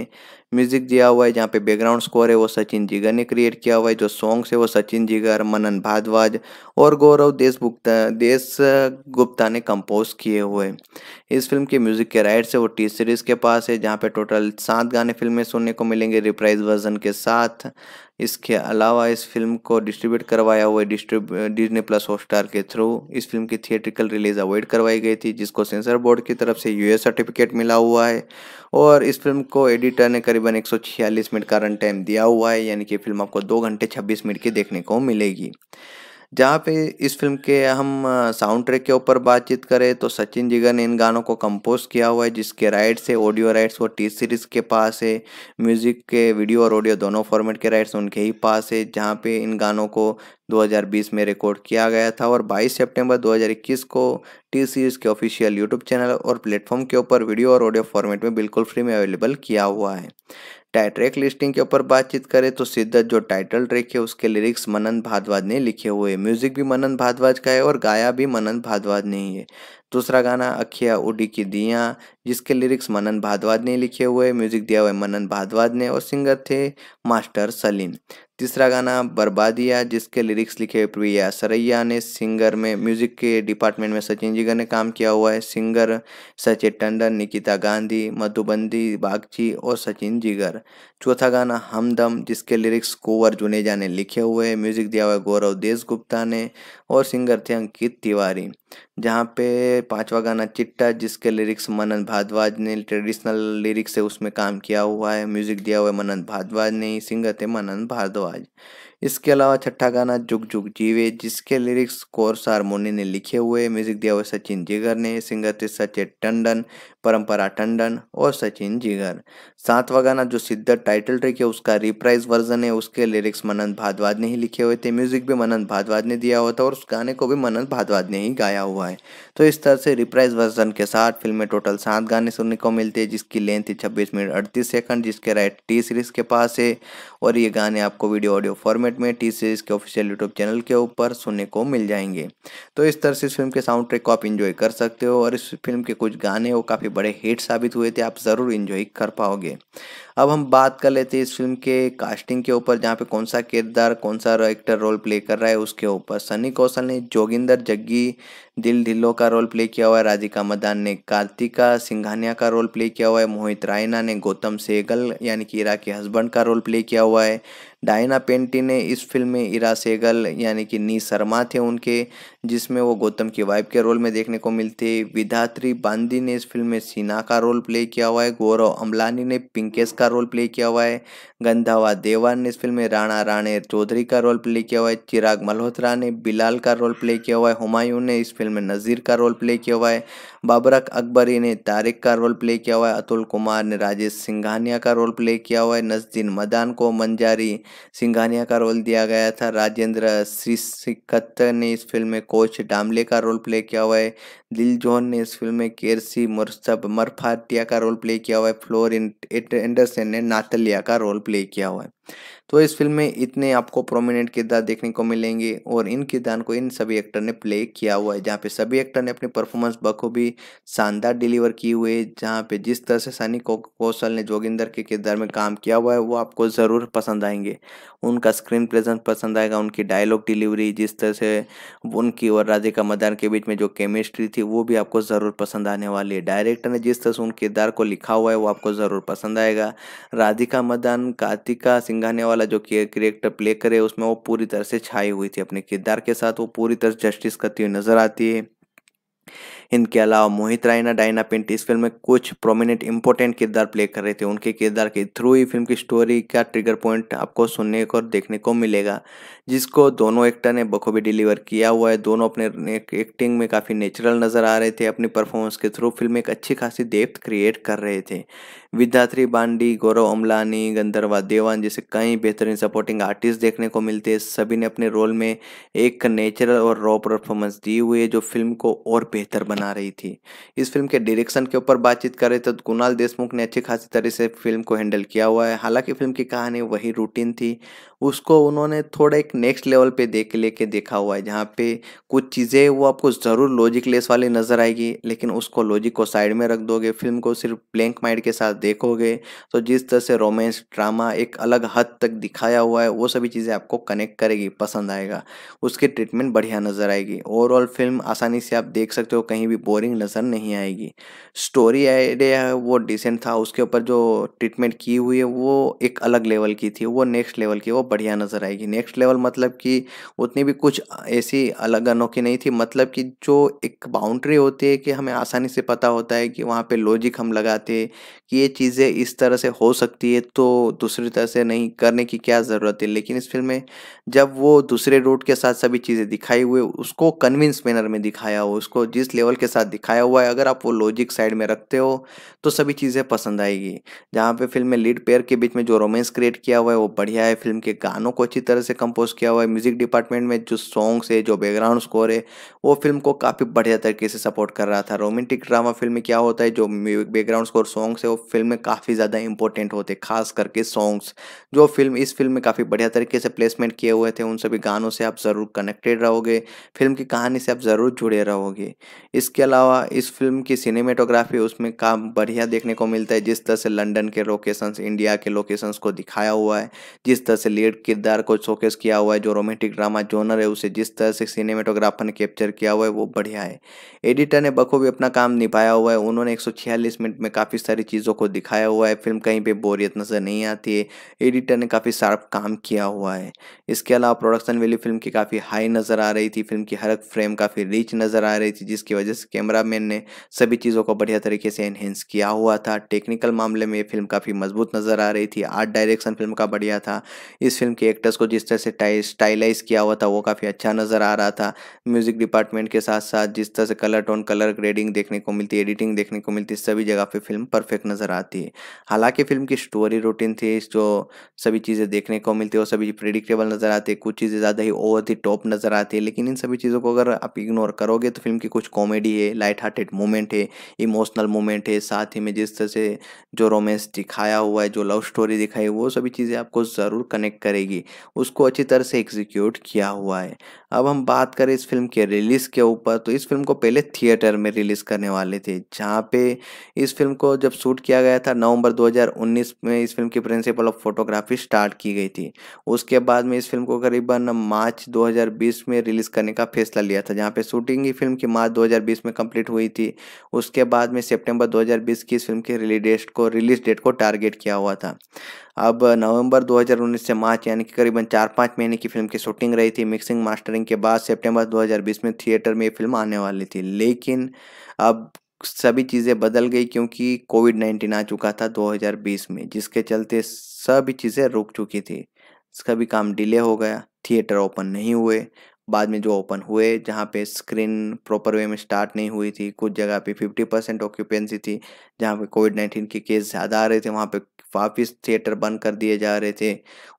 म्यूजिक दिया हुआ है जहाँ पे बैकग्राउंड स्कोर है वो सचिन जिगर ने क्रिएट किया हुआ है जो सॉन्ग्स है वो सचिन जिगर मनन भारद्वाज और गौरव देश गुप्ता देश गुप्ता ने कंपोज किए हुए इस फिल्म के म्यूजिक के राइट्स है वो टी सीरीज के पास है जहाँ पे टोटल सात गाने फिल्म में सुनने को मिलेंगे रिप्राइज वर्जन के साथ इसके अलावा इस फिल्म को डिस्ट्रीब्यूट करवाया हुआ डिजनी प्लस हॉटस्टार के थ्रू इस फिल्म की थिएट्रिकल रिलीज अवॉइड करवाई गई थी जिसको सेंसर बोर्ड की तरफ से यूएस सर्टिफिकेट मिला हुआ है और इस फिल्म को एडिटर ने करीबन एक मिनट का रन टाइम दिया हुआ है यानी कि फिल्म आपको दो घंटे छब्बीस मिनट की देखने को मिलेगी जहाँ पे इस फिल्म के हम साउंड ट्रैक के ऊपर बातचीत करें तो सचिन जिगर ने इन गानों को कंपोज किया हुआ है जिसके राइट्स है ऑडियो राइट्स वो टी सीरीज़ के पास है म्यूज़िक के वीडियो और ऑडियो दोनों फॉर्मेट के राइट्स उनके ही पास है जहाँ पे इन गानों को 2020 में रिकॉर्ड किया गया था और 22 सितंबर 2021 को टी सीरीज़ के ऑफिशियल यूट्यूब चैनल और प्लेटफॉर्म के ऊपर वीडियो और ऑडियो फॉर्मेट में बिल्कुल फ्री में अवेलेबल किया हुआ है टाइट्रैक लिस्टिंग के ऊपर बातचीत करें तो सिद्धत जो टाइटल ट्रैक है उसके लिरिक्स मनन भारद्वाज ने लिखे हुए म्यूजिक भी मनन भारद्वाज का है और गाया भी मनन भारद्वाज ने ही है दूसरा गाना अखिया उडी की दियाँ जिसके लिरिक्स मनन भादवाद ने लिखे हुए म्यूजिक दिया हुआ है मनन भादवाद ने और सिंगर थे मास्टर सलीम तीसरा गाना बर्बादिया जिसके लिरिक्स लिखे हुए प्रिया सरैया ने सिंगर में म्यूजिक के डिपार्टमेंट में सचिन जिगर ने काम किया हुआ है सिंगर सचिन टंडन निकिता गांधी मधुबंदी बागची और सचिन जिगर चौथा गाना हमदम जिसके लिरिक्स कुंवर जुनेजा ने लिखे हुए है म्यूजिक दिया हुआ है गौरव देश गुप्ता ने और सिंगर थे अंकित तिवारी जहाँ पे पांचवा गाना चिट्टा जिसके लिरिक्स मनन भारद्वाज ने ट्रेडिशनल लिरिक्स से उसमें काम किया हुआ है म्यूजिक दिया हुआ है मनन भारद्वाज ने सिंगर थे मनन भारद्वाज इसके अलावा छठा गाना जुग जुग जीवे जिसके लिरिक्स कोर्स हारमोनी ने लिखे हुए म्यूजिक दिया हुआ सचिन जिगर ने सिंगर थे सचिन टंडन परंपरा टंडन और सचिन जिगर सातवा गाना जो सिद्ध टाइटल ट्रेक है उसका रिप्राइज वर्जन है उसके लिरिक्स मनन भादवाद ने ही लिखे हुए थे म्यूजिक भी मनन भादवाद ने दिया हुआ था और उस गाने को भी मनन भादवाद ने ही गाया हुआ है तो इस तरह से रिप्राइज वर्जन के साथ फिल्म में टोटल सात गाने सुनने को मिलते हैं जिसकी लेंथ है छब्बीस मिनट अड़तीस सेकंड जिसके राइट टी सीरीज के पास है और ये गाने आपको वीडियो ऑडियो फॉर्मेट में टी सीरीज के ऑफिशियल यूट्यूब चैनल के ऊपर सुनने को मिल जाएंगे तो इस तरह से इस फिल्म के साउंड ट्रैक को आप इंजॉय कर सकते हो और इस फिल्म के कुछ गाने वो काफ़ी बड़े हिट साबित हुए थे आप ज़रूर इन्जॉय कर पाओगे अब हम बात कर लेते हैं इस फिल्म के कास्टिंग के ऊपर जहाँ पे कौन सा किरदार कौन सा एक्टर रोल प्ले कर रहा है उसके ऊपर सनी कौशल ने जोगिंदर जग्गी दिल ढिल्लो का रोल प्ले किया हुआ है राधिका मदान ने कार्तिका सिंघानिया का रोल प्ले किया हुआ है मोहित रायना ने गौतम सेगल यानी कि इरा के हस्बैंड का रोल प्ले किया हुआ है डायना पेंटी ने इस फिल्म में इरा सेगल यानी कि नी शर्मा थे उनके जिसमें वो गौतम की वाइफ के रोल में देखने को मिलती है विधात्री बांदी ने इस फिल्म में सीना का रोल प्ले किया हुआ है गौरव अम्बलानी ने पिंकेश का रोल प्ले किया हुआ है गंधावा देवान ने इस फिल्म में राणा राणे चौधरी का रोल प्ले किया हुआ है चिराग मल्होत्रा ने बिलाल का रोल प्ले किया हुआ है हुमायूं ने इस फिल्म में नज़ीर का रोल प्ले किया हुआ है बाबरक अकबरी ने तारिक का रोल प्ले किया हुआ है अतुल कुमार ने राजेश सिंघानिया का रोल प्ले किया हुआ है नजदीन मदान को मंजारी सिंघानिया का रोल दिया गया था राजेंद्र श्रीसिकत ने इस फिल्म में कोच डामले का रोल प्ले किया हुआ है दिल जॉन ने इस फिल्म में केरसी मुरसब मरफातिया का रोल प्ले किया हुआ है फ्लोर एंडरसन ने नातलिया का रोल प्ले किया हुआ है तो इस फिल्म में इतने आपको प्रोमिनेंट किरदार देखने को मिलेंगे और इन किरदार को इन सभी एक्टर ने प्ले किया हुआ है जहाँ पे सभी एक्टर ने अपनी परफॉर्मेंस बखूबी शानदार डिलीवर की हुई है जहाँ पे जिस तरह से सनी कौशल ने जोगिंदर के किरदार में काम किया हुआ है वो आपको ज़रूर पसंद आएंगे उनका स्क्रीन प्रेजेंस पसंद आएगा उनकी डायलॉग डिलीवरी जिस तरह से उनकी और राधिका मदान के बीच में जो केमिस्ट्री थी वो भी आपको ज़रूर पसंद आने वाली है डायरेक्टर ने जिस तरह से उन किरदार को लिखा हुआ है वो आपको ज़रूर पसंद आएगा राधिका मदान कार्तिका सिंघाने वाला जो करेक्टर प्ले करे उसमें वो पूरी तरह से छाई हुई थी अपने किरदार के साथ वो पूरी तरह जस्टिस करती हुई नज़र आती है इनके अलावा मोहित रायना डायना पिंट इस फिल्म में कुछ प्रोमिनेंट इंपॉर्टेंट किरदार प्ले कर रहे थे उनके किरदार के थ्रू ही फिल्म की स्टोरी का ट्रिगर पॉइंट आपको सुनने को और देखने को मिलेगा जिसको दोनों एक्टर ने बखूबी डिलीवर किया हुआ है दोनों अपने एक्टिंग में काफ़ी नेचुरल नज़र आ रहे थे अपनी परफॉर्मेंस के थ्रू फिल्म एक अच्छी खासी डेप्थ क्रिएट कर रहे थे विद्यात्री बांडी गौरव अमलानी गंधर्वा देवान जैसे कई बेहतरीन सपोर्टिंग आर्टिस्ट देखने को मिलते हैं सभी ने अपने रोल में एक नेचुरल और रॉ परफॉर्मेंस दी हुई है जो फिल्म को और बेहतर बना रही थी इस फिल्म के डायरेक्शन के ऊपर बातचीत करें तो कुणाल देशमुख ने अच्छी खासी तरह से फिल्म को हैंडल किया हुआ है हालांकि फिल्म की कहानी वही रूटीन थी उसको उन्होंने थोड़ा एक नेक्स्ट लेवल पे देख लेके देखा हुआ है जहाँ पे कुछ चीज़ें वो आपको ज़रूर लॉजिक लेस वाली नज़र आएगी लेकिन उसको लॉजिक को साइड में रख दोगे फिल्म को सिर्फ ब्लैंक माइंड के साथ देखोगे तो जिस तरह से रोमांस ड्रामा एक अलग हद तक दिखाया हुआ है वो सभी चीज़ें आपको कनेक्ट करेगी पसंद आएगा उसकी ट्रीटमेंट बढ़िया नज़र आएगी ओवरऑल फिल्म आसानी से आप देख सकते हो कहीं भी बोरिंग नज़र नहीं आएगी स्टोरी आइडिया है वो डिसेंट था उसके ऊपर जो ट्रीटमेंट की हुई है वो एक अलग लेवल की थी वो नेक्स्ट लेवल की वो बढ़िया नज़र आएगी नेक्स्ट लेवल मतलब कि उतनी भी कुछ ऐसी अलग अनोखी नहीं थी मतलब कि जो एक बाउंड्री होती है कि हमें आसानी से पता होता है कि वहाँ पे लॉजिक हम लगाते हैं कि ये चीज़ें इस तरह से हो सकती है तो दूसरी तरह से नहीं करने की क्या ज़रूरत है लेकिन इस फिल्म में जब वो दूसरे रूट के साथ सभी चीज़ें दिखाई हुई उसको कन्विंस मैनर में दिखाया हो उसको जिस लेवल के साथ दिखाया हुआ है अगर आप वो लॉजिक साइड में रखते हो तो सभी चीज़ें पसंद आएगी जहाँ पे फिल्म में लीड पेयर के बीच में जो रोमांस क्रिएट किया हुआ है वो बढ़िया है फिल्म के गानों को अच्छी तरह से कंपोज किया हुआ है म्यूज़िक डिपार्टमेंट में जो सॉन्ग्स है जो बैकग्राउंड स्कोर है वो फिल्म को काफ़ी बढ़िया तरीके से सपोर्ट कर रहा था रोमांटिक ड्रामा फिल्म में क्या होता है जो बैकग्राउंड स्कोर सॉन्ग्स है वो फिल्म में काफ़ी ज़्यादा इंपॉर्टेंट होते खास करके सॉन्ग्स जो फिल्म इस फिल्म में काफ़ी बढ़िया तरीके से प्लेसमेंट किए हुए थे उन सभी गानों से आप ज़रूर कनेक्टेड रहोगे फिल्म की कहानी से आप ज़रूर जुड़े रहोगे इसके अलावा इस फिल्म की सिनेमेटोग्राफी उसमें काम बढ़िया देखने को मिलता है जिस तरह से लंडन के लोकेशंस इंडिया के लोकेशंस को दिखाया हुआ है जिस तरह से लीड लीड किरदार को शोकेस किया हुआ है जो रोमांटिक ड्रामा जोनर है उसे जिस तरह से सिनेमेटोग्राफर ने कैप्चर किया हुआ है वो बढ़िया है एडिटर ने बखूबी अपना काम निभाया हुआ है उन्होंने एक मिनट में काफ़ी सारी चीज़ों को दिखाया हुआ है फिल्म कहीं पर बोरियत नज़र नहीं आती है एडिटर ने काफ़ी शार्प काम किया हुआ है इसके अलावा प्रोडक्शन वैली फिल्म की काफ़ी हाई नज़र आ रही थी फिल्म की हर फ्रेम काफ़ी रिच नज़र आ रही थी जिसकी वजह से कैमरामैन ने सभी चीज़ों को बढ़िया तरीके से एनहेंस किया हुआ था टेक्निकल मामले में ये फिल्म काफ़ी मजबूत नज़र आ रही थी आर्ट डायरेक्शन फिल्म का बढ़िया था इस फिल्म के एक्टर्स को जिस तरह से स्टाइलाइज किया हुआ था वो काफ़ी अच्छा नज़र आ रहा था म्यूज़िक डिपार्टमेंट के साथ साथ जिस तरह से कलर टोन कलर ग्रेडिंग देखने को मिलती है एडिटिंग देखने को मिलती है सभी जगह पर फिल्म परफेक्ट नज़र आती है हालांकि फिल्म की स्टोरी रूटीन थी जो सभी चीज़ें देखने को मिलती है वो सभी प्रिडिक्टेबल नज़र आती है कुछ चीज़ें ज़्यादा ही ओवर दी टॉप नज़र आती है लेकिन इन सभी चीज़ों को अगर आप इग्नोर करोगे तो फिल्म की कुछ कॉमेडी है लाइट हार्टेड मोमेंट है इमोशनल मोमेंट है साथ ही में जिस तरह से जो रोमांस दिखाया हुआ है जो लव स्टोरी दिखाई वो सभी चीज़ें आपको ज़रूर कनेक्ट करेगी उसको अच्छी तरह से एग्जीक्यूट किया हुआ है अब हम बात करें इस फिल्म के रिलीज़ के ऊपर तो इस फिल्म को पहले थिएटर में रिलीज़ करने वाले थे जहाँ पे इस फिल्म को जब शूट किया गया था नवंबर 2019 में इस फिल्म की प्रिंसिपल ऑफ फोटोग्राफी स्टार्ट की गई थी उसके बाद में इस फिल्म को करीबन मार्च 2020 में रिलीज़ करने का फैसला लिया था जहाँ पे शूटिंग ही फिल्म की मार्च दो में कम्प्लीट हुई थी उसके बाद में सेप्टेम्बर दो की इस फिल्म की रिलीज डेट को रिलीज डेट को टारगेट किया हुआ था अब नवंबर 2019 से मार्च यानी कि करीबन चार पाँच महीने की फिल्म की शूटिंग रही थी मिक्सिंग मास्टरिंग शूटिंग के बाद सितंबर 2020 में थिएटर में ये फिल्म आने वाली थी लेकिन अब सभी चीज़ें बदल गई क्योंकि कोविड नाइन्टीन आ चुका था 2020 में जिसके चलते सभी चीज़ें रुक चुकी थी इसका भी काम डिले हो गया थिएटर ओपन नहीं हुए बाद में जो ओपन हुए जहाँ पे स्क्रीन प्रॉपर वे में स्टार्ट नहीं हुई थी कुछ जगह पे 50 परसेंट ऑक्यूपेंसी थी जहाँ पे कोविड नाइन्टीन के केस ज़्यादा आ रहे थे वहाँ पे काफी थिएटर बंद कर दिए जा रहे थे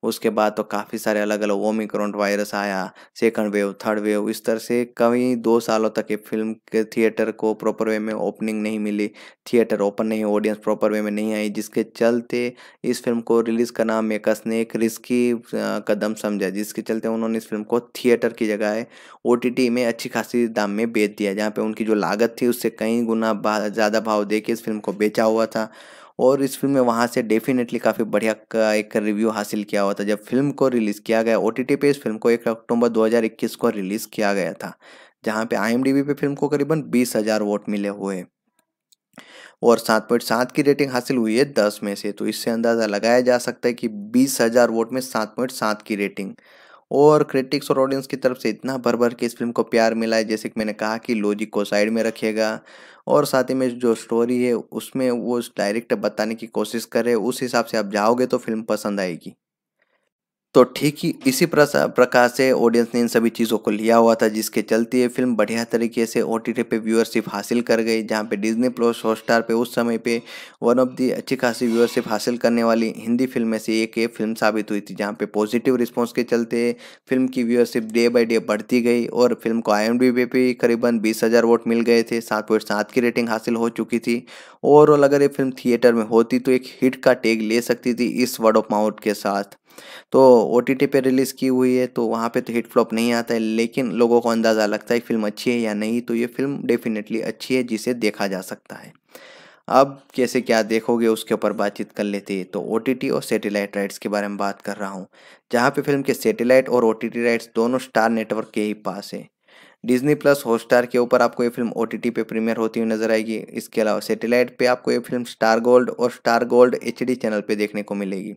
उसके बाद तो काफ़ी सारे अलग अलग ओमिक्रॉन वायरस आया सेकंड वेव थर्ड वेव इस तरह से कई दो सालों तक ये फिल्म के थिएटर को प्रॉपर वे में ओपनिंग नहीं मिली थिएटर ओपन नहीं ऑडियंस प्रॉपर वे में नहीं आई जिसके चलते इस फिल्म को रिलीज़ करना मेकर्स ने एक रिस्की कदम समझा जिसके चलते उन्होंने इस फिल्म को थिएटर की जगह जगह ओ में अच्छी खासी दाम में बेच दिया जहाँ पे उनकी जो लागत थी उससे कई गुना ज़्यादा भाव दे इस फिल्म को बेचा हुआ था और इस फिल्म में वहाँ से डेफिनेटली काफ़ी बढ़िया का एक रिव्यू हासिल किया हुआ था जब फिल्म को रिलीज़ किया गया ओ पे इस फिल्म को एक अक्टूबर 2021 को रिलीज़ किया गया था जहाँ पे आई पे फिल्म को करीबन बीस हज़ार वोट मिले हुए और सात पॉइंट सात की रेटिंग हासिल हुई है दस में से तो इससे अंदाज़ा लगाया जा सकता है कि बीस हज़ार वोट में सात पॉइंट सात की रेटिंग और क्रिटिक्स और ऑडियंस की तरफ से इतना भर भर के इस फिल्म को प्यार मिला है जैसे कि मैंने कहा कि लॉजिक को साइड में रखेगा और साथ ही में जो स्टोरी है उसमें वो डायरेक्ट बताने की कोशिश करे उस हिसाब से आप जाओगे तो फिल्म पसंद आएगी तो ठीक ही इसी प्रकार से ऑडियंस ने इन सभी चीज़ों को लिया हुआ था जिसके चलते ये फिल्म बढ़िया तरीके से ओ टी पे व्यूअरशिप हासिल कर गई जहाँ पे डिज्नी प्लस हॉटस्टार पे उस समय पे वन ऑफ दी अच्छी खासी व्यूअरशिप हासिल करने वाली हिंदी फिल्म में से एक ये फिल्म साबित हुई थी जहाँ पे पॉजिटिव रिस्पॉन्स के चलते फिल्म की व्यूअरशिप डे बाई डे बढ़ती गई और फिल्म को आई एम पे भी करीबन बीस हज़ार वोट मिल गए थे सात पॉइंट सात की रेटिंग हासिल हो चुकी थी ओवरऑल अगर ये फिल्म थिएटर में होती तो एक हिट का टेग ले सकती थी इस वर्ड ऑफ माउथ के साथ तो ओ टी टी पर रिलीज़ की हुई है तो वहाँ पे तो हिट फ्लॉप नहीं आता है लेकिन लोगों को अंदाज़ा लगता है फिल्म अच्छी है या नहीं तो ये फिल्म डेफिनेटली अच्छी है जिसे देखा जा सकता है अब कैसे क्या देखोगे उसके ऊपर बातचीत कर लेते हैं तो ओ और सैटेलाइट राइट्स के बारे में बात कर रहा हूँ जहाँ पे फिल्म के सैटेलाइट और ओ राइट्स दोनों स्टार नेटवर्क के ही पास है डिज्नी प्लस हॉटस्टार के ऊपर आपको ये फिल्म ओ टी टी पे प्रीमियर होती हुई नजर आएगी इसके अलावा सेटेलाइट पे आपको ये फिल्म स्टार गोल्ड और Star Gold H D channel पर देखने को मिलेगी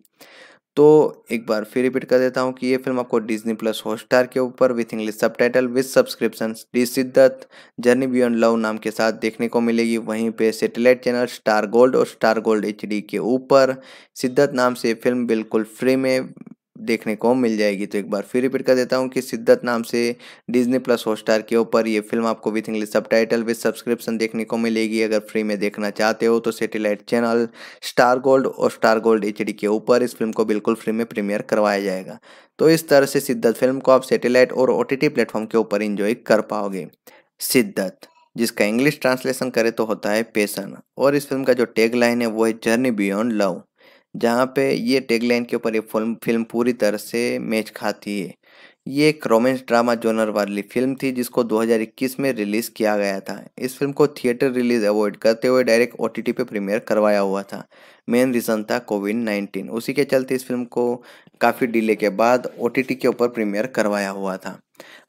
तो एक बार फिर रिपीट कर देता हूँ कि ये फिल्म आपको डिज्नी प्लस हॉटस्टार के ऊपर with English subtitle with subscription D Shiddat journey beyond love नाम के साथ देखने को मिलेगी वहीं पे सैटेलाइट चैनल स्टार गोल्ड और स्टार गोल्ड एच के ऊपर सिद्धत नाम से फिल्म बिल्कुल फ्री में देखने को मिल जाएगी तो एक बार फिर रिपीट कर देता हूँ कि सिद्धत नाम से डिज्नी प्लस हॉटस्टार के ऊपर ये फिल्म आपको with English subtitle with subscription देखने को मिलेगी अगर फ्री में देखना चाहते हो तो सेटेलाइट चैनल स्टार गोल्ड और स्टार गोल्ड एच के ऊपर इस फिल्म को बिल्कुल फ्री में प्रीमियर करवाया जाएगा तो इस तरह से सिद्धत फिल्म को आप सेटेलाइट और ओ टी प्लेटफॉर्म के ऊपर इंजॉय कर पाओगे सिद्धत जिसका इंग्लिश ट्रांसलेशन करे तो होता है पेशन और इस फिल्म का जो टेग लाइन है वो है जर्नी बियॉन्ड लव जहाँ पे ये लाइन के ऊपर ये फिल्म फिल्म पूरी तरह से मैच खाती है ये एक रोमांस ड्रामा जोनर वाली फिल्म थी जिसको 2021 में रिलीज़ किया गया था इस फिल्म को थिएटर रिलीज़ अवॉइड करते हुए डायरेक्ट ओ पे प्रीमियर करवाया हुआ था मेन रीज़न था कोविड 19 उसी के चलते इस फिल्म को काफ़ी डिले के बाद ओ के ऊपर प्रीमियर करवाया हुआ था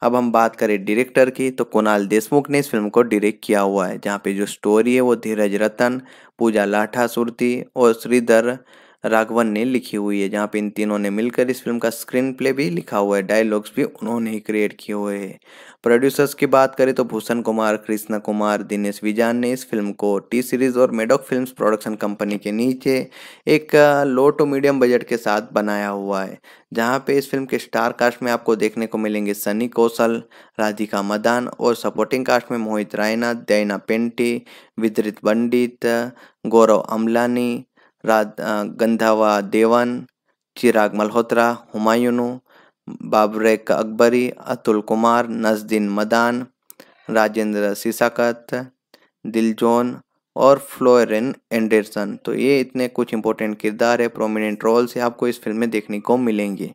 अब हम बात करें डायरेक्टर की तो कुणाल देशमुख ने इस फिल्म को डायरेक्ट किया हुआ है जहाँ पे जो स्टोरी है वो धीरज रतन पूजा लाठा सुरती और श्रीधर राघवन ने लिखी हुई है जहाँ पे इन तीनों ने मिलकर इस फिल्म का स्क्रीन प्ले भी लिखा हुआ है डायलॉग्स भी उन्होंने ही क्रिएट किए हुए हैं प्रोड्यूसर्स की बात करें तो भूषण कुमार कृष्णा कुमार दिनेश विजान ने इस फिल्म को टी सीरीज और मेडोक फिल्म्स प्रोडक्शन कंपनी के नीचे एक लो टू मीडियम बजट के साथ बनाया हुआ है जहाँ पे इस फिल्म के स्टार कास्ट में आपको देखने को मिलेंगे सनी कौशल राधिका मदान और सपोर्टिंग कास्ट में मोहित रायना दैना पेंटी विदरित पंडित गौरव अमलानी गंधावा देवन चिराग मल्होत्रा हुमायूं बाबरेक अकबरी अतुल कुमार नजदीन मदान राजेंद्र सिसाकत दिलजोन और फ्लोरिन एंडरसन तो ये इतने कुछ इंपॉर्टेंट किरदार है प्रोमिनेंट रोल्स से आपको इस फिल्म में देखने को मिलेंगे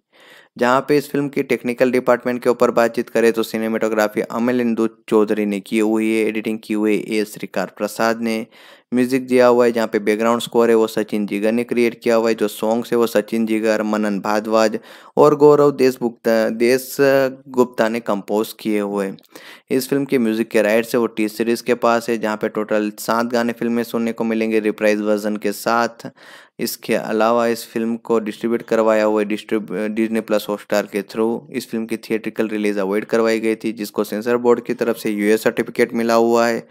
जहाँ पे इस फिल्म की टेक्निकल डिपार्टमेंट के ऊपर बातचीत करें तो सिनेमेटोग्राफी अमल इंदू चौधरी ने की हुई है एडिटिंग की हुई ए श्रीकार प्रसाद ने म्यूजिक दिया हुआ है जहाँ पे बैकग्राउंड स्कोर है वो सचिन जिगर ने क्रिएट किया हुआ है जो सॉन्ग्स है वो सचिन जिगर मनन भारद्वाज और गौरव देश गुप्ता देश गुप्ता ने कंपोज किए हुए इस फिल्म के म्यूजिक के राइट्स है वो टी सीरीज के पास है जहाँ पे टोटल सात गाने फिल्म में सुनने को मिलेंगे रिप्राइज वर्जन के साथ इसके अलावा इस फिल्म को डिस्ट्रीब्यूट करवाया हुआ डिस्ट्रीब डिजनी प्लस हॉटस्टार के थ्रू इस फिल्म की थिएट्रिकल रिलीज अवॉइड करवाई गई थी जिसको सेंसर बोर्ड की तरफ से यूएस सर्टिफिकेट मिला हुआ है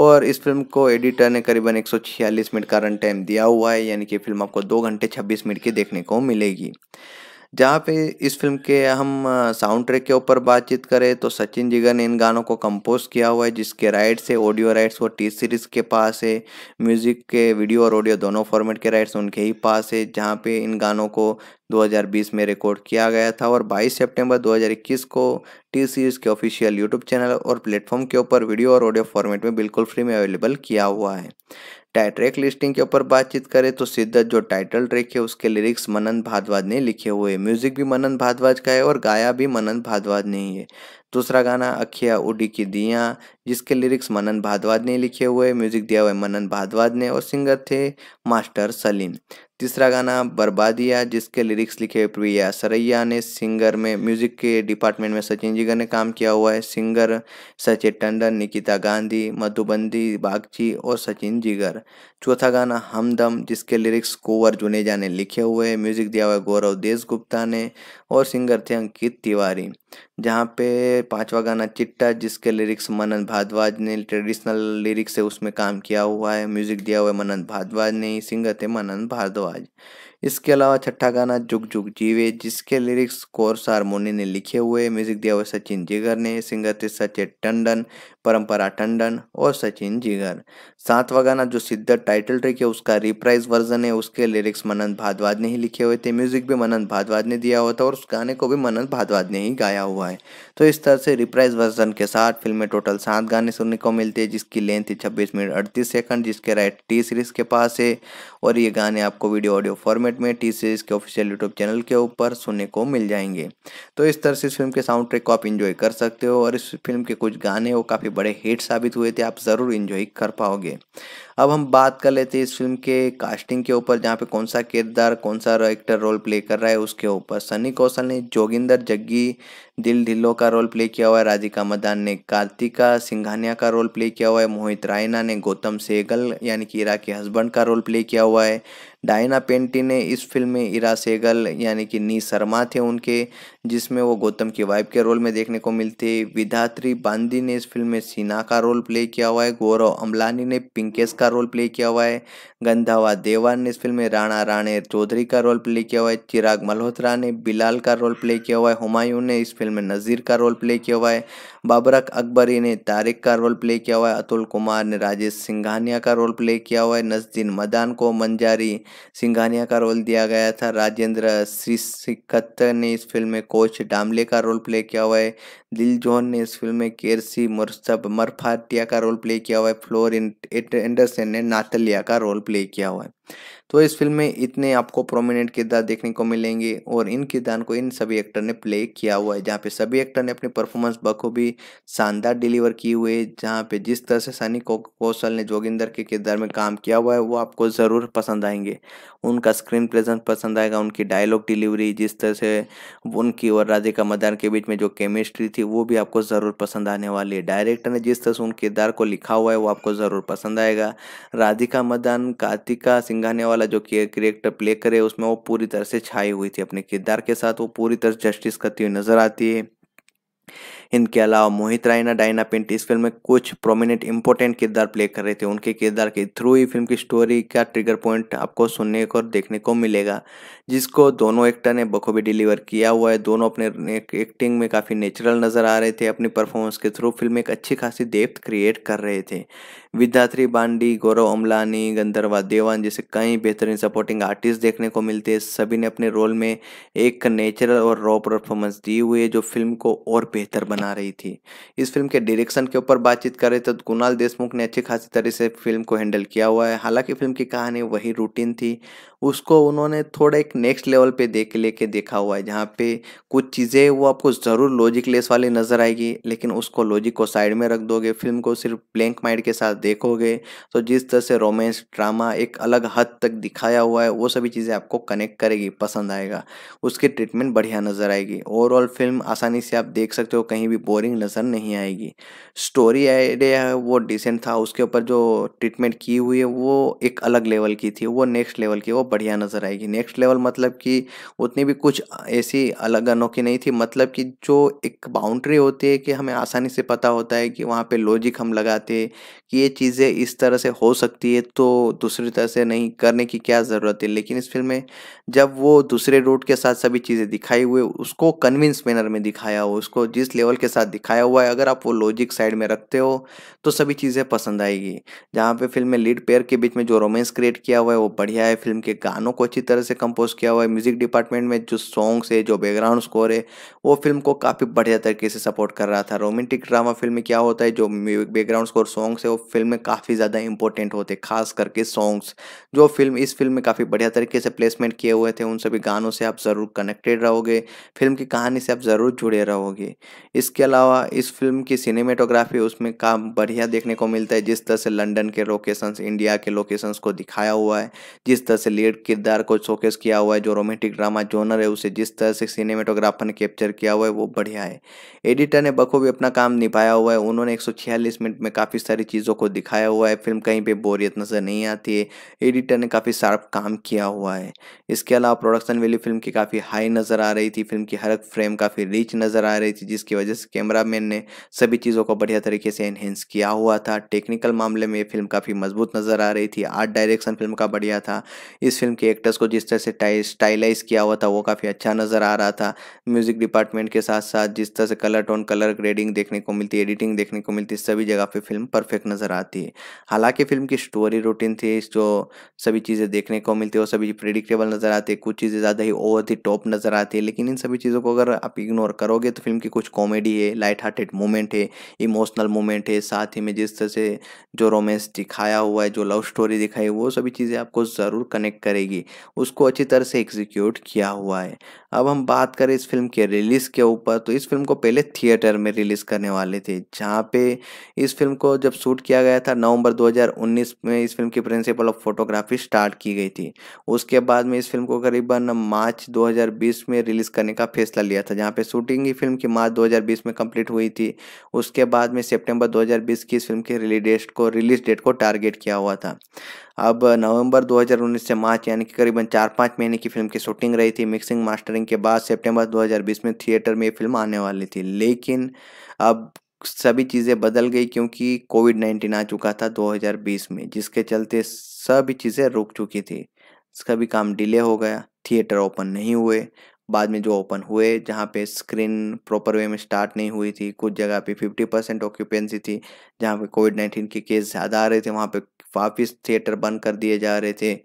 और इस फिल्म को एडिटर ने करीबन एक मिनट का रन टाइम दिया हुआ है यानी कि फिल्म आपको दो घंटे छब्बीस मिनट की देखने को मिलेगी जहाँ पे इस फिल्म के हम साउंड ट्रैक के ऊपर बातचीत करें तो सचिन जिगर ने इन गानों को कंपोज किया हुआ है जिसके राइट्स है ऑडियो राइट्स वो टी सीरीज़ के पास है म्यूज़िक के वीडियो और ऑडियो दोनों फॉर्मेट के राइट्स उनके ही पास है जहाँ पे इन गानों को 2020 में रिकॉर्ड किया गया था और 22 सितंबर 2021 को टी सीरीज़ के ऑफिशियल यूट्यूब चैनल और प्लेटफॉर्म के ऊपर वीडियो और ऑडियो फॉर्मेट में बिल्कुल फ्री में अवेलेबल किया हुआ है टाइट्रैक लिस्टिंग के ऊपर बातचीत करें तो सिद्धत जो टाइटल ट्रैक है उसके लिरिक्स मनन भारद्वाज ने लिखे हुए हैं म्यूजिक भी मनन भारद्वाज का है और गाया भी मनन भारद्वाज ने ही है दूसरा गाना अखिया उडी की दिया जिसके लिरिक्स मनन भारद्वाज ने लिखे हुए म्यूजिक दिया हुआ है मनन भारद्वाज ने और सिंगर थे मास्टर सलीम तीसरा गाना बर्बादिया जिसके लिरिक्स लिखे प्रिया सरैया ने सिंगर में म्यूजिक के डिपार्टमेंट में सचिन जिगर ने काम किया हुआ है सिंगर सचिन टंडन निकिता गांधी मधुबंदी बागची और सचिन जिगर चौथा गाना हमदम जिसके लिरिक्स कोवर जुनेजा ने लिखे हुए हैं म्यूजिक दिया हुआ है गौरव देश गुप्ता ने और सिंगर थे अंकित तिवारी जहाँ पे पांचवा गाना चिट्टा जिसके लिरिक्स मनन भारद्वाज ने ट्रेडिशनल लिरिक्स से उसमें काम किया हुआ है म्यूज़िक दिया हुआ है मनन भारद्वाज ने सिंगर थे मनन भारद्वाज इसके अलावा छठा गाना जुग जुग जीवे जिसके लिरिक्स कोर्स हारमोनी ने लिखे हुए म्यूजिक दिया हुआ सचिन जिगर ने सिंगर थे सचिन टंडन परंपरा टंडन और सचिन जिगर सातवा गाना जो सिद्ध टाइटल ट्रिक है उसका रिप्राइज वर्जन है उसके लिरिक्स मनन भादवाद ने ही लिखे हुए थे म्यूजिक भी मनन भादवाद ने दिया हुआ था और उस गाने को भी मनन भादवाद ने ही गाया हुआ है तो इस तरह से रिप्राइज वर्जन के साथ फिल्म में टोटल सात गाने सुनने को मिलते हैं जिसकी लेंथ है छब्बीस मिनट अड़तीस सेकंड जिसके राइट टी सीरीज के पास है और ये गाने आपको वीडियो ऑडियो फॉर्मेट फॉर्मेट में टी सीरीज के ऑफिशियल यूट्यूब चैनल के ऊपर सुनने को मिल जाएंगे तो इस तरह से इस फिल्म के साउंड ट्रैक को आप इन्जॉय कर सकते हो और इस फिल्म के कुछ गाने वो काफ़ी बड़े हिट साबित हुए थे आप ज़रूर इन्जॉय कर पाओगे अब हम बात कर लेते हैं इस फिल्म के कास्टिंग के ऊपर जहाँ पे कौन सा किरदार कौन सा एक्टर रोल प्ले कर रहा है उसके ऊपर सनी कौशल ने जोगिंदर जग्गी दिल ढिल्लो का रोल प्ले किया हुआ है राधिका मदान ने कार्तिका सिंघानिया का रोल प्ले किया हुआ है मोहित रायना ने गौतम सेगल यानी कि इरा के हस्बैंड का रोल प्ले किया हुआ है डायना पेंटी ने इस फिल्म में इरा सेगल यानी कि नी शर्मा थे उनके जिसमें वो गौतम की वाइफ के रोल में देखने को मिलती है विधात्री बांदी ने इस फिल्म में सीना का रोल प्ले किया हुआ है गौरव अम्बलानी ने पिंकेश का रोल प्ले किया हुआ है गंधावा देवान ने इस फिल्म में राणा राणे चौधरी का रोल प्ले किया हुआ है चिराग मल्होत्रा ने बिलाल का रोल प्ले किया हुआ है हुमायूं ने इस फिल्म में नज़ीर का रोल प्ले किया हुआ है बाबरक अकबरी ने तारिक का रोल प्ले किया हुआ है अतुल कुमार ने राजेश सिंघानिया का रोल प्ले किया हुआ है नसदीन मदान को मंजारी सिंघानिया का रोल दिया गया था राजेंद्र श्री सिखत ने इस फिल्म में कोच डामले का रोल प्ले किया हुआ है दिल जोहन ने इस फिल्म में केरसी मुरसब मरफाटिया का रोल प्ले किया हुआ है फ्लोर एंडरसन ने नातलिया का रोल प्ले किया हुआ है तो इस फिल्म में इतने आपको प्रोमिनेंट किरदार देखने को मिलेंगे और इन किरदार को इन सभी एक्टर ने प्ले किया हुआ है जहाँ पे सभी एक्टर ने अपनी परफॉर्मेंस बखूबी शानदार डिलीवर की हुई है जहाँ पे जिस तरह से सनी कौशल ने जोगिंदर के किरदार में काम किया हुआ है वो आपको ज़रूर पसंद आएंगे उनका स्क्रीन प्रेजेंस पसंद आएगा उनकी डायलॉग डिलीवरी जिस तरह से उनकी और राधिका मदान के बीच में जो केमिस्ट्री थी वो भी आपको ज़रूर पसंद आने वाली है डायरेक्टर ने जिस तरह से उन किरदार को लिखा हुआ है वो आपको ज़रूर पसंद आएगा राधिका मदान कार्तिका सिंघाने वाला जो करेक्टर प्ले करे उसमें वो पूरी तरह से छाई हुई थी अपने किरदार के साथ वो पूरी तरह जस्टिस करती हुई नज़र आती है इनके अलावा मोहित रायना डायना पिंट इस फिल्म में कुछ प्रोमिनेंट इंपॉर्टेंट किरदार प्ले कर रहे थे उनके किरदार के थ्रू ही फिल्म की स्टोरी का ट्रिगर पॉइंट आपको सुनने को और देखने को मिलेगा जिसको दोनों एक्टर ने बखूबी डिलीवर किया हुआ है दोनों अपने एक्टिंग में काफ़ी नेचुरल नज़र आ रहे थे अपनी परफॉर्मेंस के थ्रू फिल्म एक अच्छी खासी डेप्थ क्रिएट कर रहे थे विद्यात्री बांडी गौरव अमलानी गंधर्वा देवान जैसे कई बेहतरीन सपोर्टिंग आर्टिस्ट देखने को मिलते हैं सभी ने अपने रोल में एक नेचुरल और रॉ परफॉर्मेंस दी हुई है जो फिल्म को और बेहतर बना रही थी इस फिल्म के डायरेक्शन के ऊपर बातचीत करें तो कुणाल देशमुख ने अच्छी खासी तरह से फिल्म को हैंडल किया हुआ है हालांकि फिल्म की कहानी वही रूटीन थी उसको उन्होंने थोड़ा एक नेक्स्ट लेवल पे देख लेके देखा हुआ है जहाँ पे कुछ चीज़ें वो आपको ज़रूर लॉजिक लेस वाली नज़र आएगी लेकिन उसको लॉजिक को साइड में रख दोगे फिल्म को सिर्फ ब्लैंक माइंड के साथ देखोगे तो जिस तरह से रोमांस ड्रामा एक अलग हद तक दिखाया हुआ है वो सभी चीज़ें आपको कनेक्ट करेगी पसंद आएगा उसकी ट्रीटमेंट बढ़िया नज़र आएगी ओवरऑल फिल्म आसानी से आप देख सकते हो कहीं भी बोरिंग नज़र नहीं आएगी स्टोरी आइडिया है वो डिसेंट था उसके ऊपर जो ट्रीटमेंट की हुई है वो एक अलग लेवल की थी वो नेक्स्ट लेवल की वो बढ़िया नज़र आएगी नेक्स्ट लेवल मतलब कि उतनी भी कुछ ऐसी अलग अनोखी नहीं थी मतलब कि जो एक बाउंड्री होती है कि हमें आसानी से पता होता है कि वहाँ पे लॉजिक हम लगाते कि ये चीज़ें इस तरह से हो सकती है तो दूसरी तरह से नहीं करने की क्या ज़रूरत है लेकिन इस फिल्म में जब वो दूसरे रूट के साथ सभी चीज़ें दिखाई हुई उसको कन्विंस मैनर में दिखाया हो उसको जिस लेवल के साथ दिखाया हुआ है अगर आप वो लॉजिक साइड में रखते हो तो सभी चीज़ें पसंद आएगी जहाँ पर फिल्म में लीड पेयर के बीच में जो रोमेंस क्रिएट किया हुआ है वो बढ़िया है फिल्म के गानों को अच्छी तरह से कंपोज किया हुआ है म्यूज़िक डिपार्टमेंट में जो सॉन्ग्स है जो बैकग्राउंड स्कोर है वो फिल्म को काफ़ी बढ़िया तरीके से सपोर्ट कर रहा था रोमांटिक ड्रामा फिल्म में क्या होता है जो बैकग्राउंड स्कोर सॉन्ग्स है वो फिल्म फिल्म में काफ़ी ज़्यादा इंपॉर्टेंट होते खास करके सॉन्ग्स जो फिल्म इस फिल्म में काफ़ी बढ़िया तरीके से प्लेसमेंट किए हुए थे उन सभी गानों से आप ज़रूर कनेक्टेड रहोगे फिल्म की कहानी से आप ज़रूर जुड़े रहोगे इसके अलावा इस फिल्म की सिनेमेटोग्राफी उसमें काम बढ़िया देखने को मिलता है जिस तरह से लंडन के लोकेशंस इंडिया के लोकेशंस को दिखाया हुआ है जिस तरह से लीड किरदार को शोकेस किया हुआ है जो रोमांटिक ड्रामा जोनर है उसे जिस तरह से सिनेमेटोग्राफर ने कैप्चर किया हुआ है वो बढ़िया है एडिटर ने बखूबी अपना काम निभाया हुआ है उन्होंने एक मिनट में काफ़ी सारी चीज़ों को दिखाया हुआ है फिल्म कहीं पे बोरियत नज़र नहीं आती है एडिटर ने काफ़ी शार्प काम किया हुआ है इसके अलावा प्रोडक्शन वैल्यू फिल्म की काफ़ी हाई नज़र आ रही थी फिल्म की हर एक फ्रेम काफ़ी रिच नज़र आ रही थी जिसकी वजह से कैमरा मैन ने सभी चीज़ों को बढ़िया तरीके से एनहेंस किया हुआ था टेक्निकल मामले में फिल्म काफ़ी मजबूत नज़र आ रही थी आर्ट डायरेक्शन फिल्म का बढ़िया था इस फिल्म के एक्टर्स को जिस तरह से स्टाइलाइज किया हुआ था वो काफ़ी अच्छा नज़र आ रहा था म्यूज़िक डिपार्टमेंट के साथ साथ जिस तरह से कलर टोन कलर ग्रेडिंग देखने को मिलती एडिटिंग देखने को मिलती सभी जगह पे फिल्म परफेक्ट नज़र आती है हालांकि फिल्म की स्टोरी रूटीन थी जो सभी चीज़ें देखने को मिलती है वो सभी प्रिडिक्टेबल नज़र आती है कुछ चीज़ें ज़्यादा ही ओवर दी टॉप नज़र आती है लेकिन इन सभी चीज़ों को अगर आप इग्नोर करोगे तो फिल्म की कुछ कॉमेडी है लाइट हार्टेड मोमेंट है इमोशनल मोमेंट है साथ ही में जिस तरह से जो रोमांस दिखाया हुआ है जो लव स्टोरी दिखाई वो सभी चीज़ें आपको ज़रूर कनेक्ट करेगी उसको अच्छी तरह से एग्जीक्यूट किया हुआ है अब हम बात करें इस फिल्म के रिलीज़ के ऊपर तो इस फिल्म को पहले थिएटर में रिलीज़ करने वाले थे जहाँ पे इस फिल्म को जब शूट किया गया था नवंबर 2019 में इस फिल्म की प्रिंसिपल ऑफ फोटोग्राफी स्टार्ट की गई थी उसके बाद में इस फिल्म को करीबन मार्च 2020 में रिलीज़ करने का फैसला लिया था जहां पे शूटिंग ही फिल्म की मार्च 2020 में कंप्लीट हुई थी उसके बाद में सितंबर 2020 की इस फिल्म की रिलीज डेट को रिलीज डेट को टारगेट किया हुआ था अब नवंबर 2019 से मार्च यानी कि करीबन चार पाँच महीने की फिल्म की शूटिंग रही थी मिक्सिंग मास्टरिंग के बाद सितंबर 2020 में थिएटर में ये फिल्म आने वाली थी लेकिन अब सभी चीज़ें बदल गई क्योंकि कोविड नाइन्टीन आ चुका था 2020 में जिसके चलते सभी चीज़ें रुक चुकी थी इसका भी काम डिले हो गया थिएटर ओपन नहीं हुए बाद में जो ओपन हुए जहाँ पे स्क्रीन प्रॉपर वे में स्टार्ट नहीं हुई थी कुछ जगह पे 50 परसेंट ऑक्यूपेंसी थी जहाँ पे कोविड नाइन्टीन के केस ज़्यादा आ रहे थे वहाँ पे वापिस थिएटर बंद कर दिए जा रहे थे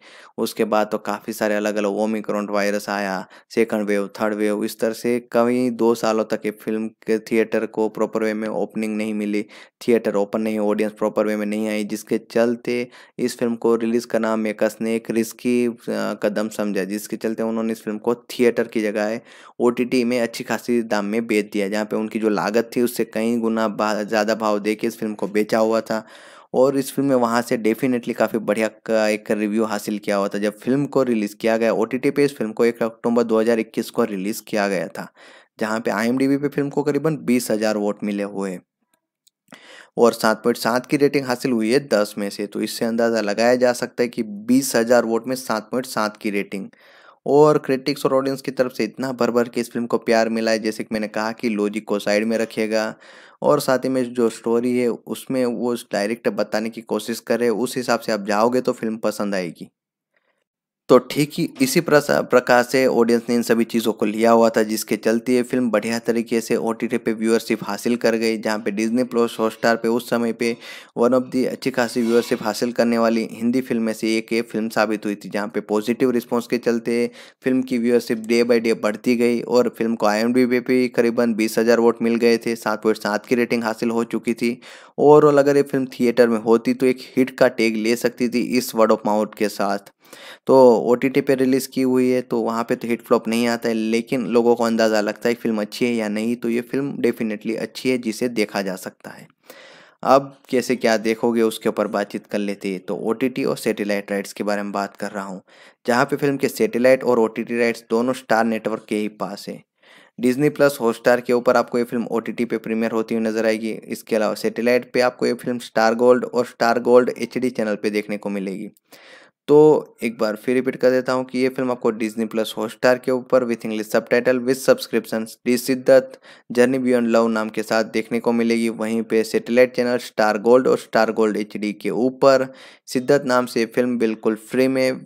उसके बाद तो काफ़ी सारे अलग अलग ओमिक्रॉन वायरस आया सेकंड वेव थर्ड वेव इस तरह से कई दो सालों तक ये फिल्म के थिएटर को प्रॉपर वे में ओपनिंग नहीं मिली थिएटर ओपन नहीं ऑडियंस प्रॉपर वे में नहीं आई जिसके चलते इस फिल्म को रिलीज़ करना मेकर्स ने एक रिस्की कदम समझा जिसके चलते उन्होंने इस फिल्म को थिएटर की जगह ओ में अच्छी खासी दाम में बेच दिया जहाँ पर उनकी जो लागत थी उससे कई गुना ज़्यादा भाव दे के इस फिल्म को बेचा हुआ था और इस फिल्म में वहाँ से डेफिनेटली काफ़ी बढ़िया एक रिव्यू हासिल किया हुआ था जब फिल्म को रिलीज़ किया गया ओ टी पे इस फिल्म को एक अक्टूबर 2021 को रिलीज़ किया गया था जहाँ पे आई पे फिल्म को करीबन बीस हज़ार वोट मिले हुए और सात पॉइंट सात की रेटिंग हासिल हुई है दस में से तो इससे अंदाज़ा लगाया जा सकता है कि बीस हज़ार वोट में सात पॉइंट सात की रेटिंग और क्रिटिक्स और ऑडियंस की तरफ से इतना भर भर के इस फिल्म को प्यार मिला है जैसे कि मैंने कहा कि लॉजिक को साइड में रखेगा और साथ ही में जो स्टोरी है उसमें वो डायरेक्ट बताने की कोशिश करे उस हिसाब से आप जाओगे तो फिल्म पसंद आएगी तो ठीक ही इसी प्रकार से ऑडियंस ने इन सभी चीज़ों को लिया हुआ था जिसके चलते ये फिल्म बढ़िया तरीके से ओ टी टी पे व्यूअरशिप हासिल कर गई जहाँ पे डिज्नी प्लस हॉटस्टार पे उस समय पे वन ऑफ दी अच्छी खासी व्यूअरशिप हासिल करने वाली हिंदी फिल्म में से एक ये फिल्म साबित हुई थी जहाँ पे पॉजिटिव रिस्पॉन्स के चलते फिल्म की व्यूअरशिप डे बाई डे बढ़ती गई और फिल्म को आई एम पे भी करीबन बीस हज़ार वोट मिल गए थे सात पॉइंट सात की रेटिंग हासिल हो चुकी थी ओवरऑल अगर ये फिल्म थिएटर में होती तो एक हिट का टेग ले सकती थी इस वर्ड ऑफ माउथ के साथ तो ओ टी पे रिलीज़ की हुई है तो वहाँ पे तो हिट फ्लॉप नहीं आता है लेकिन लोगों को अंदाज़ा लगता है फिल्म अच्छी है या नहीं तो ये फिल्म डेफिनेटली अच्छी है जिसे देखा जा सकता है अब कैसे क्या देखोगे उसके ऊपर बातचीत कर लेते हैं तो ओ और सैटेलाइट राइट्स के बारे में बात कर रहा हूँ जहाँ पे फिल्म के सैटेलाइट और ओ राइट्स दोनों स्टार नेटवर्क के ही पास है डिज्नी प्लस हॉटस्टार के ऊपर आपको ये फिल्म ओ पे प्रीमियर होती हुई नजर आएगी इसके अलावा सैटेलाइट पे आपको ये फिल्म स्टार गोल्ड और स्टार गोल्ड एच चैनल पे देखने को मिलेगी तो एक बार फिर रिपीट कर देता हूँ कि ये फिल्म आपको डिजनी प्लस हॉटस्टार के ऊपर with English subtitle with subscription D Shiddat journey beyond love नाम के साथ देखने को मिलेगी वहीं पे सेटेलाइट चैनल स्टार गोल्ड और स्टार गोल्ड एच के ऊपर सिद्धत नाम से फिल्म बिल्कुल फ्री में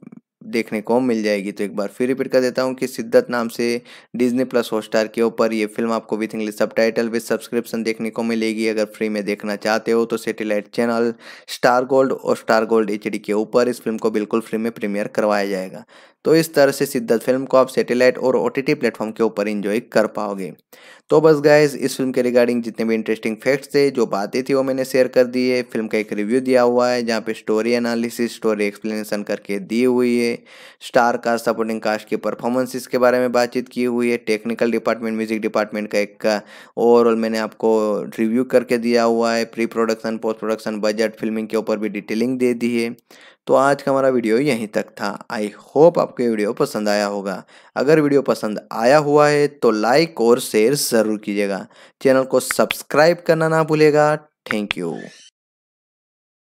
देखने को मिल जाएगी तो एक बार फिर रिपीट कर देता हूँ कि सिद्धत नाम से डिज्नी प्लस हॉटस्टार के ऊपर ये फिल्म आपको with English subtitle with subscription देखने को मिलेगी अगर फ्री में देखना चाहते हो तो सेटेलाइट चैनल स्टार गोल्ड और स्टार गोल्ड एच के ऊपर इस फिल्म को बिल्कुल फ्री में प्रीमियर करवाया जाएगा तो इस तरह से सिद्धत फिल्म को आप सैटेलाइट और ओ टी प्लेटफॉर्म के ऊपर इंजॉय कर पाओगे तो बस गाइज इस फिल्म के रिगार्डिंग जितने भी इंटरेस्टिंग फैक्ट्स थे जो बातें थी वो मैंने शेयर कर दी है फिल्म का एक रिव्यू दिया हुआ है जहाँ पे स्टोरी एनालिसिस स्टोरी एक्सप्लेनेशन करके दी हुई है स्टार कास्ट सपोर्टिंग कास्ट की परफॉर्मेंसेस के बारे में बातचीत की हुई है टेक्निकल डिपार्टमेंट म्यूजिक डिपार्टमेंट का एक ओवरऑल मैंने आपको रिव्यू करके दिया हुआ है pre production post production budget filming के ऊपर भी डिटेलिंग दे दी है तो आज का हमारा वीडियो यहीं तक था आई होप आपको वीडियो पसंद आया होगा अगर वीडियो पसंद आया हुआ है तो लाइक और शेयर ज़रूर कीजिएगा चैनल को सब्सक्राइब करना ना भूलेगा थैंक यू